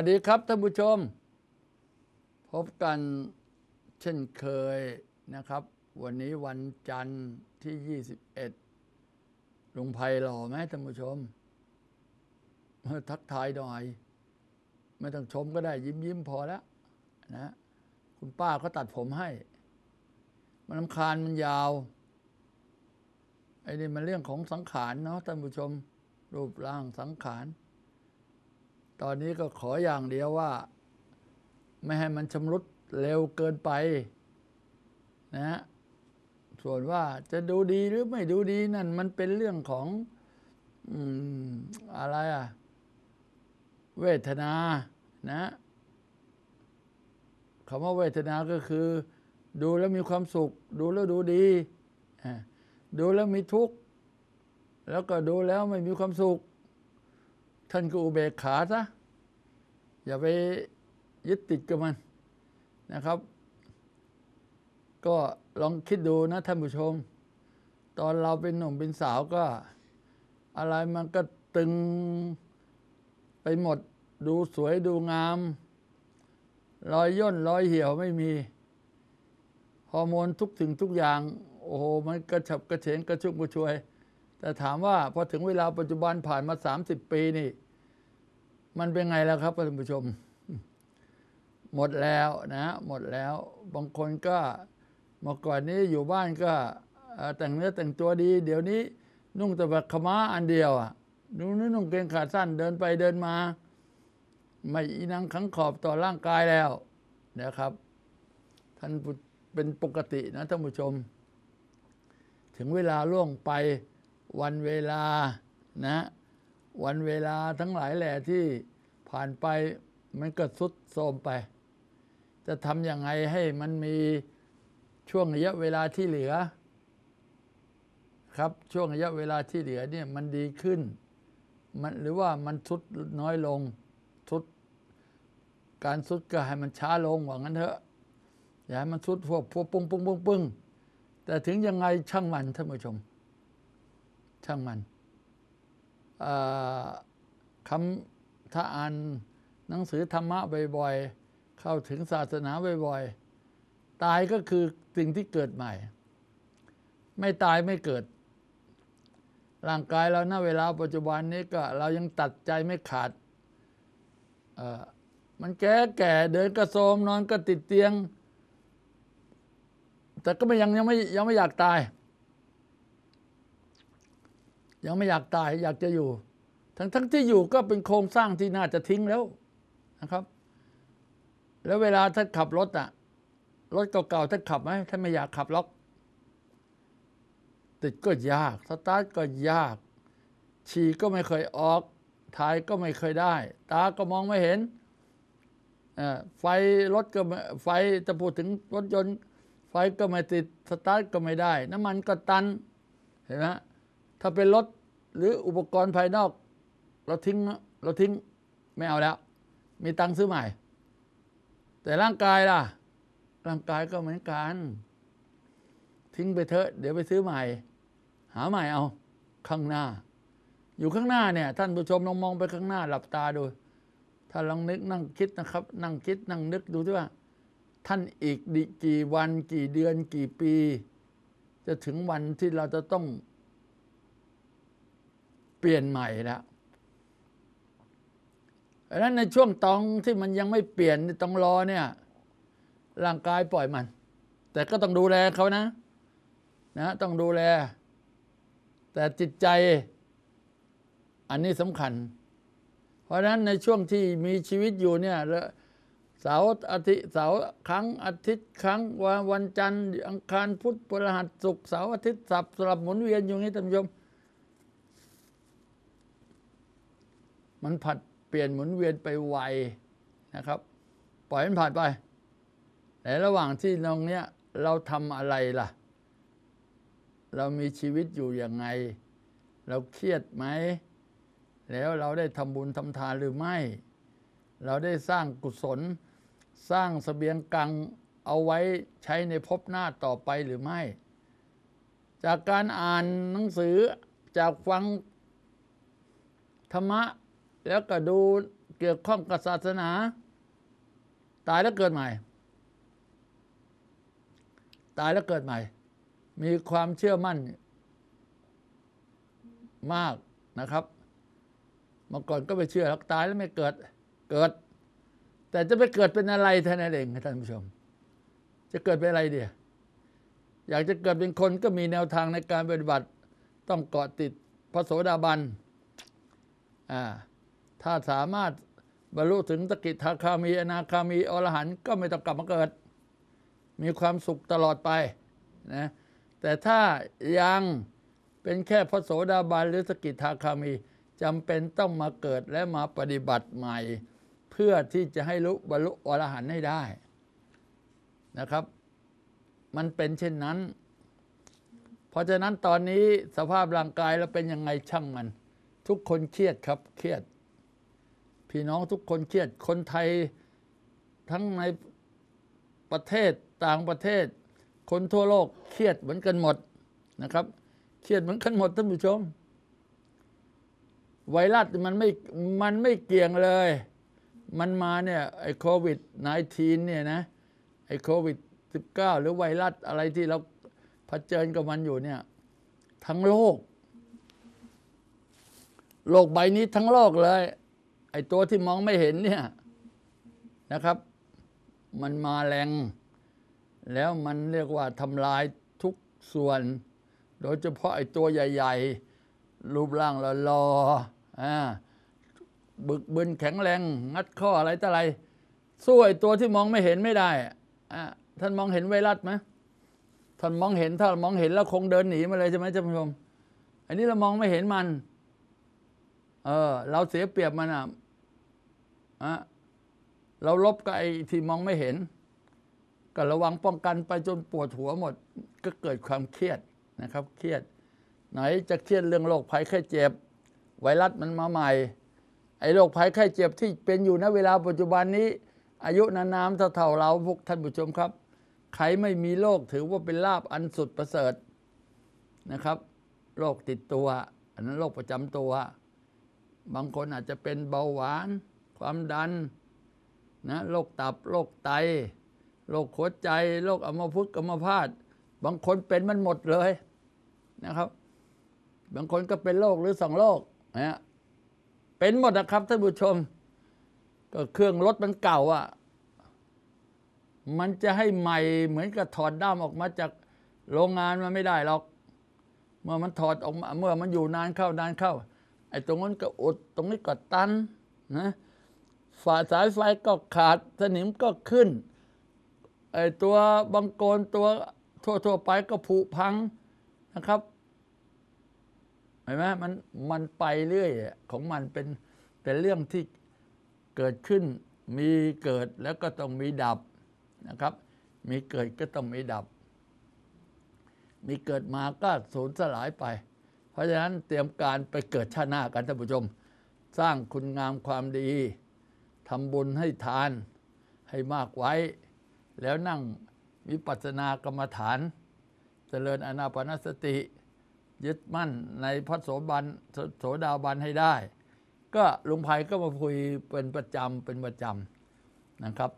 วัสดีครับท่านผู้ชม พบกันเช่นเคยนะครับ วันนี้วันจันทร์ที่ 21ลุงไพหล่อไหมท่านผู้ชมทักทายหน่อย ไม่ต้องชมก็ได้ยิ้มยิ้มพอแล้วนะ คุณป้าก็ตัดผมให้ มันลำคาญมันยาวไอ้นี่มันเรื่องของสังขารเนาะท่านผู้ชมรูปร่างสังขารตอนนี้ก็ขออย่างเดียวว่า ไม่ให้มันชำรุดเร็วเกินไป นะ ส่วนว่าจะดูดีหรือไม่ดูดี นั่นมันเป็นเรื่องของอะไรอะเวทนา นะคำว่าเวทนาก็คือ ดูแล้วมีความสุข ดูแล้วดูดีดูแล้วมีทุกข์ แล้วก็ดูแล้วไม่มีความสุขท่านก็อุเบกขาซะอย่าไปยึดติดกับมันนะครับ ก็ลองคิดดูนะท่านผู้ชม ตอนเราเป็นหนุ่มเป็นสาวก็ อะไรมันก็ตึงไปหมดดูสวยดูงาม รอยย่นรอยเหี่ยวไม่มี ฮอร์โมนทุกถึงทุกอย่าง โอ้โหมันกระฉับกระเฉงกระชุ่มกระชวยแต่ถามว่าพอถึงเวลาปัจจุบันผ่านมา30ปีนี่ มันเป็นไงแล้วครับท่านผู้ชม หมดแล้วนะหมดแล้ว บางคนก็เมื่อก่อนนี้อยู่บ้านก็ แต่งเนื้อแต่งตัวดีเดี๋ยวนี้ นุ่งแต่แบบขม้าอันเดียวอ่ะนุ่งนุ่งเกงขาสั้น เดินไปเดินมา ไม่อีนังขังขอบต่อร่างกายแล้วนะครับ ท่านเป็นปกตินะท่านผู้ชม ถึงเวลาล่วงไปวันเวลานะ วันเวลาทั้งหลายแหล่ที่ผ่านไปมันก็สุดโทมไป จะทำอย่างไรให้มันมีช่วงระยะเวลาที่เหลือครับช่วงระยะเวลาที่เหลือเนี่ยมันดีขึ้น มันหรือว่ามันทุดน้อยลงทุดการทุดก็ให้มันช้าลงว่างั้นเถอะ อย่าให้มันทุดพวกพวกปุ้งปุ้งปุ้งปุ้งแต่ถึงยังไงช่างมันท่านผู้ชมช่างมันคำถ้าอ่านหนังสือธรรมะบ่อยๆเข้าถึงศาสนาบ่อยๆตายก็คือสิ่งที่เกิดใหม่ ไม่ตายไม่เกิดร่างกายเราณเวลาปัจจุบันนี้ก็เรายังตัดใจไม่ขาดมันแก่แก่เดินกระโซม นอนก็ติดเตียง แต่ก็ยังยังไม่ยังไม่อยากตายยังไม่อยากตาย อยากจะอยู่ ทั้งทั้งที่อยู่ก็เป็นโครงสร้างที่น่าจะทิ้งแล้วนะครับ แล้วเวลาท่านขับรถอะรถเก่าๆท่านขับไหมท่านไม่อยากขับล็อก ติดก็ยากสตาร์ทก็ยากฉี่ก็ไม่เคยออก ท้ายก็ไม่เคยได้ ตาก็มองไม่เห็นไฟรถก็ ไฟจะพูดถึงรถยนต์ ไฟก็ไม่ติดสตาร์ทก็ไม่ได้น้ำมันก็ตันเห็นไหมถ้าเป็นรถหรืออุปกรณ์ภายนอก เราทิ้งเราทิ้งไม่เอาแล้ว มีตังค์ซื้อใหม่ แต่ร่างกายล่ะ ร่างกายก็เหมือนกัน ทิ้งไปเถอะเดี๋ยวไปซื้อใหม่ หาใหม่เอา ข้างหน้า อยู่ข้างหน้าเนี่ย ท่านผู้ชมลองมองไปข้างหน้า หลับตาดูถ้าลองนึกนั่งคิดนะครับ นั่งคิดนั่งนึกดูที่ว่า ท่านอีกกี่วันกี่เดือน กี่ปี จะถึงวันที่เราจะต้องเปลี่ยนใหม่แล้วเพราะนั้นในช่วงตองที่มันยังไม่เปลี่ยนต้องรอเนี่ยร่างกายปล่อยมัน แต่ก็ต้องดูแลเขานะนะต้องดูแล แต่จิตใจอันนี้สำคัญ เพราะนั้นในช่วงที่มีชีวิตอยู่เนี่ยเสาร์อาทิตย์เสาร์ครั้งอาทิตย์ ครั้งวันวันจันทร์อังคารพุธพฤหัสศุกร์เสาร์อาทิตย์สับสลับหมุนเวียนอยู่นี้ท่านผู้ชมมันผัดเปลี่ยนหมุนเวียนไปไว นะครับ ปล่อยมันผ่านไปในระหว่างที่ตรงเนี้ยเราทำอะไรล่ะ เรามีชีวิตอยู่ยังไง เราเครียดไหม แล้วเราได้ทำบุญทำทานหรือไม่ เราได้สร้างกุศล สร้างสเสบียงกังเอาไว้ใช้ในภพหน้าต่อไปหรือไม่ จากการอ่านหนังสือจากฟังธรรมะแล้วก็ดูเกี่ยวข้องกับศาสนา ตายแล้วเกิดใหม่ ตายแล้วเกิดใหม่ มีความเชื่อมั่นมากนะครับ เมื่อก่อนก็ไปเชื่อแล้วตายแล้วไม่เกิด เกิด แต่จะไปเกิดเป็นอะไรท่านเองท่านผู้ชม จะเกิดเป็นอะไรเดียอยากจะเกิดเป็นคนก็มีแนวทางในการปฏิบัติ ต้องเกาะติดพระโสดาบันอ่าถ้าสามารถบรรลุถึงสกิทาคามีอนาคามีอรหันต์ก็ไม่ต้องกลับมาเกิด มีความสุขตลอดไป นะ แต่ถ้ายังเป็นแค่พระโสดาบันหรือสกิทาคามีจำเป็นต้องมาเกิดและมาปฏิบัติใหม่ เพื่อที่จะให้รู้บรรลุอรหันต์ให้ได้นะครับ มันเป็นเช่นนั้นเพราะฉะนั้นตอนนี้สภาพร่างกายเราเป็นยังไงช่างมัน ทุกคนเครียดครับเครียดพี่น้องทุกคนเครียด คนไทยทั้งในประเทศต่างประเทศ คนทั่วโลก เครียดเหมือนกันหมดนะครับเครียดเหมือนกันหมดท่านผู้ชมไวรัสมันไม่มันไม่เกี่ยงเลย มันมาเนี่ย ไอ้โควิด -19 เนี่ยนะ ไอ้โควิด -19 หรือไวรัสอะไรที่เราเผชิญกับมันอยู่เนี่ยทั้งโลก โลกใบนี้ทั้งโลกเลยไอ้ตัวที่มองไม่เห็นเนี่ยนะครับ มันมาแรงแล้วมันเรียกว่าทำลายทุกส่วน โดยเฉพาะไอ้ตัวใหญ่ ๆ รูปร่างหล่อๆอ่าบึกบึนแข็งแรง งัดข้ออะไรต่ออะไรสู้ไอ้ตัวที่มองไม่เห็นไม่ได้อ่าท่านมองเห็นไวรัสไหมท่านมองเห็นถ้ามองเห็นแล้วคงเดินหนีมาเลยใช่ไหมท่านผู้ชมอันนี้เรามองไม่เห็นมันเออ เราเสียเปรียบมันอ่ะอะเราลบกับไอ้ที่มองไม่เห็น ก็ระวังป้องกันไปจนปวดหัวหมดก็เกิดความเครียดนะครับเครียด ไหนจะเครียดเรื่องโรคภัยไข้เจ็บ ไวรัสมันมาใหม่ ไอ้โรคภัยไข้เจ็บ ที่เป็นอยู่ณเวลาปัจจุบันนี้ อายุนานๆเท่าเราพวกท่านผู้ชมครับใครไม่มีโรคถือว่าเป็นลาบอันสุดประเสริฐนะครับ โรคติดตัว อันนั้นโรคประจำตัวบางคนอาจจะเป็นเบาหวานความดัน นะโรคตับโรคไตโรคหัวใจโรคอัมพฤกษ์อัมพาตบางคนเป็นมันหมดเลยนะครับ บางคนก็เป็นโรคหรือสองโรคนะเป็นหมดนะครับท่านผู้ชม ก็เครื่องรถมันเก่าอะ่ะมันจะให้ใหม่เหมือนกับถอดด้ามออกมาจากโรงงานมันไม่ได้หรอก เมื่อมันถอดออกมาเมื่อมันอยู่นานเข้านานเข้าไอ้ตรงนั้นก็อุดตรงนี้ก็ตันนะฝาสายไฟก็ขาดสนิมก็ขึ้นไอ้ตัวบังโกนตัวทั่วๆไปก็ผุพังนะครับเห็นไหมมันมันไปเรื่อยของมันเป็นเป็นเรื่องที่เกิดขึ้นมีเกิดแล้วก็ต้องมีดับนะครับ มีเกิดก็ต้องมีดับ มีเกิดมาก็สูญสลายไปราะฉะนั้นเตรียมการไปเกิดชาติหน้ากันท่านผู้ชม สร้างคุณงามความดีทำบุญให้ทานให้มากไว้ แล้วนั่งวิปัสสนากรรมฐาน เจริญอนาปนสติ ยึดมั่นในพระโสบันโสดาบันให้ได้ ก็ลุงภัยก็มาคุยเป็นประจำเป็นประจำนะครับ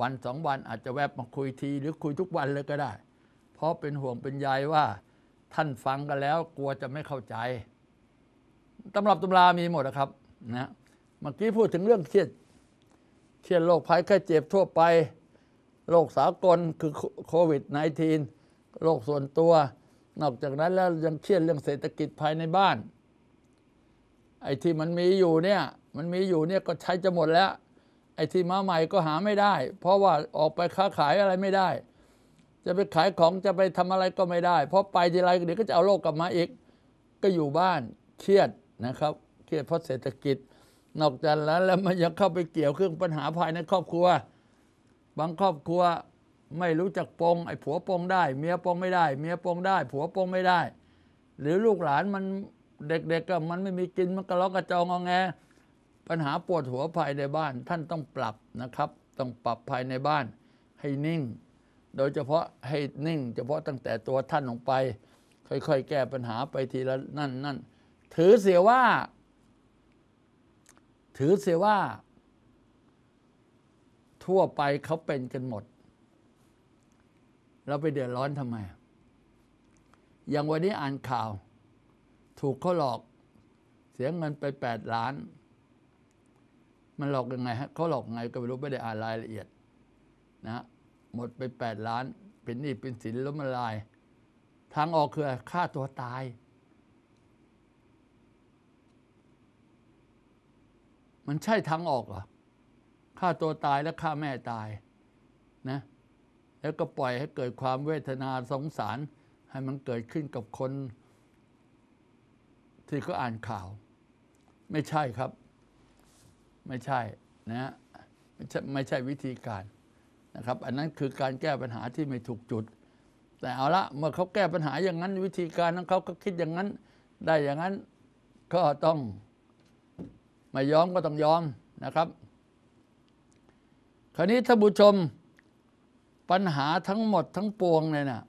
วันสองวันอาจจะแวบมาคุยทีหรือคุยทุกวันเลยก็ได้ เพราะเป็นห่วงเป็นใยว่าท่านฟังกันแล้วกลัวจะไม่เข้าใจ ตำรับตำรามีหมดนะครับ นะ เมื่อกี้พูดถึงเรื่องเครียดเครียดโรคภัยไข้เจ็บทั่วไป โรคสากลคือโควิด -19 โรคส่วนตัว นอกจากนั้นแล้วยังเครียดเรื่องเศรษฐกิจภายในบ้าน ไอ้ที่มันมีอยู่เนี่ย มันมีอยู่เนี่ยก็ใช้จะหมดแล้ว ไอ้ที่มาใหม่ก็หาไม่ได้ เพราะว่าออกไปค้าขายอะไรไม่ได้จะไปขายของจะไปทำอะไรก็ไม่ได้ เพราะไปทีไรเดี๋ยวก็จะเอาโรคกลับมาอีก ก็อยู่บ้าน เครียดนะครับ เครียดเพราะเศรษฐกิจ นอกจากแล้วแล้วมันยังเข้าไปเกี่ยวเครื่องปัญหาภายในครอบครัวบางครอบครัวไม่รู้จักปองไอ้ผัวปองได้ เมียปองไม่ได้ เมียปองได้ผัวปองไม่ได้ หรือลูกหลานมันเด็กๆก็มันไม่มีกินมันกระลอกกระจองงอแง ปัญหาปวดหัวภายในบ้านท่านต้องปรับนะครับ ต้องปรับภายในบ้านให้นิ่งโดยเฉพาะให้นิ่ง เฉพาะตั้งแต่ตัวท่านลงไป ค่อยๆแก้ปัญหาไปทีละนั่นนั่นถือเสียว่า ถือเสียว่า ทั่วไปเขาเป็นกันหมด เราไปเดือดร้อนทำไม อย่างวันนี้อ่านข่าว ถูกเขาหลอก เสียเงินไปแปดล้าน มันหลอกยังไงฮะเขาหลอกยังไงก็ไม่รู้ไม่ได้อ่านรายละเอียด นะหมดไป8ล้าน เป็นหนี้เป็นสินล้มละลายทางออกคือฆ่าตัวตาย มันใช่ทางออกเหรอฆ่าตัวตายและฆ่าแม่ตายนะ แล้วก็ปล่อยให้เกิดความเวทนาสงสาร ให้มันเกิดขึ้นกับคน ที่เขาอ่านข่าว ไม่ใช่ครับ ไม่ใช่นะไม่ใช่ไม่ใช่วิธีการนะครับอันนั้นคือการแก้ปัญหาที่ไม่ถูกจุด แต่เอาละเมื่อเขาแก้ปัญหาอย่างนั้นวิธีการของเขาก็คิดอย่างนั้นได้อย่างนั้นก็ต้องไม่ยอมก็ต้องยอมนะครับ คราวนี้ท่านผู้ชม ปัญหาทั้งหมดทั้งปวงเนี่ยนะ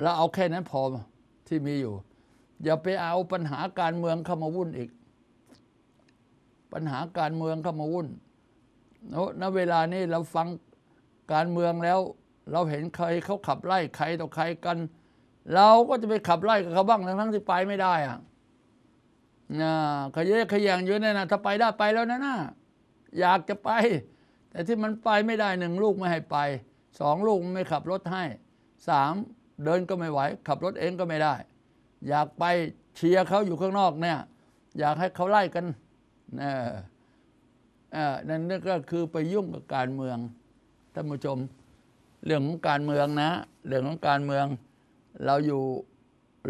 เราเอาแค่นั้นพอที่มีอยู่ อย่าไปเอาปัญหาการเมืองเข้ามาวุ่นอีก ปัญหาการเมืองเข้ามาวุ่นณ เวลานี้เราฟังการเมืองแล้ว เราเห็นใครเขาขับไล่ใครต่อใครกัน เราก็จะไปขับไล่กับเขาบ้างทั้งทั้งที่ไปไม่ได้อ่ะนะขย้ขยังเยอะเนี่ยนะถ้าไปได้ไปแล้วนะนะอยากจะไป แต่ที่มันไปไม่ได้หนึ่งลูกไม่ให้ไปสองลูกไม่ขับรถให้สามเดินก็ไม่ไหว ขับรถเองก็ไม่ได้ อยากไปเชียร์เขาอยู่ข้างนอกเนี่ย อยากให้เขาไล่กันเนี่ยนั่นก็คือไปยุ่งกับการเมืองท่านผู้ชมเรื่องของการเมืองนะ เรื่องของการเมืองเราอยู่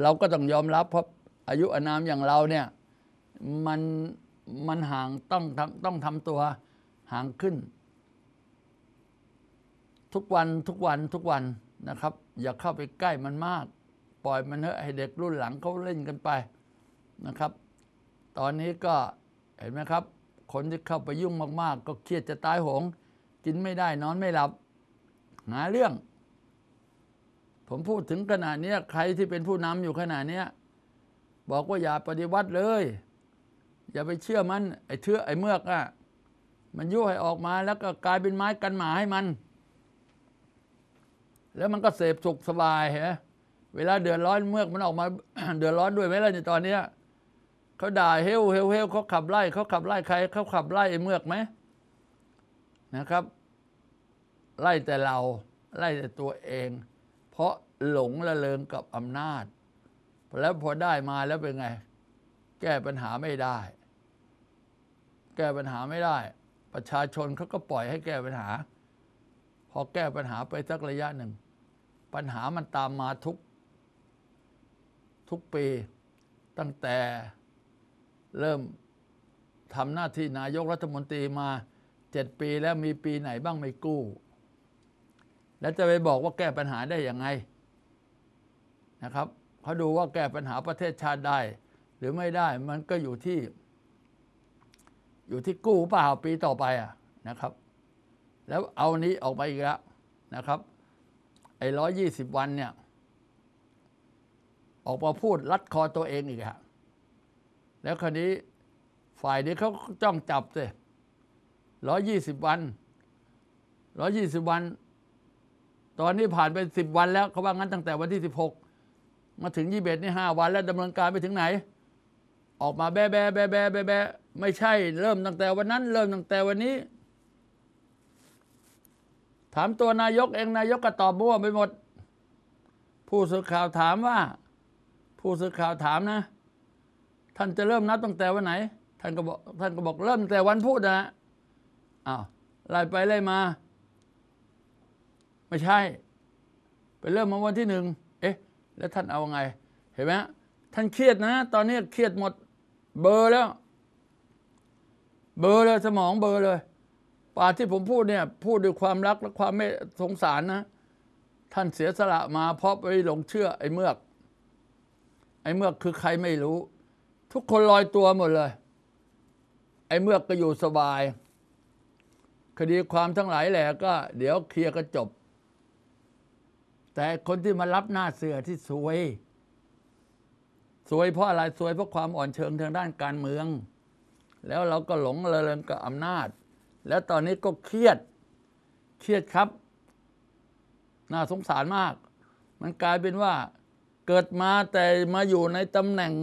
เราก็ต้องยอมรับ เพราะ อายุอานามอย่างเราเนี่ย มันมันห่างต้องทต้องทำตัวห่างขึ้นทุกวันทุกวันทุกวันนะครับ อย่าเข้าไปใกล้มันมาก ปล่อยมันเถอะให้เด็กรุ่นหลังเขาเล่นกันไปนะครับ ตอนนี้ก็เห็นไหมครับคนที่เข้าไปยุ่งมากๆ ก็เครียดจะตายหง กินไม่ได้นอนไม่หลับหาเรื่อง ผมพูดถึงขนาดนี้ใครที่เป็นผู้นำอยู่ขนาดนี้บอกว่าอย่าปฏิวัติเลย อย่าไปเชื่อมัน ไอ้เทือไอ้เมือกอ่ะมันยุ่ยออกมาแล้วก็กลายเป็นไม้กันหมาให้มัน แล้วมันก็เสพสุขสบายเหรอเวลาเดือดร้อนเมือกมันออกมา เดือดร้อนด้วยไหมล่ะในตอนนี้เขาด่าเฮลเฮลเฮลเขาขับไล่เขาขับไล่ใคร เขาขับไล่เมือกไหมนะครับ ไล่แต่เรา ไล่แต่ตัวเอง เพราะหลงละเริงกับอำนาจ แล้วพอได้มาแล้วเป็นไง แก้ปัญหาไม่ได้ แก้ปัญหาไม่ได้ ประชาชนเขาก็ปล่อยให้แก้ปัญหา พอแก้ปัญหาไปสักระยะหนึ่ง ปัญหามันตามมาทุกทุกปี ตั้งแต่เริ่มทำหน้าที่นายกรัฐมนตรีมาเจ็ดปีแล้วมีปีไหนบ้างไม่กู้ แล้วจะไปบอกว่าแก้ปัญหาได้ยังไงนะครับเขาดูว่าแก้ปัญหาประเทศชาติได้หรือไม่ได้มันก็อยู่ที่ อยู่ที่กู้เปล่าปีต่อไปอ่ะนะครับ แล้วเอานี้ออกไปอีกแล้วนะครับ ไอ้ร้อยยี่สิบวันเนี่ย ออกมาพูดรัดคอตัวเองอีกคัะแล้วคราวนี้ ฝ่ายนี้เขาจ้องจับสิร้อยี่สิบวัน ร้อยี่สิบวัน ตอนนี้ผ่านไปสิบวันแล้วเขาว่างั้นตั้งแต่วันที่สิบหกมาถึงยี่เบ็ดนี่ห้าวันแล้วดำเนินการไปถึงไหน ออกมาแบแบแบแบแบแบไม่ใช่ เริ่มตั้งแต่วันนั้น เริ่มตั้งแต่วันนี้ ถามตัวนายกเองนายกก็ตอบมั่วไปหมด ผู้สื่อข่าวถามว่า ผู้สื่อข่าวถามนะท่านจะเริ่มนับตั้งแต่วันไหน ท่านก็บอก ท่านก็บอกเริ่มแต่วันพุธนะอ้าวไล่ไปไล่มา ไม่ใช่ ไปเริ่มมาวันที่หนึ่ง เอ๊ะ แล้วท่านเอาไง เห็นไหมท่านเครียดนะ ตอนนี้เครียดหมด เบอร์แล้ว เบอร์เลยสมองเบอร์เลยป่าที่ผมพูดเนี่ย พูดด้วยความรักและความไม่สงสารนะ ท่านเสียสละ มา เพราะไปหลงเชื่อ ไอ้เมือก ไอ้เมือกคือใครไม่รู้ทุกคนลอยตัวหมดเลย ไอ้เมื่อก็อยู่สบาย คดีความทั้งหลายแหละก็ เดี๋ยวเคลียร์ก็จบ แต่คนที่มารับหน้าเสือที่สวย สวยเพราะอะไรสวยเพราะความอ่อนเชิงทางด้านการเมือง แล้วเราก็หลงรเริงกับอำนาจ แล้วตอนนี้ก็เครียด เครียดครับ น่าสงสารมาก มันกลายเป็นว่า เกิดมาแต่มาอยู่ในตำแหน่ง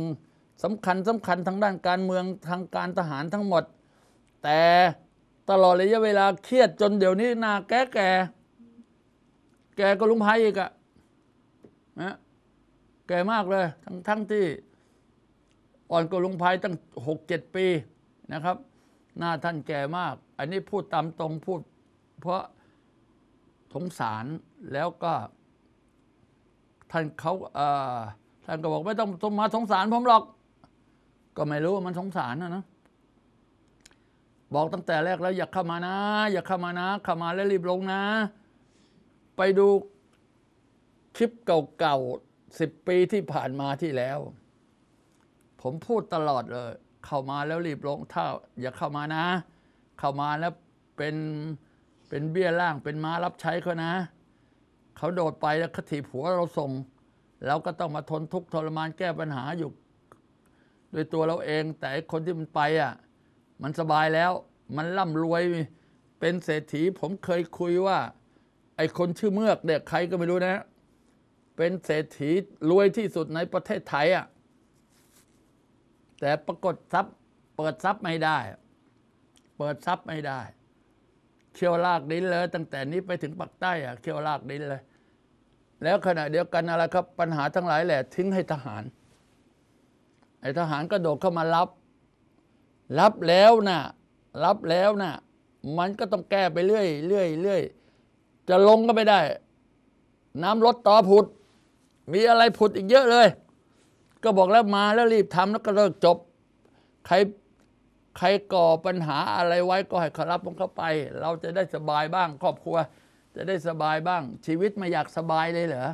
สำคัญสำคัญทางด้านการเมืองทางการทหารทั้งหมด แต่ตลอดระยะเวลา เครียดจนเดี๋ยวนี้นาแก่แก่แกก็ลุงไพ่อีกอะนะแก่มากเลยทั้งทั้งที่ อ่อนก็ลุงไพ่ตั้งหกเจ็ดปีนะครับหน้าท่านแก่มาก อันนี้พูดตามตรงพูด เพราะสงสารแล้วก็ ท่านเขาท่านก็บอกไม่ต้องมาสงสารผมหรอกก็ไม่รู้มันสงสารนะนะบอกตั้งแต่แรกแล้วอย่าเข้ามานะ อย่าเข้ามานะ เข้ามาแล้วรีบลงนะ ไปดูคลิปเก่าๆสิบปีที่ผ่านมาที่แล้ว ผมพูดตลอดเลย เข้ามาแล้วรีบลงถ้าอย่าเข้ามานะ เข้ามาแล้วเป็น เป็นเบี้ยล่างเป็นม้ารับใช้เขานะเขาโดดไปแล้วขถีผัวเราส่งเราก็ต้องมาทนทุกข์ทรมานแก้ปัญหาอยู่ด้วยตัวเราเอง แต่คนที่มันไปอ่ะมันสบายแล้ว มันร่ำรวย เป็นเศรษฐีผมเคยคุยว่า ไอ้คนชื่อเมือกเนี่ยใครก็ไม่รู้นะ เป็นเศรษฐีรวยที่สุดในประเทศไทยอ่ะ แต่ปรากฏทรัพย์ เปิดทรัพย์ไม่ได้ เปิดทรัพย์ไม่ได้ เคี่ยวลากดินเลย ตั้งแต่นี้ไปถึงปักใต้อ่ะเคี่ยวลากดินเลย แล้วขณะเดียวกันอะไรครับปัญหาทั้งหลายแหละ ทิ้งให้ทหารไอ้ทหารกระโดดเข้ามารับ รับแล้วนะรับแล้วนะ มันก็ต้องแก้ไปเรื่อยเรื่อยเรื่อยจะลงก็ไม่ได้ น้ำลดต่อผุด มีอะไรผุดอีกเยอะเลย ก็บอกแล้วมาแล้วรีบทำแล้วก็เลิกจบ ใครใครก่อปัญหาอะไรไว้ก็ให้เขารับมันเข้าไป เราจะได้สบายบ้างครอบครัว จะได้สบายบ้าง ชีวิตไม่อยากสบายเลยเหรอ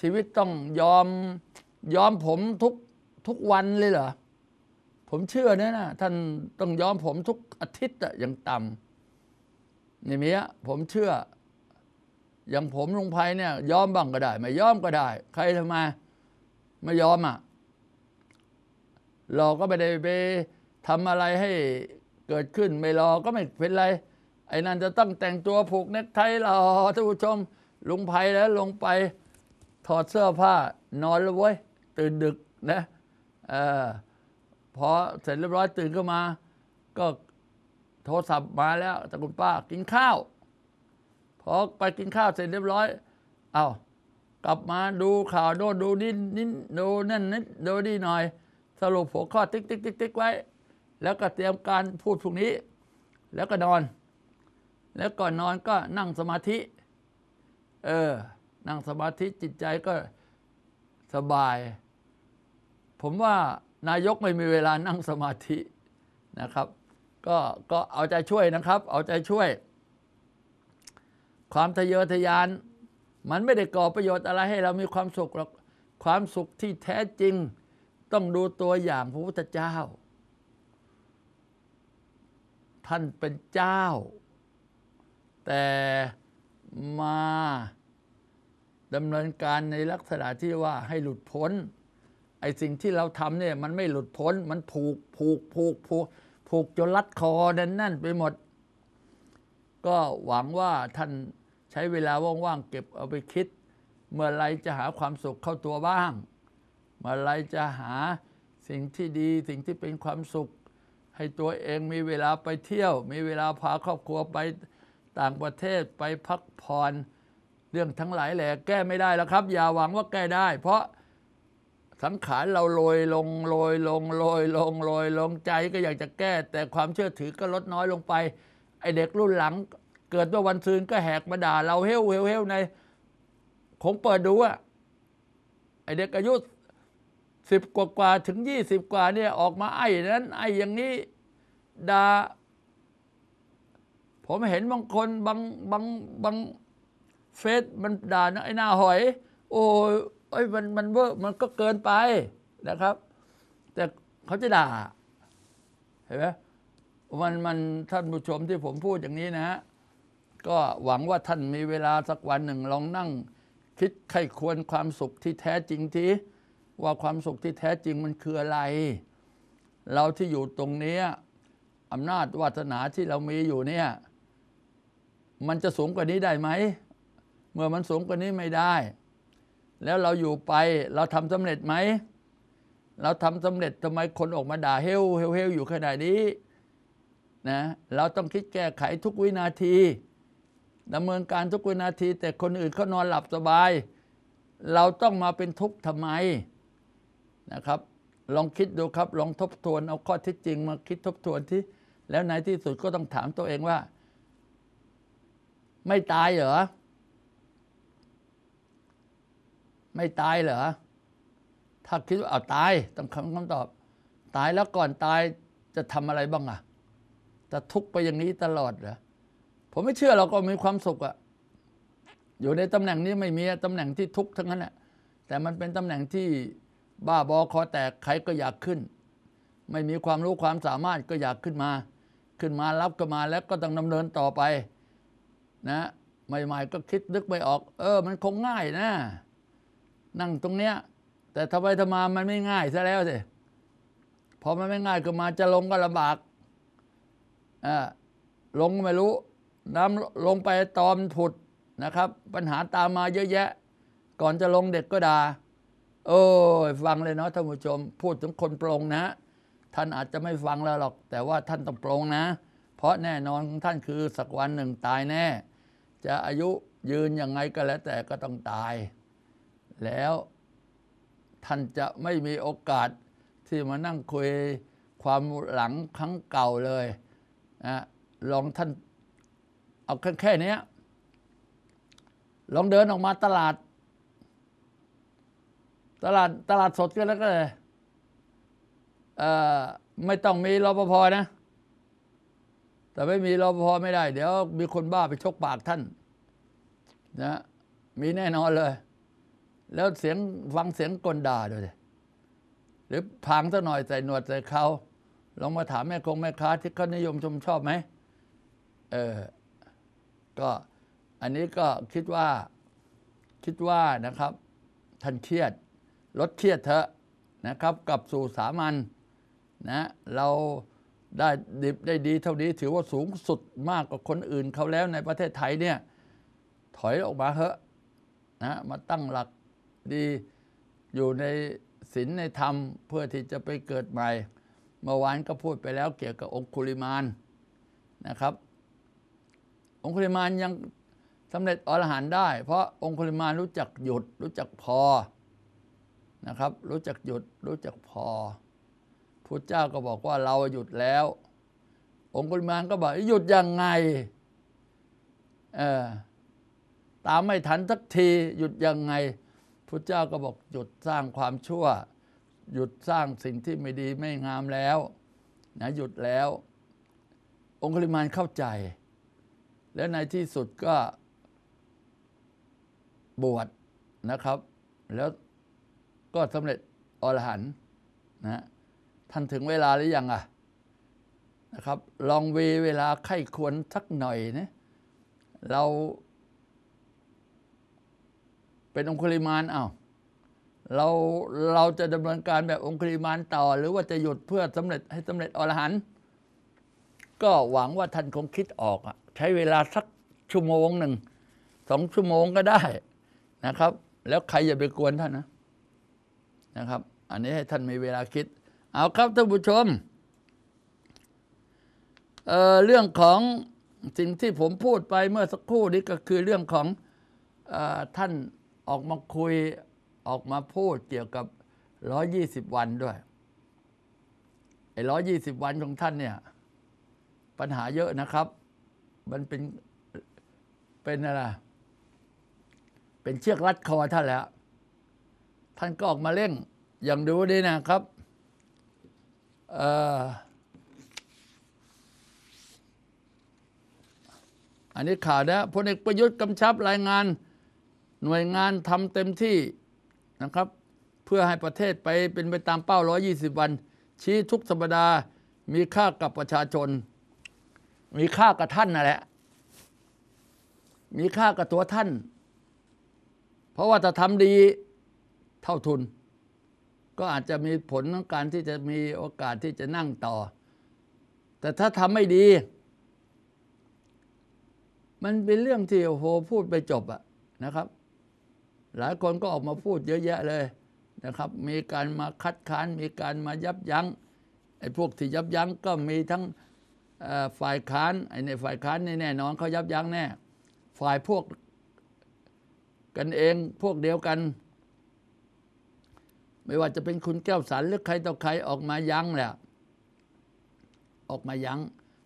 ชีวิตต้องยอมยอมผมทุกทุกวันเลยเหรอ ผมเชื่อนะนะท่านต้องยอมผมทุกอาทิตย์อะอย่างต่ำนี่มีอะผมเชื่อ อย่างผมลงไพเนี่ยยอมบ้างก็ได้ ไม่ยอมก็ได้ ใครทำไมไม่ยอมอะเราก็ไม่ได้ไปทำอะไรให้เกิดขึ้นไม่รอก็ไม่เป็นไร ไอ้นั่นจะต้องแต่งตัวผูกเน็กไทรอท่านผู้ชมลุงไพแล้วลงไป ถอดเสื้อผ้านอนแล้วเว้ย ตื่นดึกนะเออพอเสร็จเรียบร้อยตื่นก็มา ก็โทรศัพท์มาแล้วจากคุณป้ากินข้าว พอไปกินข้าวเสร็จเรียบร้อย เอากลับมาดูข่าวโดนดูนิดนิดดูนั่นนิดดูนี่หน่อย สรุปหัวข้อติ๊กติ๊กติ๊กติ๊กไว้ แล้วก็เตรียมการพูดพรุ่งนี้ แล้วก็นอน แล้วก่อนนอนก็นั่งสมาธิ เออ นั่งสมาธิจิตใจก็สบายผมว่านายกไม่มีเวลานั่งสมาธินะครับก็ก็เอาใจช่วยนะครับ เอาใจช่วย ความทะเยอทะยาน มันไม่ได้ก่อประโยชน์อะไรให้เรามีความสุขหรอกความสุขที่แท้จริง ต้องดูตัวอย่างพระพุทธเจ้า ท่านเป็นเจ้า แต่มาดำเนินการในลักษณะที่ว่าให้หลุดพ้นไอ้สิ่งที่เราทำเนี่ยมันไม่หลุดพ้นมันผูกผูกผูกผูกผูกจนรัดคอแน่นๆไปหมด ก็หวังว่าท่านใช้เวลาว่างๆเก็บเอาไปคิด เมื่อไรจะหาความสุขเข้าตัวบ้าง เมื่อไรจะหาสิ่งที่ดีสิ่งที่เป็นความสุข ให้ตัวเองมีเวลาไปเที่ยว มีเวลาพาครอบครัวไปต่างประเทศไปพักผ่อนเรื่องทั้งหลายแหละแก้ไม่ได้แล้วครับ อย่าหวังว่าแก้ได้เพราะสังขารเราลอยลงลอยลงลอยลงลอยลงใจ ก็อยากจะแก้ แต่ความเชื่อถือก็ลดน้อยลงไป ไอเด็กรุ่นหลัง เกิดว่าวันซืนก็แหกมาด่าเราเฮ้วเฮ้วเฮวในคงเปิดดูอะไอเด็กอายุสิบกว่ากว่าถึงยี่สิบกว่า เนี่ยออกมาไอ้นั้นไอ้อย่างนี้ด่าผมเห็นบางคนบางบางบางเฟซมันด่าไอ้หน้าหอย โอ้เอ้ยมันมันเวอร์มันก็เกินไปนะครับ แต่เขาจะด่า เห็นไหมมันมันท่านผู้ชมที่ผมพูดอย่างนี้นะฮะก็หวังว่าท่านมีเวลาสักวันหนึ่งลองนั่ง คิดไข้ควรความสุขที่แท้จริงทีว่าความสุขที่แท้จริงมันคืออะไร เราที่อยู่ตรงนี้อำนาจวาสนาที่เรามีอยู่เนี่ย มันจะสูงกว่านี้ได้ไหมเมื่อมันสูงกว่านี้ไม่ได้แล้วเราอยู่ไปเราทำสำเร็จไหมเราทำสำเร็จทำไมคนออกมาด่าเฮลเฮลอยู่ขนาดนี้ นะ เราต้องคิดแก้ไขทุกวินาทีดำเนินการทุกวินาที แต่คนอื่นเขานอนหลับสบาย เราต้องมาเป็นทุกข์ทำไมนะครับ ลองคิดดูครับ ลองทบทวนเอาข้อที่จริงมาคิดทบทวนที่แล้วในที่สุดก็ต้องถามตัวเองว่า ไม่ตายเหรอไม่ตายเหรอ ถ้าคิดว่าเอาตายต้องคำคำตอบ ตายแล้วก่อนตายจะทำอะไรบ้างอะจะทุกข์ไปอย่างนี้ตลอดเหรอ ผมไม่เชื่อเราก็มีความสุขอะอยู่ในตำแหน่งนี้ไม่มีตำแหน่งที่ทุกข์ทั้งนั้นแหละแต่มันเป็นตำแหน่งที่บ้าบอคอแตกใครก็อยากขึ้น ไม่มีความรู้ความสามารถก็อยากขึ้นมา ขึ้นมารับก็มาแล้วก็ต้องดำเนินต่อไปนะใหม่ๆก็คิดนึกไม่ออก เออ มันคงง่ายนะนั่งตรงเนี้ย แต่ทำไมทำมามันไม่ง่ายซะแล้วสิพอมันไม่ง่ายก็มาจะลงก็ลำบากอ่าลงไม่รู้น้ำลงไปตอมผุดนะครับ ปัญหาตามมาเยอะแยะ ก่อนจะลงเด็กก็ด่าโอ้ย ฟังเลยเนาะท่านผู้ชม พูดถึงคนปรงนะท่านอาจจะไม่ฟังแล้วหรอก แต่ว่าท่านต้องปรงนะเพราะแน่นอนของท่านคือสักวันหนึ่งตายแน่ จะอายุยืนยังไงก็แล้ว แต่ก็ต้องตายแล้ว ท่านจะไม่มีโอกาสที่มานั่งคุยความหลังครั้งเก่าเลยนะลองท่าน เอาแค่แค่นี้ลองเดินออกมาตลาด ตลาดตลาดสดก็แล้วก็เลยไม่ต้องมีรปภนะ แต่ไม่มีรปภไม่ได้ เดี๋ยวมีคนบ้าไปชกปากท่านนะมีแน่นอนเลยแล้วเสียงฟังเสียงกลด่าด้วยหรือพังซะหน่อยใส่หนวดใส่เขาลองมาถามแม่คงแม่ค้า ที่เขานิยมชมชอบไหมเออก็อันนี้ก็คิดว่า คิดว่านะครับท่านเครียดลดเครียดเถอะนะครับกลับสู่สามัญนะ เราได้ดิบได้ดีเท่านี้ ถือว่าสูงสุดมากกว่าคนอื่นเขาแล้วในประเทศไทยเนี่ย ถอยออกมาเถอะนะ มาตั้งหลักดีอยู่ในศีลในธรรมเพื่อที่จะไปเกิดใหม่ เมื่อวานก็พูดไปแล้วเกี่ยวกับองคุลิมานนะครับ องคุลิมานยังสำเร็จอรหันได้ เพราะองคุลิมานรู้จักหยุด รู้จักพอนะครับ รู้จักหยุดรู้จักพอพุทธเจ้าก็บอกว่าเราหยุดแล้ว องคุลิมานก็บอกหยุดยังไง เออตามไม่ทันสักทีหยุดยังไงพระเจ้าก็บอกหยุดสร้างความชั่ว หยุดสร้างสิ่งที่ไม่ดีไม่งามแล้วนะหยุดแล้ว องคคลิมานเข้าใจ และในที่สุดก็บวชนะครับ แล้วก็สำเร็จอรหันนะท่านถึงเวลาหรือยังอ่ะนะครับ ลองเวเวลาไข้ควรสักหน่อยนะเราเป็นองคุลิมานอา้าวเราเราจะดำเนินการแบบองคุลิมานต่อ หรือว่าจะหยุดเพื่อสำเร็จให้สำเร็จอรหันต์ก็หวังว่าท่านคงคิดออกอะใช้เวลาสักชั่วโมงหนึ่งสองชั่วโมงก็ได้นะครับ แล้วใครอย่าไปกวนท่านนะนะครับ อันนี้ให้ท่านมีเวลาคิด เอาครับท่านผู้ชมเเรื่องของสิ่งที่ผมพูดไปเมื่อสักครู่นี้ก็คือเรื่องของอท่านออกมาคุยออกมาพูดเกี่ยวกับ 120 วันด้วยไอ้120 วันของท่านเนี่ย ปัญหาเยอะนะครับ มันเป็นเป็นอะไร เป็นเชือกรัดคอท่านแล้ว ท่านก็ออกมาเล่นอย่างดูดีนะครับเอ่ออันนี้ข่าวนะพลเอกประยุทธ์กำชับรายงานหน่วยงานทำเต็มที่นะครับ เพื่อให้ประเทศไปเป็นไปตามเป้า 120 วัน ชี้ทุกสัปดาห์มีค่ากับประชาชน มีค่ากับท่านนั่นแหละ มีค่ากับตัวท่าน เพราะว่าถ้าทำดีเท่าทุน ก็อาจจะมีผลของการที่จะมีโอกาสที่จะนั่งต่อ แต่ถ้าทำไม่ดี มันเป็นเรื่องที่โอ้โหพูดไปจบอะนะครับหลายคนก็ออกมาพูดเยอะแยะเลย นะครับ มีการมาคัดค้าน มีการมายับยัง้ง ไอ้พวกที่ยับยั้ง ก็มีทั้งฝ่ายค้าน ไอ้ในฝ่ายค้านแน่นอนเขายับยั้งแน่ ฝ่ายพวกกันเองพวกเดียวกัน ไม่ว่าจะเป็นคุณแก้วสัรหรือ ใครต่อใครออกมายั้งแหละ ออกมายั้ง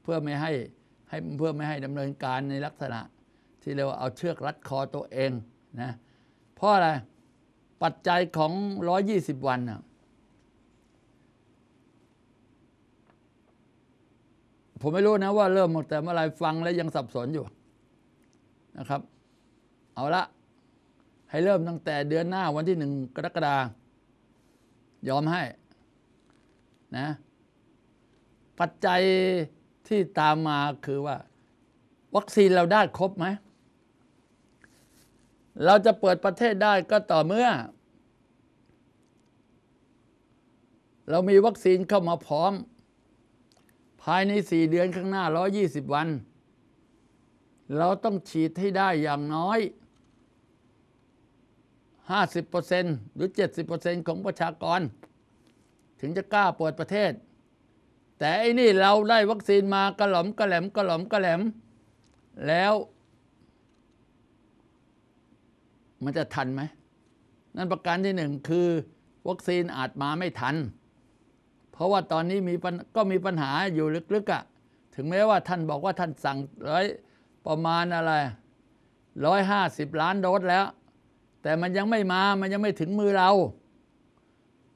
เพื่อไม่ให้ให้เพื่อไม่ให้ดำเนินการในลักษณะ ที่เรียกว่าเอาเชือกรัดคอตัวเองนะพราะอะไร ปัจจัยของร้อยี่สิบวันผมไม่รู้นะว่าเริ่มตั้งแต่เมื่อไรฟังแล้วยังสับสนอยู่นะครับ เอาละให้เริ่มตั้งแต่เดือนหน้าวันที่หนึ่งกรกฎาคมยอมให้ นะ ปัจจัยที่ตามมาคือว่า วัคซีนเราได้ครบไหมเราจะเปิดประเทศได้ก็ต่อเมื่อ เรามีวัคซีนเข้ามาพร้อม ภายใน 4 เดือนข้างหน้า 120 วัน เราต้องฉีดให้ได้อย่างน้อย 50%หรือ 70%ของประชากร ถึงจะกล้าเปิดประเทศ แต่ไอ้นี่เราได้วัคซีนมากระหล่อมกระแหลมกระหล่อมกระแหลม แล้วมันจะทันไหมนั่นประการที่หนึ่งคือ วัคซีนอาจมาไม่ทัน เพราะว่าตอนนี้มีก็มีปัญหาอยู่ลึกๆอะ่ะถึงแม้ว่าท่านบอกว่าท่านสั่งร้อยประมาณอะไรร้อยห้าสิบล้านโดสแล้ว แต่มันยังไม่มามันยังไม่ถึงมือเรา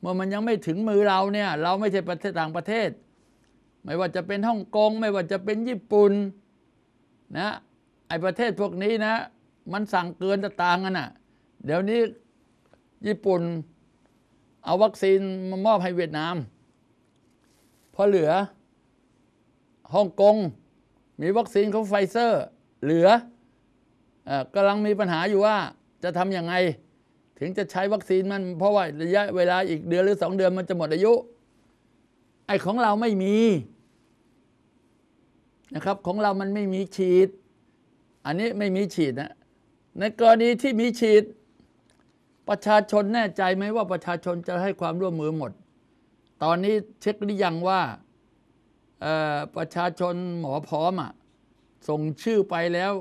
เมื่อมันยังไม่ถึงมือเราเนี่ย เราไม่ใช่ประเทศต่างประเทศ ไม่ว่าจะเป็นฮ่องกงไม่ว่าจะเป็นญี่ปุ่นนะ ไอประเทศพวกนี้นะมันสั่งเกินต่างกันน่ะ เดี๋ยวนี้ญี่ปุ่น เอาวัคซีนมามอบให้เวียดนามพอเหลือฮ่องกงมีวัคซีนของไฟเซอร์เหลือกำลังมีปัญหาอยู่ว่าจะทำยังไง ถึงจะใช้วัคซีนมันเพราะว่าระยะเวลาอีกเดือนหรือสองเดือนมันจะหมดอายุ ไอ้ของเราไม่มีนะครับ ของเรามันไม่มีฉีด อันนี้ไม่มีฉีดนะในกรณีที่มีฉีดประชาชนแน่ใจไหมว่าประชาชนจะให้ความร่วมมือหมด ตอนนี้เช็คหรือยังว่าประชาชนหมอพร้อมอ่ะส่งชื่อไปแล้ว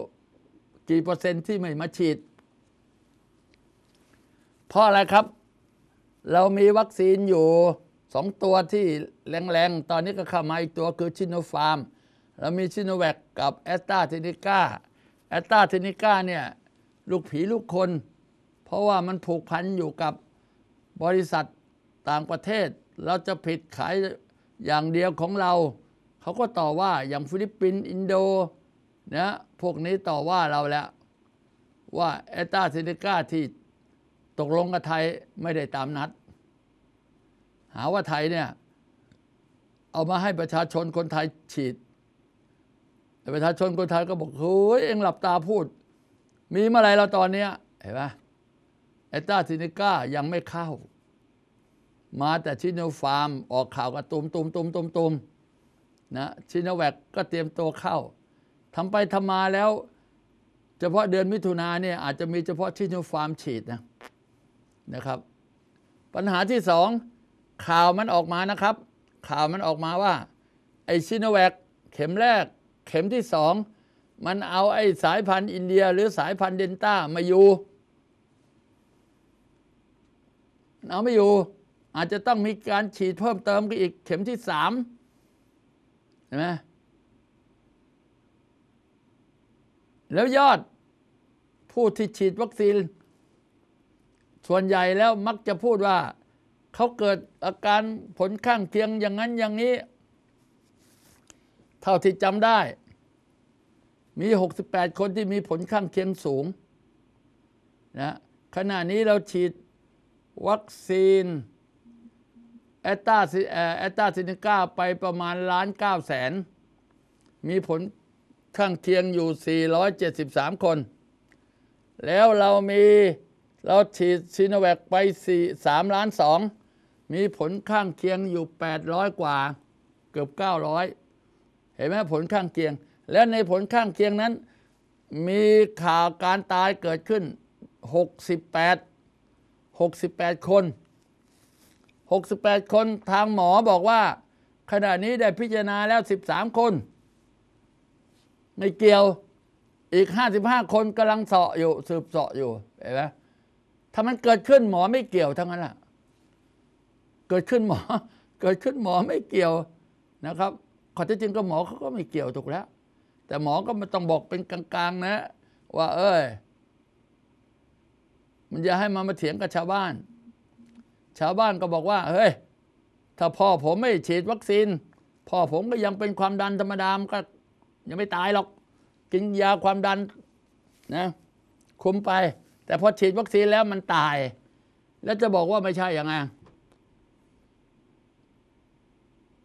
กี่เปอร์เซ็นต์ที่ไม่มาฉีดเพราะอะไรครับ เรามีวัคซีนอยู่สองตัวที่แรงๆตอนนี้ก็เข้ามาอีกตัวคือชิโนฟาร์ม เรามีชิโนแวคกับแอสตราเทนิก้าแอสตราเทนิก้าเนี่ยลูกผีลูกคน เพราะว่ามันผูกพันอยู่กับบริษัทต่างประเทศ เราจะผิดขายอย่างเดียวของเรา เขาก็ต่อว่าอย่างฟิลิปปินส์อินโดนะพวกนี้ต่อว่าเราแล้วว่าแอตตาซินิก้าที่ตกลงกับไทยไม่ได้ตามนัด หาว่าไทยเนี่ยเอามาให้ประชาชนคนไทยฉีด แต่ประชาชนคนไทยก็บอกเฮ้ยเองหลับตาพูดมีเมื่อไรเราตอนเนี้ยเห็นไหมแอตตาซินิก้ายังไม่เข้า มาแต่ชิโนฟาร์มออกข่าวกระตุมตุมตุมตุมตุมนะชิโนแวกก็เตรียมตัวเข้าทำไปทำมาแล้วเฉพาะเดือนมิถุนาเนี่ยอาจจะมีเฉพาะชิโนฟาร์มฉีดนะนะครับ ปัญหาที่สองข่าวมันออกมานะครับ ข่าวมันออกมาว่าไอชิโนแวกเข็มแรกเข็มที่สองมันเอาไอ้สายพันธุ์อินเดีย หรือสายพันธุ์เดนต้ามาอยู่ เอาไม่อยู่ อาจจะต้องมีการฉีดเพิ่มเติมกันอีกเข็มที่สามเห็นไหม แล้วยอดผู้ที่ฉีดวัคซีน ส่วนใหญ่แล้วมักจะพูดว่า เขาเกิดอาการผลข้างเคียงอย่างนั้นอย่างนี้ เท่าที่จำได้มี 68 คนที่มีผลข้างเคียงสูงนะขณะนี้เราฉีดวัคซีนแอตตาแอตตาซินิก้าไปประมาณล้านเก้าแสน มีผลข้างเคียงอยู่ 473 คน แล้วเรามีเราฉีดซีโนแวคไป4 3ล้าน2มีผลข้างเคียงอยู่ 800 กว่า เกือบ 900 เห็นไหมผลข้างเคียงและในผลข้างเคียงนั้น มีข่าวการตายเกิดขึ้น 68 68คน68คนทางหมอบอกว่า ขณะนี้ได้พิจารณาแล้ว13คนไม่เกี่ยว อีก 55 คนกำลังเสาะอยู่สืบเสาะอยู่เห็นไหมถ้ามันเกิดขึ้นหมอไม่เกี่ยวทั้งนั้นแหละเกิดขึ้นหมอ เกิดขึ้นหมอไม่เกี่ยวนะครับ ขอทีจจริงก็หมอเขาก็ไม่เกี่ยวถูกแล้วแต่หมอก็ไม่ต้องบอกเป็นกลางๆนะว่าเอ้ย มันจะให้มามาเถียงกับชาวบ้าน ชาวบ้านก็บอกว่าเฮ้ย ถ้าพ่อผมไม่ฉีดวัคซีนพ่อผมก็ยังเป็นความดันธรรมดามก็ ยังไม่ตายหรอก กินยาความดัน นะ คุมไป แต่พอฉีดวัคซีนแล้วมันตาย แล้วจะบอกว่าไม่ใช่อย่างไง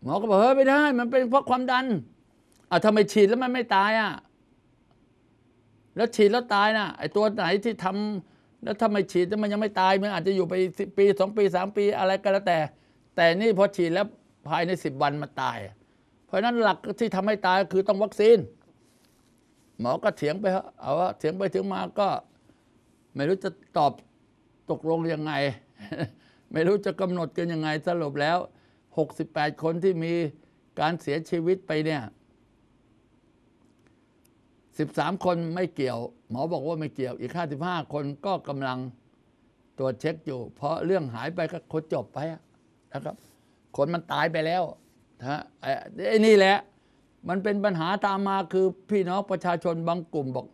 หมอก็บอกเฮ้ยไม่ได้ มันเป็นเพราะความดันอ่ะทำไมฉีดแล้วมันไม่ตายอ่ะ แล้วฉีดแล้วตายนะไอ้ตัวไหนที่ทำแล้วทำไมฉีดแล้วมันยังไม่ตายมันอาจจะอยู่ไปสิปีสองปีสามปีอะไรก็แล้วแต่ แต่นี่พอฉีดแล้วภายในสิบวันมันตาย เพราะฉะนั้นหลักที่ทำให้ตายคือต้องวัคซีน หมอก็เถียงไปเอาว่าเถียงไปถึงมาก็ ไม่รู้จะตอบตกลงยังไง ไม่รู้จะกำหนดกันยังไงสรุปแล้วหกสิบแปดคนที่มีการเสียชีวิตไปเนี่ย13 คนไม่เกี่ยว หมอบอกว่าไม่เกี่ยวอีก55คนก็กำลังตรวจเช็คอยู่ เพราะเรื่องหายไปก็คนจบไปนะครับ คนมันตายไปแล้วนะไอ้นี่แหละ มันเป็นปัญหาตามมาคือพี่น้องประชาชนบางกลุ่มบอก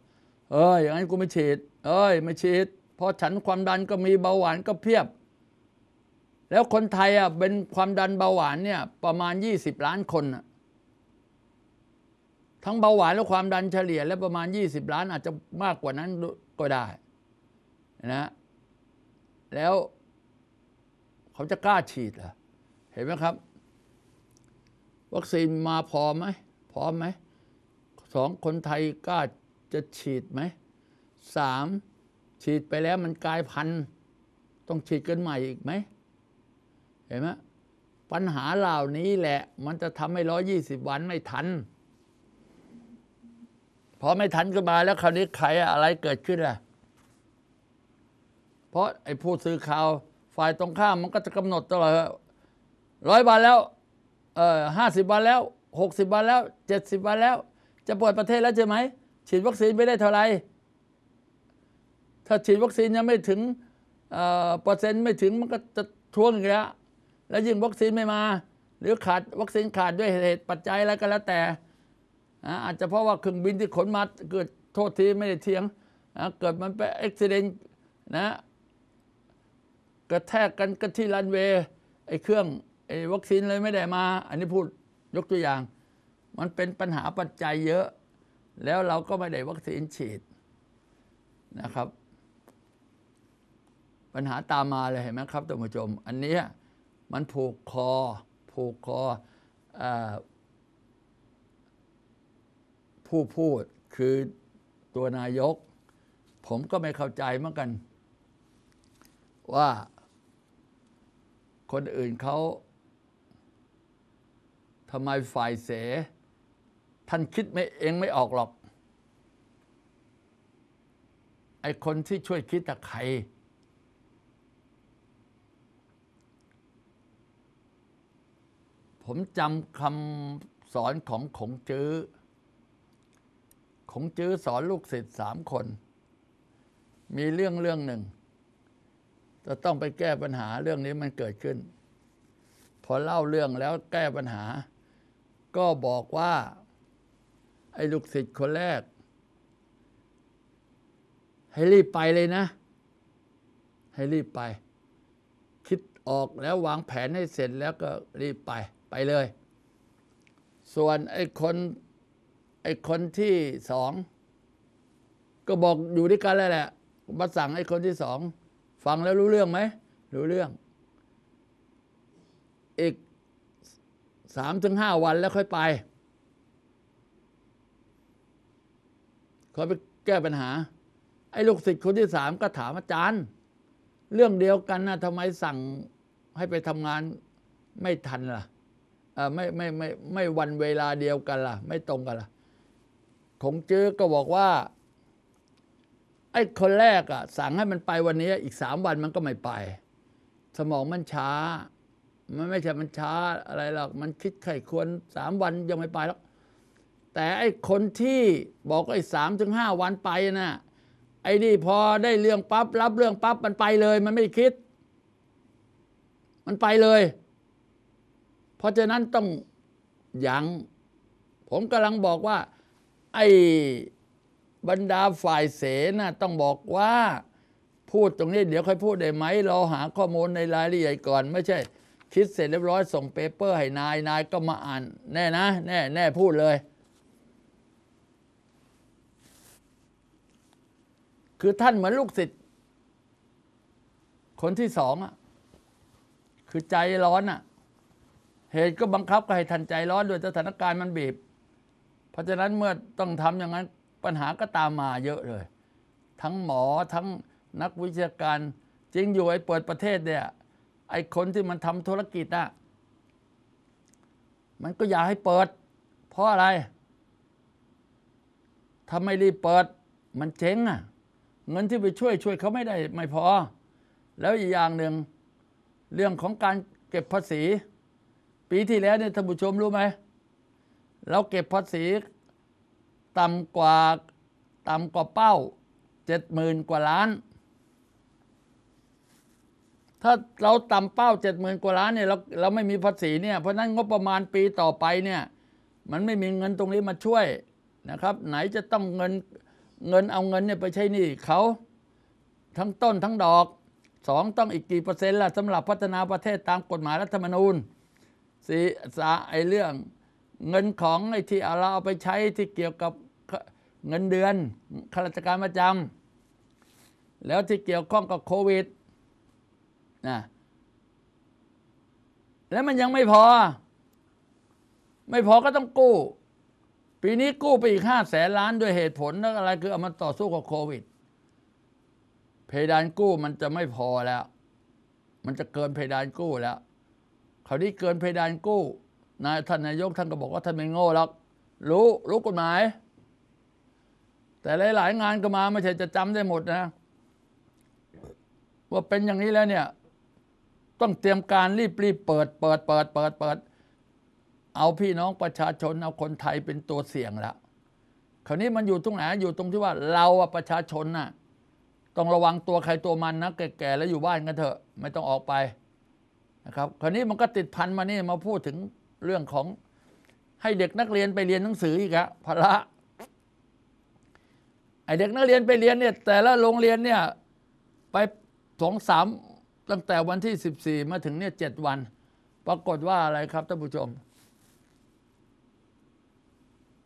เอออย่างนั้นกูไม่ฉีดเอ้ยไม่ฉีดเพราะฉันความดันก็มีเบาหวานก็เพียบ แล้วคนไทยอ่ะเป็นความดันเบาหวานเนี่ยประมาณ 20 ล้านคนอ่ะทั้งเบาหวานและความดันเฉลี่ย และประมาณ 20 ล้าน อาจจะมากกว่านั้นก็ได้นะแล้ว เขาจะกล้าฉีดเหรอเห็นไหมครับ วัคซีนมาพอไหมพร้อมไหมสองคนไทยกล้าจะฉีดไหมสามฉีดไปแล้วมันกลายพันธุ์ต้องฉีดกันใหม่อีกไหม เห็นไหมปัญหาเหล่านี้แหละมันจะทำให้ร้อยี่สิบวันไม่ทันพอไม่ทันก็มาแล้ว คราวนี้ใครอะไรเกิดขึ้นล่ะเพราะไอ้ผู้ซื้อข่าว ฝ่ายตรงข้ามมันก็จะกำหนดตลอดร้อยวันแล้วเอ่อห้าสิบวันแล้ว หกสิบวันแล้ว เจ็ดสิบวันแล้วจะเปิดประเทศแล้วใช่ไหมฉีดวัคซีนไม่ได้เท่าไหร่ถ้าฉีดวัคซีนยังไม่ถึงเออ่ปอร์เซ็นต์ไม่ถึงมันก็จะท่วงอีกแล้ว แล้วยิ่งวัคซีนไม่มา หรือขาดวัคซีนขาดด้วยเหตุปัจจัยอะไรก็แล้วแต่อาจจะเพราะว่าเครื่องบินที่ขนมาเกิดโทษทีไม่ได้เทียงเกิดมันไปอุบิเหตุนะกระแทกกันกันที่รันเวย์ไอ้เครื่องไอ้วัคซีนเลยไม่ได้มา อันนี้พูดยกตัวอย่าง มันเป็นปัญหาปัจจัยเยอะ แล้วเราก็ไม่ได้วัคซีนฉีดนะครับ ปัญหาตามมาเลยเห็นไหมครับท่านผู้ชมอันนี้มันผูกคอผูกคออผู้พูดคือตัวนายก ผมก็ไม่เข้าใจเหมือนกัน ว่าคนอื่นเขาทำไมฝ่ายเส ท่านคิดไม่เองไม่ออกหรอก ไอคนที่ช่วยคิดตะใคร ผมจำคำสอนของขงจื้อของจื้อสอนลูกศิษย์สามคน มีเรื่องเรื่องหนึ่ง จะต้องไปแก้ปัญหาเรื่องนี้มันเกิดขึ้น พอเล่าเรื่องแล้วแก้ปัญหา ก็บอกว่า ไอ้ลูกศิษย์คนแรกให้รีบไปเลยนะให้รีบไป คิดออกแล้ววางแผนให้เสร็จแล้วก็รีบไปไปเลย ส่วนไอ้คนไอ้คนที่สองก็บอกอยู่ด้วยกันแล้วแหละมาสั่งไอ้คนที่สอง ฟังแล้วรู้เรื่องไหม รู้เรื่อง อีกสามถึงห้าวันแล้วค่อยไปคอยไปแก้ปัญหา ไอ้ลูกศิษย์คนที่สามก็ถามอาจารย์ เรื่องเดียวกันนะ ทำไมสั่งให้ไปทำงานไม่ทันล่ะไม่ไม่ไม่ไม่วันเวลาเดียวกันล่ะ ไม่ตรงกันล่ะของเจ๊ก็บอกว่า ไอ้คนแรกอะสั่งให้มันไปวันนี้ อีกสามวันมันก็ไม่ไป สมองมันช้ามันไม่ใช่มันช้าอะไรหรอกมันคิดไข่ควรสามวันยังไม่ไปหรอกแต่ไอ้คนที่บอกไอ้สามถึงห้าวันไปนะ่ะไอ้นี่พอได้เรื่องปับ๊บรับ เรื่องปับ๊บมันไปเลย มันไม่คิด มันไปเลย เพราะฉะนั้นต้องยังผมกำลังบอกว่าไอ้บรรดาฝ่ายเสนะต้องบอกว่าพูดตรงนี้เดี๋ยวค่อยพูดได้ไหม เราหาข้อมูลในรายละเอียดก่อนไม่ใช่ คิดเสร็จเรียบร้อยส่งเปเปอร์ให้นายนายก็มาอ่านแน่นะ แน่แน่พูดเลย คือท่านเหมือนลูกศิษย์คนที่สองอ่ะคือใจร้อนอ่ะ เหตุก็บังคับก็ให้ทันใจร้อนด้วยสถานการณ์มันบีบราะฉะนั้นเมื่อต้องทำอย่างนั้นปัญหาก็ตามมาเยอะเลย ทั้งหมอทั้งนักวิชาการ จริงอยู่ไอ้เปิดประเทศเนี่ย ไอ้คนที่มันทำธุรกิจน่ะมันก็อยากให้เปิด เพราะอะไรถ้าไม่รีบเปิดมันเจ๊งอ่ะ เงินที่ไปช่วยช่วยเขาไม่ได้ ไม่พอ แล้วอีกอย่างหนึ่ง เรื่องของการเก็บภาษี ปีที่แล้วเนี่ยท่านผู้ชมรู้ไหมเราเก็บภาษีต่ำกว่าต่ำกว่าเป้าเจ็ดหมื่นกว่าล้าน ถ้าเราต่ำเป้าเจ็ดหมื่นกว่าล้านเนี่ยเราเราไม่มีภาษีเนี่ยเพราะนั้นงบประมาณปีต่อไปเนี่ย มันไม่มีเงินตรงนี้มาช่วยนะครับ ไหนจะต้องเงินเงินเอาเงินเนี่ยไปใช้นี่เขา ทั้งต้นทั้งดอกสองต้องอีกกี่เปอร์เซ็นต์ล่ะสำหรับพัฒนาประเทศตามกฎหมายรัฐธรรมนูญสีาไอเรื่องเงินของไอ้ที่เราเอาไปใช้ที่เกี่ยวกับเงินเดือนข้าราชการประจำแล้วที่เกี่ยวข้องกับโควิดนะแล้วมันยังไม่พอ ไม่พอก็ต้องกู้ ปีนี้กู้ไปอีกห้าแสนล้านด้วยเหตุผลอะไร คือเอามาต่อสู้กับโควิด เพดานกู้มันจะไม่พอแล้ว มันจะเกินเพดานกู้แล้วคราวนี้เกินเพดานกู้นายท่านนายกท่านก็บอกว่าท่านไม่โง่หรอกรู้รู้กฎหมาย แต่หลายๆงานก็มาไม่ใช่จะจำได้หมดนะ ว่าเป็นอย่างนี้แล้วเนี่ย ต้องเตรียมการรีบรีบเปิด เปิด เปิด เปิดเปิด เอาพี่น้องประชาชนเอาคนไทยเป็นตัวเสี่ยงละคราวนี้มันอยู่ตรงไหน อยู่ตรงที่ว่าเราอะประชาชนน่ะ ต้องระวังตัวใครตัวมันนะแก่ๆแล้วอยู่บ้านกันเถอะ ไม่ต้องออกไปนะครับ คราวนี้มันก็ติดพันมานี่มาพูดถึงเรื่องของให้เด็กนักเรียนไปเรียนหนังสืออีกอะพละไอเด็กนักเรียนไปเรียนเนี่ยแต่ละโรงเรียนเนี่ยไปสองสามตั้งแต่วันที่14มาถึงเนี่ยเจ็ดวัน ปรากฏว่าอะไรครับท่านผู้ชม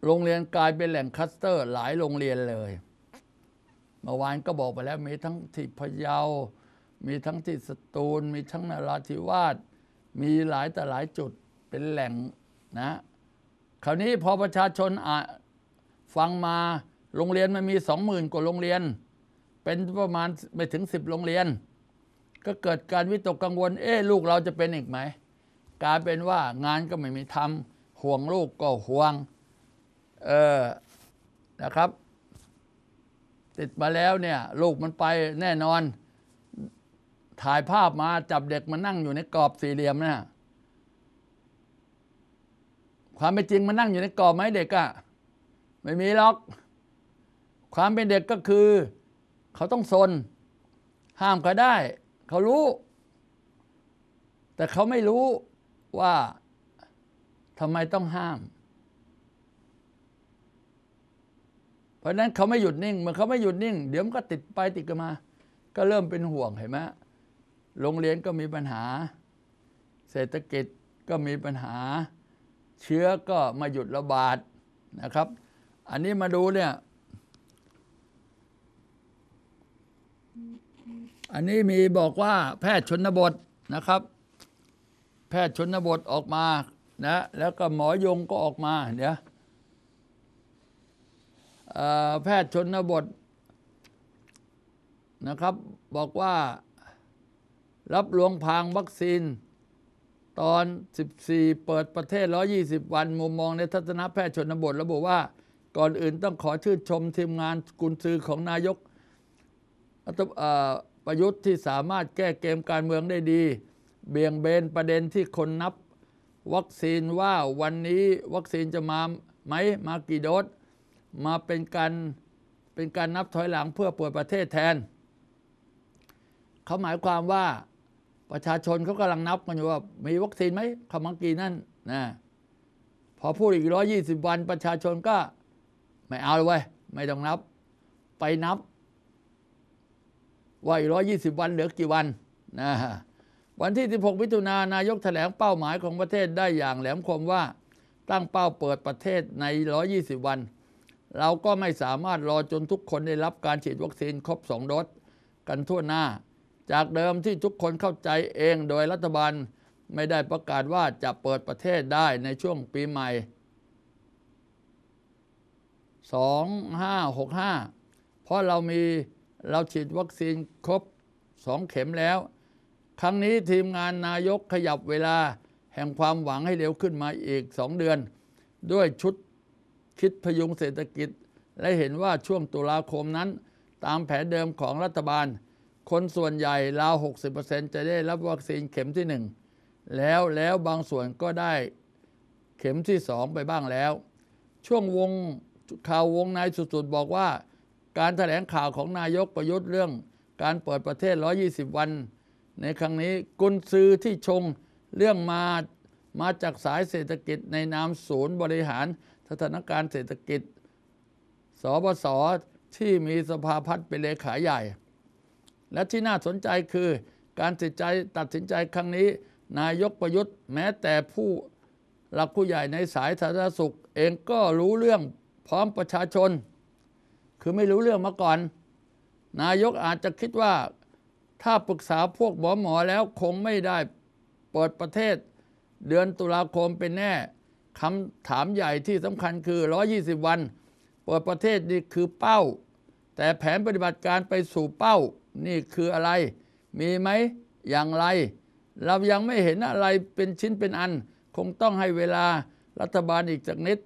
โรงเรียนกลายเป็นแหล่งคัสเตอร์ หลายโรงเรียนเลย เมื่อวานก็บอกไปแล้ว มีทั้งที่พะเยามีทั้งที่สตูลมีทั้งนาราธิวาสมีหลายแต่หลายจุดเป็นแหล่งนะ คราวนี้พอประชาชนฟังมาโรงเรียนมันมีสองหมื่นกว่าโรงเรียน เป็นประมาณไม่ถึงสิบโรงเรียน ก็เกิดการวิตกกังวล เอ๊ลูกเราจะเป็นอีกไหมกลายเป็นว่างานก็ไม่มีทำห่วงลูกก็ห่วง เออนะครับ ติดมาแล้วเนี่ย ลูกมันไปแน่นอน ถ่ายภาพมาจับเด็กมานั่งอยู่ในกรอบสี่เหลี่ยมเนี่ยความเป็นจริงมันนั่งอยู่ในกรอบไหมเด็กอะไม่มีหรอก ความเป็นเด็กก็คือ เขาต้องซนห้ามก็ได้ เขารู้ แต่เขาไม่รู้ว่าทำไมต้องห้าม เพราะนั้นเขาไม่หยุดนิ่งเมื่อเขาไม่หยุดนิ่ง เดี๋ยวมันก็ติดไปติดกันมา ก็เริ่มเป็นห่วงเห็นไหมโรงเรียนก็มีปัญหา เศรษฐกิจก็มีปัญหาเชื้อก็มาหยุดระบาดนะครับ อันนี้มาดูเนี่ย อันนี้มีบอกว่า แพทย์ชนบทนะครับ แพทย์ชนบทออกมา นะ แล้วก็หมอยงก็ออกมาเนี่ยแพทย์ชนบทนะครับ บอกว่ารับรวงพางวัคซีนตอน 14 เปิดประเทศ 120 วัน มุมมองในทัศนะแพทย์ชนบทระบุว่า ก่อนอื่นต้องขอชื่นชมทีมงานกุนซือของนายก ประยุทธ์ที่สามารถแก้เกมการเมืองได้ดี เบี่ยงเบนประเด็นที่คนนับวัคซีนว่าวันนี้วัคซีนจะมาไหม มากี่โดส มาเป็นการ เป็นการนับถอยหลังเพื่อเปิดประเทศแทน เขาหมายความว่าประชาชนเขากำลังนับกันอยู่ว่ามีวัคซีนไหมคำมังกีนั่น นะ พอพูดอีกร้อยี่สิบวัน ประชาชนก็ ไม่เอาเลยไม่ต้องนับ ไปนับว่าอีกร้อยี่สิบวันเหลือกี่วัน นะวันที่ 16 มิถุนานายกแถลงเป้าหมายของประเทศได้อย่าง แหลมคมว่าตั้งเป้าเปิดประเทศใน 120 วัน เราก็ไม่สามารถรอจนทุกคนได้รับการฉีดวัคซีนครบสองโดสกันทั่วหน้าจากเดิมที่ทุกคนเข้าใจเองโดยรัฐบาลไม่ได้ประกาศว่าจะเปิดประเทศได้ในช่วงปีใหม่ 2565 เพราะเรามีเราฉีดวัคซีนครบ 2 เข็มแล้ว ครั้งนี้ทีมงานนายกขยับเวลาแห่งความหวังให้เร็วขึ้นมาอีก 2 เดือน ด้วยชุดคิดพยุงเศรษฐกิจและเห็นว่าช่วงตุลาคมนั้น ตามแผนเดิมของรัฐบาลคนส่วนใหญ่ราว 60%จะได้รับวัคซีนเข็มที่ 1 แล้วแล้วบางส่วนก็ได้เข็มที่ 2 ไปบ้างแล้ว ช่วงวงข่าววงในสุดๆบอกว่า การถแถลงข่าวของนายกประยุทธ์เรื่องการเปิดประเทศ 120 วัน ในครั้งนี้กุนซือที่ชงเรื่องมามาจากสายเศรษฐกิจในนามศูนย์บริหารสถานการณ์เศรษฐกิจสบสที่มีสภาพัฒน์เป็นเลขาใหญ่และที่น่าสนใจคือการตัดใจตัดสินใจครั้งนี้ นายกประยุทธ์แม้แต่ผู้หลักผู้ใหญ่ในสายสาธารณสุข เองก็รู้เรื่องพร้อมประชาชน คือไม่รู้เรื่องมาก่อน นายกอาจจะคิดว่าถ้าปรึกษาพวกหมอหมอแล้วคงไม่ได้เปิดประเทศ เดือนตุลาคมเป็นแน่คำถามใหญ่ที่สำคัญคือ 120 วันเปิดประเทศนี่คือเป้า แต่แผนปฏิบัติการไปสู่เป้านี่คืออะไรมีไหม อย่างไร เรายังไม่เห็นอะไรเป็นชิ้นเป็นอัน คงต้องให้เวลารัฐบาลอีกสักนิด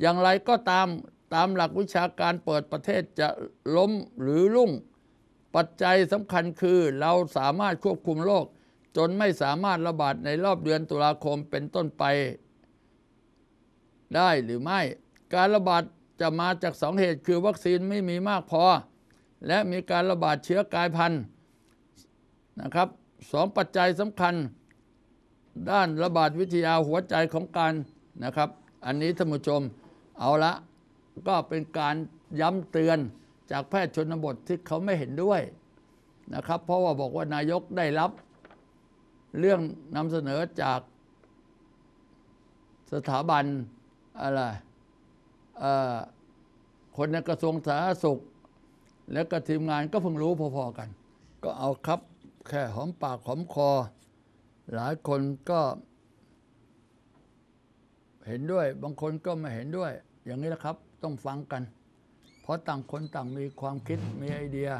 อย่างไรก็ตาม ตามหลักวิชาการเปิดประเทศจะล้มหรือรุ่ง ปัจจัยสำคัญคือ เราสามารถควบคุมโรคจนไม่สามารถระบาดในรอบเดือนตุลาคมเป็นต้นไป ได้หรือไม่ การระบาดจะมาจากสองเหตุคือวัคซีนไม่มีมากพอและมีการระบาดเชื้อกายพันธุ์นะครับสองปัจจัยสำคัญ ด้านระบาดวิทยาหัวใจของการนะครับ อันนี้ท่านผู้ชมเอาละก็เป็นการย้ำเตือนจากแพทย์ชนบทที่เขาไม่เห็นด้วยนะครับ เพราะว่าบอกว่านายกได้รับ เรื่องนำเสนอจากสถาบันอะไรคนในกระทรวงสาธารณสุขแล้วก็ทีมงานก็เพิ่งรู้พอๆ กัน ก็เอาครับ แค่หอมปาก หอมคอ หลายคนก็ เห็นด้วย บางคนก็ไม่เห็นด้วย อย่างนี้แหละครับต้องฟังกัน เพราะต่างคนต่างมีความคิดมีไอเดีย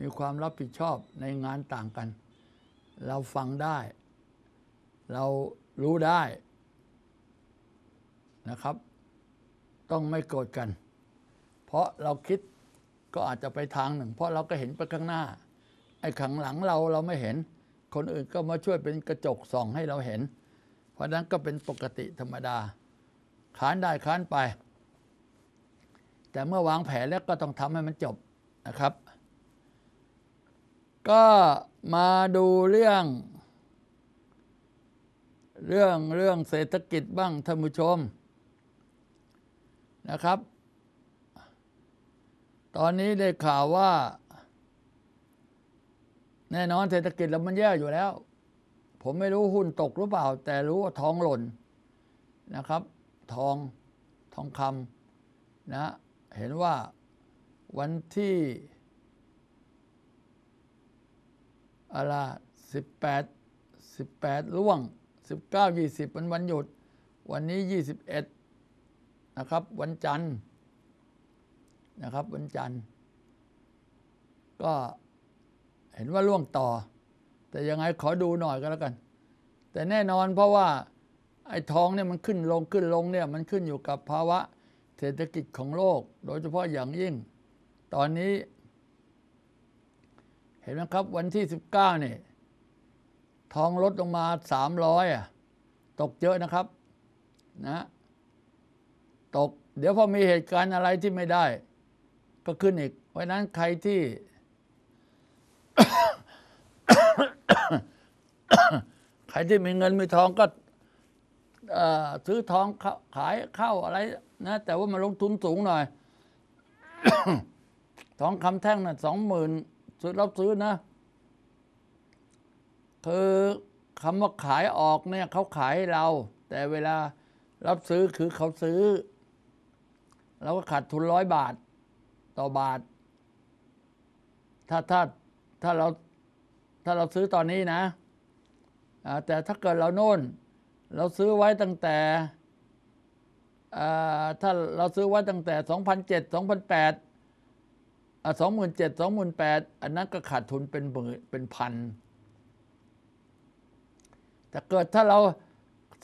มีความรับผิดชอบในงานต่างกัน เราฟังได้ เรารู้ได้นะครับ ต้องไม่โกรธกัน เพราะเราคิดก็อาจจะไปทางหนึ่ง เพราะเราก็เห็นไปข้างหน้าไอ้ข้างหลังเราเราไม่เห็น คนอื่นก็มาช่วยเป็นกระจกส่องให้เราเห็น เพราะนั้นก็เป็นปกติธรรมดาค้านได้ค้านไป แต่เมื่อวางแผนแล้วก็ต้องทำให้มันจบนะครับ ก็มาดูเรื่อง เรื่องเรื่องเศรษฐกิจบ้างท่านผู้ชมนะครับตอนนี้ได้ข่าวว่าแน่นอนเศรษฐกิจเรามันแย่อยู่แล้ว ผมไม่รู้หุ้นตกหรือเปล่า แต่รู้ว่าทองหล่นนะครับ ทอง ทองคำนะ เห็นว่าวันที่อะไรสิบแปดสิบแปดล่วงสิบเก้ายี่สิบเป็นวันหยุด วันนี้ยี่สิบเอ็ดนะครับ วันจันทร์นะครับวันจันทร์ ก็เห็นว่าล่วงต่อ แต่ยังไงขอดูหน่อยก็แล้วกัน แต่แน่นอนเพราะว่า ไอ้ทองเนี่ยมันขึ้นลงขึ้นลงเนี่ย มันขึ้นอยู่กับภาวะเศรษฐกิจของโลก โดยเฉพาะอย่างยิ่ง ตอนนี้ เห็นไหมครับวันที่ 19เนี่ยทองลดลงมา 300อ่ะตกเยอะนะครับนะ ตก เดี๋ยวพอมีเหตุการณ์อะไรที่ไม่ได้ก็ขึ้นอีกเพราะนั้นใครที่ ใครที่มีเงินมีทองก็ซื้อทองขายเข้าอะไรนะ แต่ว่ามันลงทุนสูงหน่อยทองคำแท่งนะ่ะสองหมื่นซื้อรับซื้อนะคือคำว่าขายออกเนี่ยเขาขายเรา แต่เวลา รับซื้อคือเขาซื้อ เราก็ขาดทุนร้อยบาทต่อบาท ถ้าถ้าถ้าเราถ้าเราซื้อตอนนี้นะ แต่ถ้าเกิดเราโน่น เราซื้อไว้ตั้งแต่ ถ้าเราซื้อไว้ตั้งแต่ 2007 2008 2007 2008อันนั้นก็ขาดทุนเป็นหมื่นเป็นพัน แต่เกิดถ้าเรา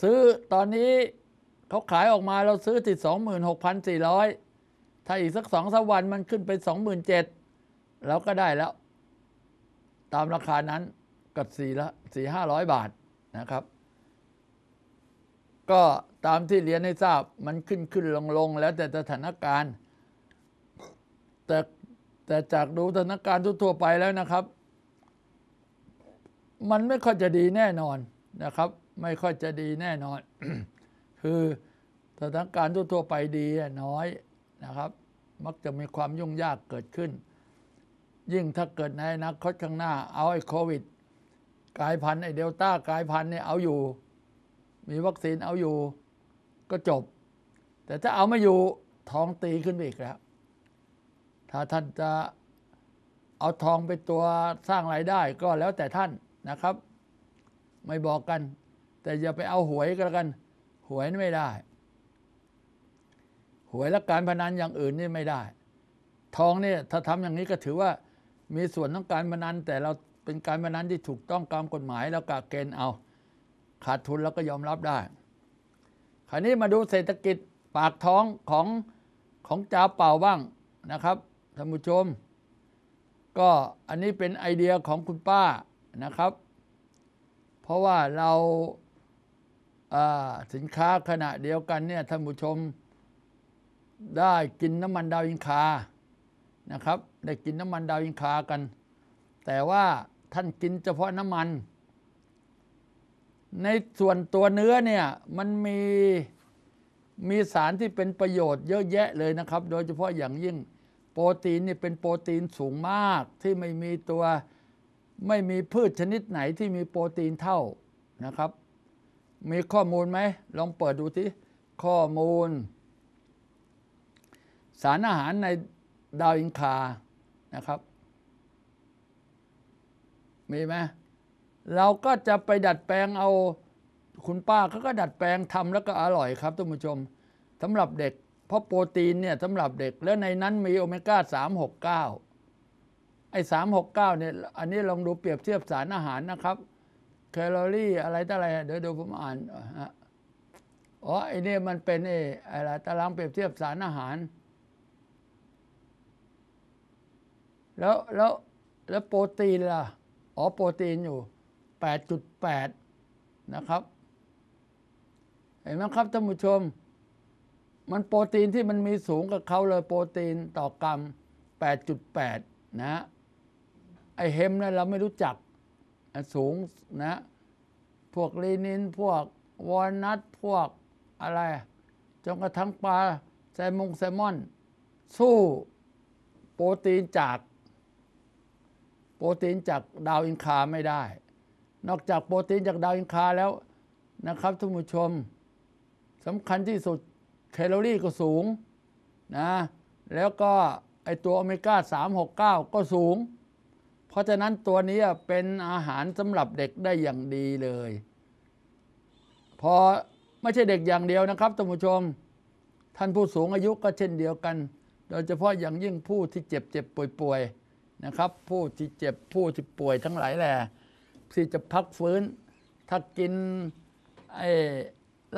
ซื้อตอนนี้เขาขายออกมาเราซื้อตี่26,400ถ้าอีกสักสองสวันมันขึ้นไปสองหมื่นเจ็ดเราก็ได้แล้ว ตามราคานั้นกับสี่ละสี่ห้าร้อยบาทนะครับ ก็ตามที่เรียนให้ทราบ มันขึ้นขึ้นลงลงแล้วแต่สถานการณ์ แต่แต่จากดูสถานการณ์ทั่วไปแล้วนะครับ มันไม่ค่อยจะดีแน่นอนนะครับ ไม่ค่อยจะดีแน่นอนคือสถานการณ์ทั่วไปดีน้อยนะครับมักจะมีความยุ่งยากเกิดขึ้น ยิ่งถ้าเกิดในอนาคตข้างหน้าเอาไอ้โควิด กลายพันธุ์ไอ้เดลต้า กลายพันธุ์เนี่ยเอาอยู่ มีวัคซีนเอาอยู่ก็จบ แต่ถ้าเอาไม่อยู่ท้องตีขึ้นอีกแล้วถ้าท่านจะเอาทองไปตัวสร้างรายได้ก็แล้วแต่ท่านนะครับ ไม่บอกกัน แต่อย่าไปเอาหวยก็แล้วกัน หวยไม่ได้หวยและการพนันอย่างอื่นนี่ไม่ได้ทองเนี่ยถ้าทำอย่างนี้ก็ถือว่ามีส่วนต้องการพนัน แต่เราเป็นการพนันที่ถูกต้องตามกฎหมาย แล้วกะเกณฑ์เอา ขาดทุนแล้วก็ยอมรับได้ คราวนี้มาดูเศรษฐกิจปากท้องของของจ่าเป่าบ้างนะครับท่านผู้ชม ก็อันนี้เป็นไอเดียของคุณป้านะครับ เพราะว่าเราาสินค้าขณะเดียวกันเนี่ยท่านผู้ชมได้กินน้ำมันดาวอินคา นะครับ ได้กินน้ำมันดาวอินคากัน แต่ว่าท่านกินเฉพาะน้ำมัน ในส่วนตัวเนื้อเนี่ย มันมี มีสารที่เป็นประโยชน์เยอะแยะเลยนะครับ โดยเฉพาะอย่างยิ่งโปรตีนนี่เป็นโปรตีนสูงมากที่ไม่มีตัว ไม่มีพืชชนิดไหนที่มีโปรตีนเท่านะครับ มีข้อมูลไหม ลองเปิดดูที่ข้อมูลสารอาหารในดาวอินคา นะครับ มีไหม เราก็จะไปดัดแปลงเอาคุณป้าเขาก็ดัดแปลงทำแล้วก็อร่อยครับท่านผู้ชม สำหรับเด็ก เพราะโปรตีนเนี่ยสำหรับเด็ก แล้วในนั้นมีโอเมก้าสามหกเก้าไอ้สามหกเก้าเนี่ย อันนี้ลองดูเปรียบเทียบสารอาหารนะครับแคลอรี่อะไรต่ออะไรเดี๋ยวดูผมอ่านอ๋อไอ้นี่มันเป็นไอ้อะไรตารางเปรียบเทียบสารอาหารแล้วแล้วแล้วโปรตีนล่ะอ๋อโปรตีนอยู่ 8.8 นะครับ เห็นไหมครับท่านผู้ชม มันโปรตีนที่มันมีสูงกับเขาเลยโปรตีนต่อกรัม8.8 นะ ไอเฮมนะเราไม่รู้จักสูงนะ พวกลีนินพวก วอลนัทพวกอะไรจนกระทั่งปลา แซลมงแซลมอน สู้โปรตีนจากโปรตีนจากดาวอินคาไม่ได้ นอกจากโปรตีนจากดาวอินคาแล้วนะครับท่านผู้ชมสำคัญที่สุดแคลอรี่ก็สูงนะแล้วก็ไอตัวโอเมก้า369 ก็สูง เพราะฉะนั้นตัวนี้เป็นอาหารสำหรับเด็กได้อย่างดีเลย พอไม่ใช่เด็กอย่างเดียวนะครับท่านผู้ชมท่านผู้สูงอายุก็เช่นเดียวกัน โดยเฉพาะอย่างยิ่งผู้ที่เจ็บเจ็บป่วยๆนะครับผู้ที่เจ็บ ผู้ที่ป่วยทั้งหลายแหละที่จะพักฟื้น ถ้ากินไอ้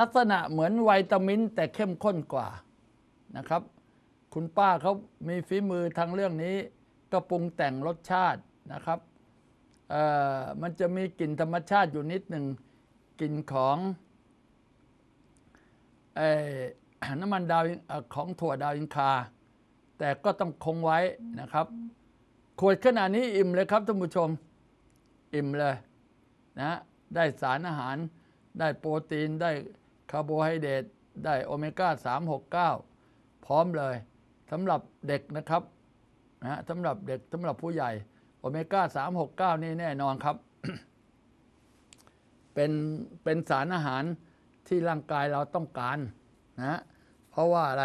ลักษณะเหมือนวิตามิน แต่เข้มข้นกว่านะครับ คุณป้าเขามีฝีมือทางเรื่องนี้ ก็ปรุงแต่งรสชาตินะครับมันจะมีกลิ่นธรรมชาติอยู่นิดหนึ่งกลิ่นของน้ำมันดาวของถั่วดาวอินคา แต่ก็ต้องคงไว้นะครับขวดขนาดนี้อิ่มเลยครับท่านผู้ชมอิ่มเลยนะได้สารอาหาร ได้โปรตีนได้คาร์โบไฮเดรตได้โอเมก้า369 พร้อมเลยสำหรับเด็กนะครับนะสำหรับเด็กสำหรับผู้ใหญ่ โอเมก้า 369 นี่แน่นอนครับ เป็นเป็นสารอาหารที่ร่างกายเราต้องการนะเพราะว่าอะไร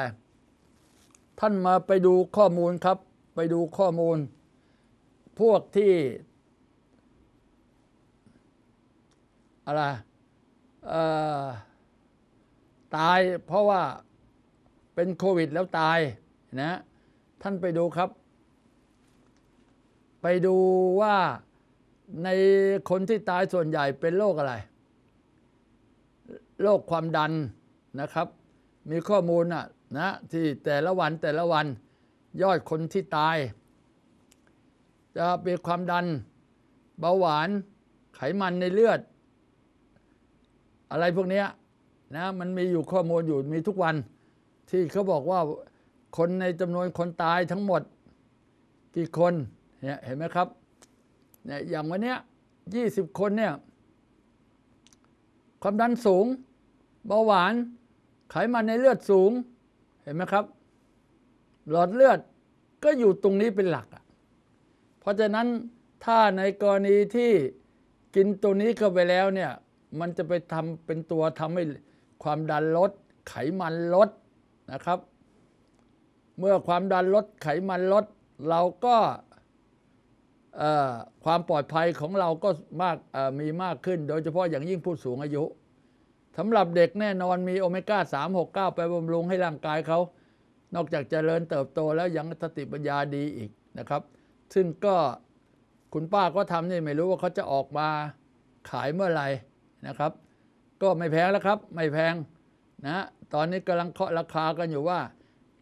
ท่านมาไปดูข้อมูลครับ ไปดูข้อมูลพวกที่อะไรตาย เพราะว่าเป็นโควิดแล้วตาย นะ ท่านไปดูครับ ไปดูว่าในคนที่ตายส่วนใหญ่เป็นโรคอะไรโรคความดันนะครับ มีข้อมูลนะนะ ที่แต่ละวันแต่ละวันยอดคนที่ตายจะเป็นความดันเบาหวาน ไขมันในเลือด อะไรพวกนี้นะมันมีอยู่ข้อมูลอยู่มีทุกวัน ที่เขาบอกว่าคนในจำนวนคนตายทั้งหมด กี่คนเนี่ยเห็นไหมครับเนี่ยอย่างวันนี้ยยี่สิบคนเนี่ยความดันสูง เบาหวานไขมันในเลือดสูงเห็นไหมครับ หลอดเลือดก็อยู่ตรงนี้เป็นหลักอะราะฉะนั้นถ้าในกรณีที่กินตัวนี้เข้าไปแล้วเนี่ยมันจะไปทำเป็นตัวทำให้ความดันลด ไขมันลดนะครับ เมื่อความดันลด ไขมันลดเราก็ความปลอดภัยของเราก็มากมีมากขึ้น โดยเฉพาะอย่างยิ่งผู้สูงอายุสำหรับเด็กแน่นอนมีโอเมก้า 369 ไปบำรุงให้ร่างกายเขา นอกจากจเจริญเติบโตแล้วยังสติปัญญาดีอีกนะครับซึ่งก็คุณป้าก็ทำนี่ไม่รู้ว่าเขาจะออกมาขายเมื่อไหร่นะครับ ก็ไม่แพงแล้วครับ ไม่แพงนะ ตอนนี้กำลังเคาะราคากันอยู่ว่า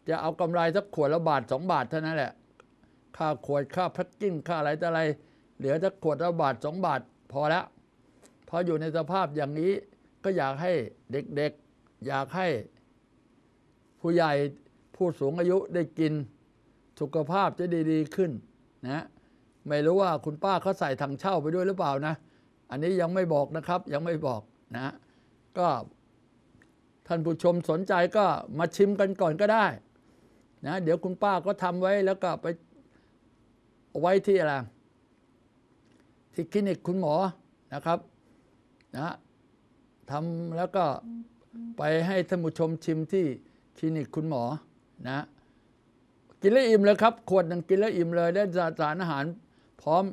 จะเอากำไรสักขวดละบาท 2 บาทเท่านั้นแหละ ค่าขวดค่าพักกิ้งค่าอะไรต่อะไร เหลือสักขวดละบาท2บาทพอแล้วพออยู่ในสภาพอย่างนี้ก็อยากให้เด็กๆ อยากให้ผู้ใหญ่ผู้สูงอายุได้กิน สุขภาพจะดีๆขึ้นนะไม่รู้ว่าคุณป้าเขาใส่ถังเช่าไปด้วยหรือเปล่านะอันนี้ยังไม่บอกนะครับ ยังไม่บอกนะก็ท่านผู้ชมสนใจก็มาชิมกันก่อนก็ได้ นะเดี๋ยวคุณป้าก็ทำไว้แล้วก็ไป ไว้ที่อะไรที่คลินิกคุณหมอนะครับ นะทำแล้วก็ไปให้ท่านผู้ชมชิมที่คลินิกคุณหมอนะกินแล้วอิ่มเลยครับขวดหนึ่งกินแล้วอิ่มเลยได้สารอาหารพร้อม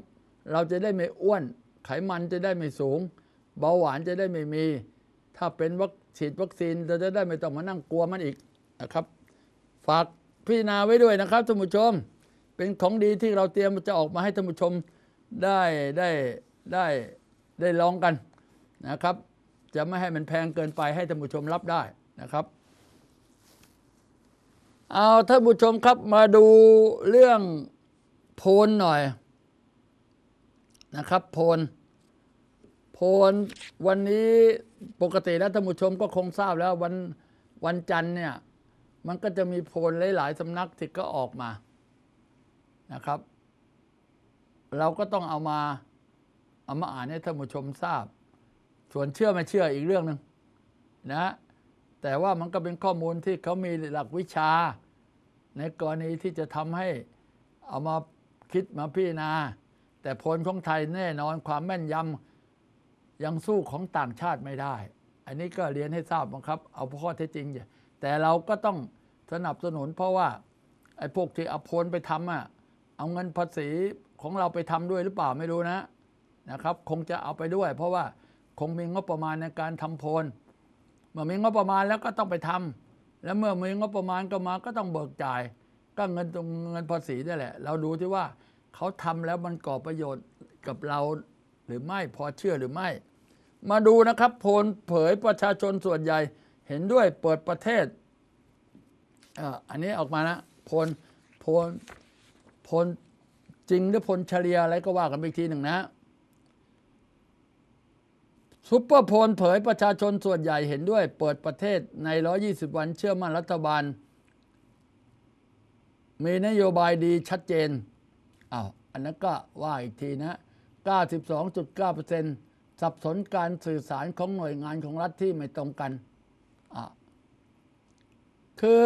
เราจะได้ไม่อ้วน ไขมันจะได้ไม่สูง เบาหวานจะได้ไม่มี ถ้าเป็นวัคฉีดวัคซีนเราจะได้ไม่ต้องมานั่งกลัวมันอีกนะครับ ฝากพิจารณาไว้ด้วยนะครับท่านผู้ชมเป็นของดีที่เราเตรียมจะออกมาให้ท่านผู้ชมได้ได้ได้ได้ลองกันนะครับ จะไม่ให้มันแพงเกินไปให้ท่านผู้ชมรับได้นะครับเอาท่านผู้ชมครับมาดูเรื่องโพลหน่อยนะครับ โพลโพลวันนี้ปกติแล้วท่านผู้ชมก็คงทราบแล้ว วันวันจันทร์เนี่ย มันก็จะมีโพลหลาย ๆ สำนักที่ก็ออกมานะครับ เราก็ต้องเอามาเอามาอ่านให้ท่านผู้ชมทราบ ส่วนเชื่อไม่เชื่ออีกเรื่องหนึ่งนะ แต่ว่ามันก็เป็นข้อมูลที่เขามีหลักวิชาในกรณีที่จะทำให้เอามาคิดมาพิจารณา แต่ผลของไทยแน่นอนความแม่นยำยังสู้ของต่างชาติไม่ได้ อันนี้ก็เรียนให้ทราบนะครับ เอาข้อเท็จจริงแต่เราก็ต้องสนับสนุน เพราะว่าไอ้พวกที่เอาผลไปทำอ่ะ เอาเงินภาษีของเราไปทำด้วยหรือเปล่าไม่รู้นะนะครับ คงจะเอาไปด้วยเพราะว่าคงมีงบประมาณในการทำพลเมื่อมีงบประมาณแล้วก็ต้องไปทำแล้วเมื่อมีงบประมาณก็มาก็ต้องเบิกจ่าย ก็เงินตรงเงินภาษีนี่แหละ เราดูที่ว่าเขาทำแล้วมันก่อประโยชน์กับเราหรือไม่ พอเชื่อหรือไม่ มาดูนะครับโพลเผยประชาชนส่วนใหญ่ เห็นด้วยเปิดประเทศอันนี้ออกมานะโพลโพลโพลจริงหรือโพลเฉลี่ยอะไรก็ว่ากันอีกทีหนึ่งนะซุปเปอร์โพลเผยประชาชนส่วนใหญ่เห็นด้วย เปิดประเทศใน 120 วันเชื่อมั่นรัฐบาล มีนโยบายดีชัดเจนอา้าวอันนั้นก็ว่าอีกทีนะ 92.9%สับสนการสื่อสารของหน่วยงานของรัฐที่ไม่ตรงกัน คือ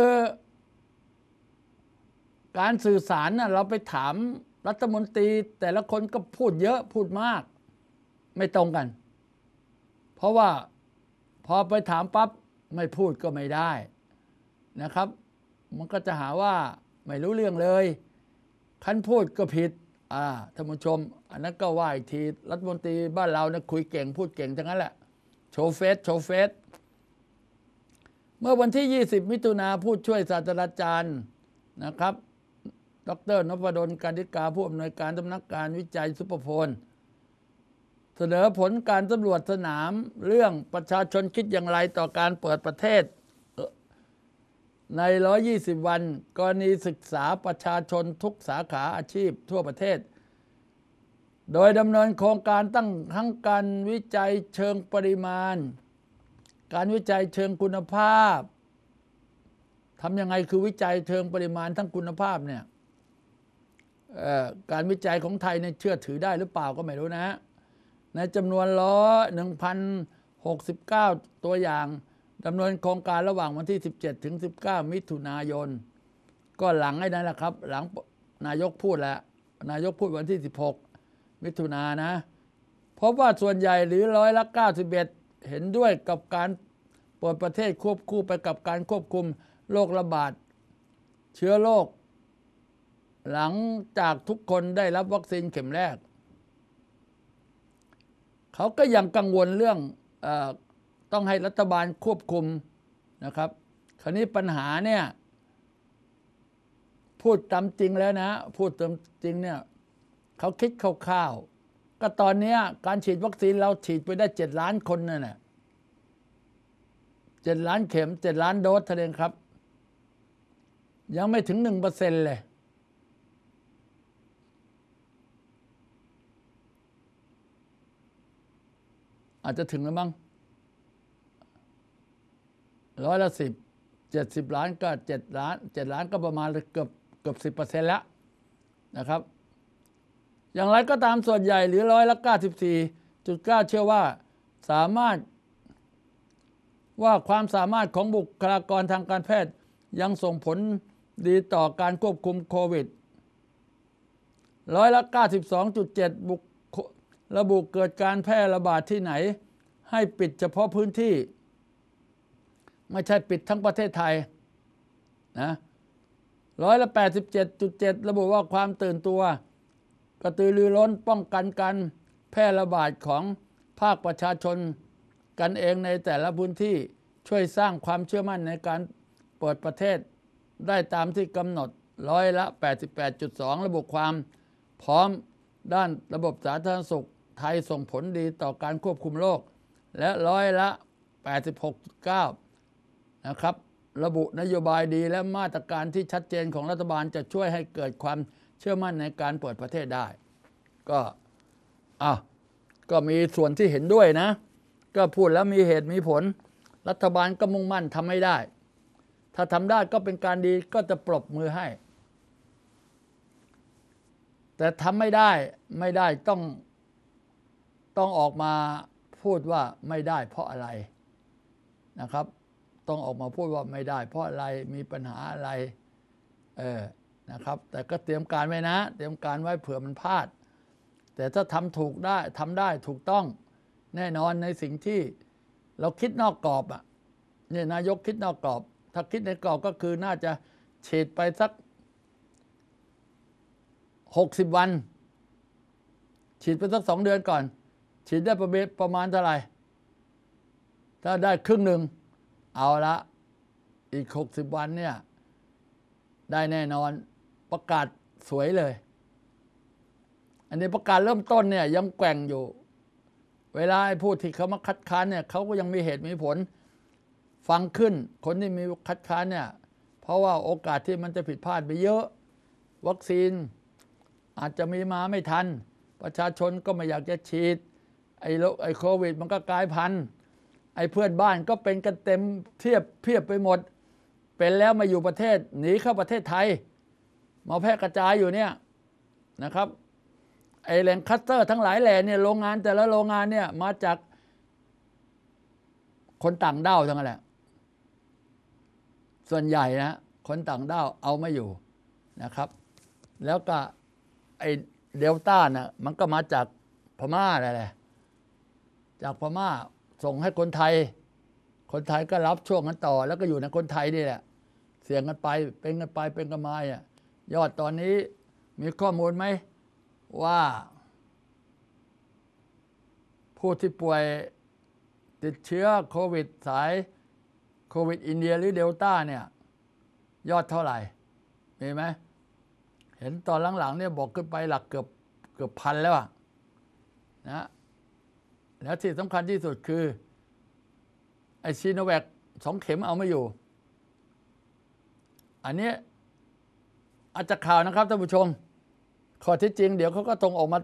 การสื่อสารนะเราไปถามรัฐมนตรีแต่ละคนก็พูดเยอะพูดมาก ไม่ตรงกันเพราะว่าพอไปถามปั๊บไม่พูดก็ไม่ได้นะครับ มันก็จะหาว่าไม่รู้เรื่องเลยคันพูดก็ผิดอ่าท่านผู้ชม อันนั้นก็ว่าอีกทีรัฐมนตรีบ้านเรานะคุยเก่งพูดเก่งทั้งนั้นแหละโชว์เฟส โชว์เฟสเมื่อวันที่ 20มิถุนาพูดช่วยศาสตราจารย์นะครับ ดรนพดล การดิกา ผู้อำนวยการสำนักการวิจัยสุปพลเสนอผลการสำรวจสนามเรื่องประชาชนคิดอย่างไรต่อการเปิดประเทศ ใน 120 วันกรณีศึกษาประชาชนทุกสาขาอาชีพทั่วประเทศ โดยดำเนินโครงการตั้งทั้งการวิจัยเชิงปริมาณ การวิจัยเชิงคุณภาพทำยังไงคือวิจัยเชิงปริมาณทั้งคุณภาพเนี่ยการวิจัยของไทยเนี่ยเชื่อถือได้หรือเปล่าก็ไม่รู้นะฮะในจำนวนล้อ1,069 ตัวอย่างดำเนินโครงการระหว่างวันที่ 17 ถึง 19 มิถุนายน ก็หลังให้นั่นแหละครับ หลังนายกพูดแล้วนายกพูดวันที่ 16 มิถุนานะพบว่าส่วนใหญ่หรือร้อยละ 91 เห็นด้วยกับการเปิดประเทศควบคู่ไปกับการควบคุมโรคระบาด เชื้อโรคหลังจากทุกคนได้รับวัคซีนเข็มแรกเขาก็ยังกังวลเรื่องอต้องให้รัฐบาลควบคุมนะครับ คราวนี้ปัญหาเนี่ย พูดตามจริงแล้วนะ พูดตามจริงเนี่ย เขาคิดคร่าวๆก็ตอนนี้การฉีดวัคซีนเราฉีดไปได้เจ็ดล้านคนนั่นแหละเจ็ดล้านเข็มเจ็ดล้านโดสเท่านั้นครับ ยังไม่ถึงหนึ่งเปอร์เซ็นต์เลยอาจจะถึงแล้วมั้งร้อยละสิบเจ็ดสิบล้านก็เจ็ดล้านเจ็ดล้านก็ประมาณเกือบเกือบสิบเปอร์เซ็นต์แล้วนะครับ อย่างไรก็ตามส่วนใหญ่หรือร้อยละเก้าสิบสี่จุดเก้าเชื่อว่าสามารถว่าความสามารถของบุคลากรทางการแพทย์ ยังส่งผลดีต่อการควบคุมโควิดร้อยละ92.7บุคระบุเกิดการแพร่ระบาดที่ไหน ให้ปิดเฉพาะพื้นที่ ไม่ใช่ปิดทั้งประเทศไทยนะร้อยละแปดสิบเจ็ดจุดเจ็ดระบุว่าความตื่นตัว กระตือรือร้นป้องกันการแพร่ระบาดของภาคประชาชน กันเองในแต่ละพื้นที่ช่วยสร้างความเชื่อมั่นในการเปิดประเทศได้ตามที่กำหนดร้อยละ 88.2 ระบบความพร้อมด้านระบบสาธารณสุขไทยส่งผลดีต่อการควบคุมโรคและร้อยละ 86.9 นะครับ ระบุนโยบายดีและมาตรการที่ชัดเจนของรัฐบาลจะช่วยให้เกิดความเชื่อมั่นในการเปิดประเทศได้ ก็อ่ะก็มีส่วนที่เห็นด้วยนะ ก็พูดแล้วมีเหตุมีผล รัฐบาลก็มุ่งมั่นทำให้ได้ ถ้าทำได้ก็เป็นการดีก็จะปรบมือให้ แต่ทำไม่ได้ไม่ได้ต้องต้องออกมาพูดว่าไม่ได้เพราะอะไรนะครับต้องออกมาพูดว่าไม่ได้เพราะอะไรมีปัญหาอะไร เออนะครับ แต่ก็เตรียมการไว้นะเตรียมการไว้เผื่อมันพลาด แต่ถ้าทำถูกได้ทำได้ถูกต้อง แน่นอนในสิ่งที่เราคิดนอกกรอบอ่ะเนี่ยนายกคิดนอกกรอบ ถ้าคิดในกรอบก็คือน่าจะเฉดไปสักหกสิบวันฉีดไปสักสองเดือนก่อนฉีดได้ประมาณประมาณเท่าไหร่ถ้าได้ครึ่งหนึ่งเอาละ อีก 60 วันเนี่ย ได้แน่นอน ประกาศสวยเลย อันนี้ประกาศเริ่มต้นเนี่ยยังแกว่งอยู่ เวลาไอ้ผู้ที่เขามาคัดค้านเนี่ยเขาก็ยังมีเหตุมีผล ฟังขึ้น คนที่มีคัดค้านเนี่ย เพราะว่าโอกาสที่มันจะผิดพลาดไปเยอะ วัคซีน อาจจะมีมาไม่ทัน ประชาชนก็ไม่อยากจะฉีดไอ้โรคไอ้โควิดมันก็กลายพันธุ์ไอ้เพื่อนบ้านก็เป็นกันเต็มเทียบเพียบไปหมด เป็นแล้วมาอยู่ประเทศหนีเข้าประเทศไทยมาแพร่กระจายอยู่เนี่ยนะครับ ไอ้แหล่งคัสเตอร์ ทั้งหลายแหล่เนี่ยโรงงานแต่ละโรงงานเนี่ยมาจาก คนต่างด้าวทั้งนั้นแหละ ส่วนใหญ่นะคนต่างด้าวเอาไม่อยู่นะครับ แล้วก็ ไอ้เดลต้านะ่ะ มันก็มาจากพม่าอะไรแหละจากพม่าส่งให้คนไทย คนไทยก็รับช่วงกันต่อ แล้วก็อยู่ในคนไทยนี่แหละ เสี่ยงกันไป เป็นกันไปเป็นกันมาอ่ะยอดตอนนี้มีข้อมูลไหม ว่า ผู้ที่ป่วย ติดเชื้อโควิดสาย โควิดอินเดียหรือเดลต้าเนี่ยยอดเท่าไหร่มีไหม เห็นตอนหลังๆเนี่ยบอกขึ้นไปหลักเกือบเกือบพันแล้วอ่ะ นะแล้วที่สำคัญที่สุดคือ ไอซีโนแวคสองเข็มเอาไม่อยู่ อันนี้อาจจะข่าวนะครับท่านผู้ชมข้อที่จริงเดี๋ยวเขาก็ตรงออกมา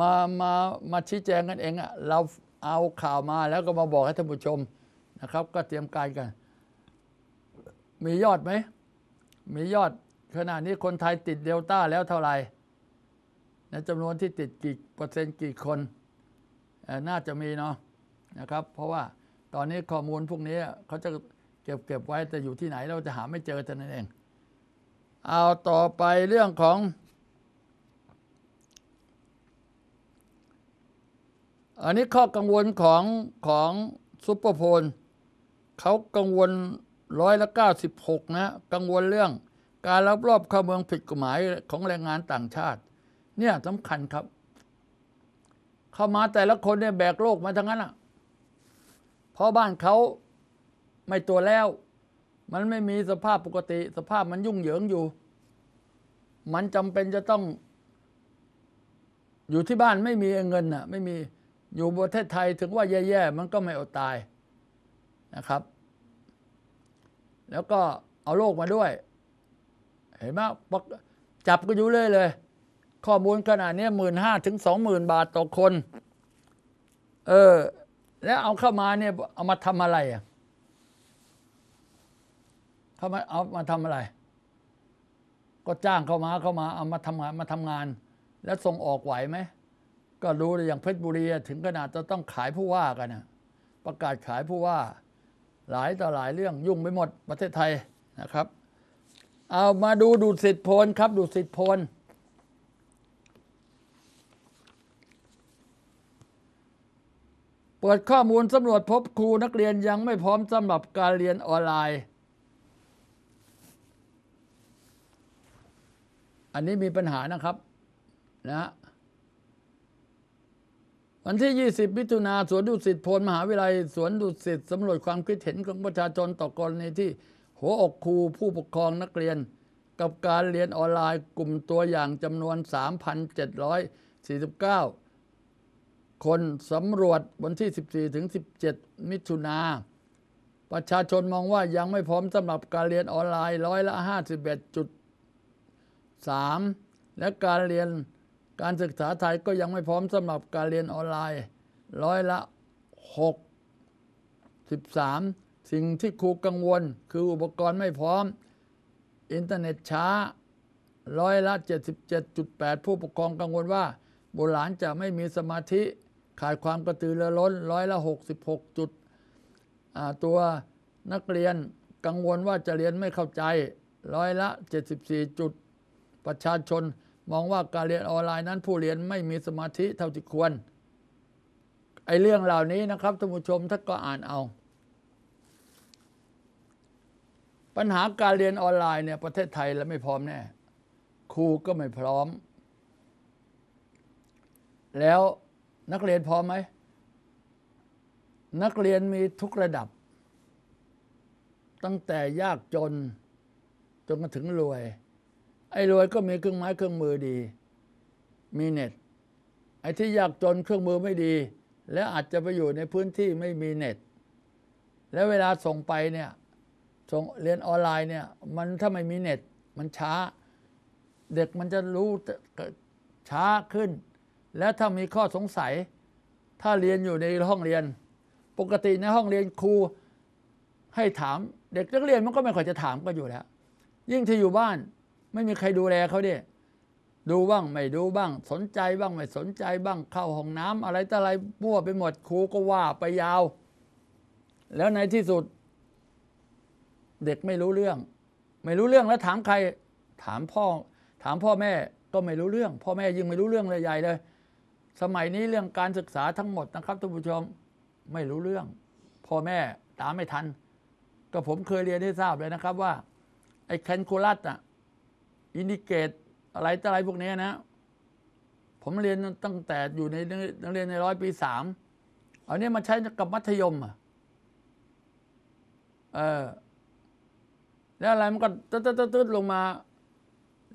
มา มา มาชี้แจงกันเองอะ เราเอาข่าวมาแล้วก็มาบอกให้ท่านผู้ชมนะครับ ก็เตรียมการกัน มียอดไหม มียอดขณะนี้คนไทยติดเดลต้า แล้วเท่าไหร่ ในจำนวนที่ติดกี่เปอร์เซ็นต์กี่คนน่าจะมีเนาะนะครับ เพราะว่าตอนนี้ข้อมูลพวกนี้เขาจะเก็บเก็บไว้ แต่อยู่ที่ไหนเราจะหาไม่เจอจะ่นั่นเอง เอาต่อไปเรื่องของ อันนี้ข้อกังวลของของ ซุปเปอร์โพลเขากังวลร้อยละเก้าสิบหกนะ กังวลเรื่องการลับรอบเข้าเมืองผิดกฎหมายของแรงงานต่างชาติ เนี่ยสำคัญครับเข้ามาแต่ละคนเนี่ยแบกโลกมาทั้งนั้นอ่ะเพราะบ้านเขาไม่ตัวแล้ว มันไม่มีสภาพปกติ สภาพมันยุ่งเหยิงอยู่ มันจำเป็นจะต้อง อยู่ที่บ้านไม่มีเงินอ่ะ ไม่มีอยู่ประเทศไทยถึงว่าแย่ๆมันก็ไม่อดตายนะครับ แล้วก็เอาโลกมาด้วย เห็นไหมจับก็อยู่เลยเลยข้อมูลขนาดนี้หมื่นห้าถึงสองหมื่นบาทต่อคน เออ แล้วเอาเข้ามาเนี่ยเอามาทำอะไรอ่ะเข้ามาเอามาทำอะไร ก็จ้างเข้ามาเข้ามาเอามาทำงานมาทำงาน แล้วส่งออกไหวไหม ก็รู้เลยอย่างเพชรบุรีถึงขนาดจะต้องขายผู้ว่ากันนะประกาศขายผู้ว่า หลายต่อหลายเรื่องยุ่งไปหมด ประเทศไทยนะครับ เอามาดูดูสิทธิพลครับดูสิทธิพลเปิดข้อมูลสำรวจพบครูนักเรียนยังไม่พร้อมสำหรับการเรียนออนไลน์ อันนี้มีปัญหานะครับนะวันที่ 20มิถุนาสวนดุสิตพลมหาวิทยาลัยสวนดุสิตสำรวจความคิดเห็นของประชาชนต่อกรณีที่ หัวอกครูผู้ปกครองนักเรียนกับการเรียนออนไลน์กลุ่มตัวอย่างจำนวน 3,749คนสำรวจวันที่ 14 ถึง 17 มิถุนา ประชาชนมองว่ายังไม่พร้อมสำหรับการเรียนออนไลน์ร้อยละ 51.3 และการเรียนการศึกษาไทยก็ยังไม่พร้อมสำหรับการเรียนออนไลน์ร้อยละ63 1สิ่งที่ครูกังวลคืออุปกรณ์ไม่พร้อม อินเทอร์เน็ตช้าร้อยละ 77.8 ผู้ปกครองกังวลว่าบุตรหลานจะไม่มีสมาธิขาดความกระตือรือร้น ร้อยละ66จุด ตัวนักเรียนกังวลว่าจะเรียนไม่เข้าใจร้อยละ74จุดประชาชน มองว่าการเรียนออนไลน์นั้นผู้เรียนไม่มีสมาธิเท่าที่ควรไอเรื่องเหล่านี้นะครับท่านผู้ชมท่านก็อ่านเอา ปัญหาการเรียนออนไลน์เนี่ยประเทศไทยเราไม่พร้อมแน่ ครูก็ไม่พร้อม แล้วนักเรียนพอไหม นักเรียนมีทุกระดับ ตั้งแต่ยากจนจนมาถึงรวย ไอ้รวยก็มีเครื่องไม้ เครื่องมือดี มีเน็ต ไอ้ที่ยากจนเครื่องมือไม่ดี แล้วอาจจะไปอยู่ในพื้นที่ไม่มีเน็ต แล้วเวลาส่งไปเนี่ย ส่งเรียนออนไลน์เนี่ย มันถ้าไม่มีเน็ต มันช้า เด็กมันจะรู้ ช้าขึ้นและถ้ามีข้อสงสัย ถ้าเรียนอยู่ในห้องเรียน ปกติในห้องเรียนครูให้ถาม เด็กนักเรียนมันก็ไม่ค่อยจะถามก็อยู่แล้วยิ่งที่อยู่บ้านไม่มีใครดูแลเขาดิดูบ้างไม่ดูบ้าง สนใจบ้างไม่สนใจบ้างเข้าห้องน้ำ อะไรต่อะไรมั่วไปหมดครูก็ว่าไปยาว แล้วในที่สุด เด็กไม่รู้เรื่อง ไม่รู้เรื่องแล้วถามใครถามพ่อ ถามพ่อแม่ก็ไม่รู้เรื่อง พ่อแม่ยิ่งไม่รู้เรื่องเลยใหญ่เลยสมัยนี้เรื่องการศึกษาทั้งหมดนะครับท่านผู้ชมไม่รู้เรื่อง พ่อแม่ตามไม่ทัน ก็ผมเคยเรียนให้ทราบเลยนะครับว่า ไอ้แคนคูลัสอะอินดิเกตอะไรต่อะไรพวกนี้นะ ผมเรียนตั้งแต่อยู่ในนักเรียนในร้อย ปีสามอันนี้มาใช้กับมัธยมอะเออแล้วอะไรมันก็ตืดลงมา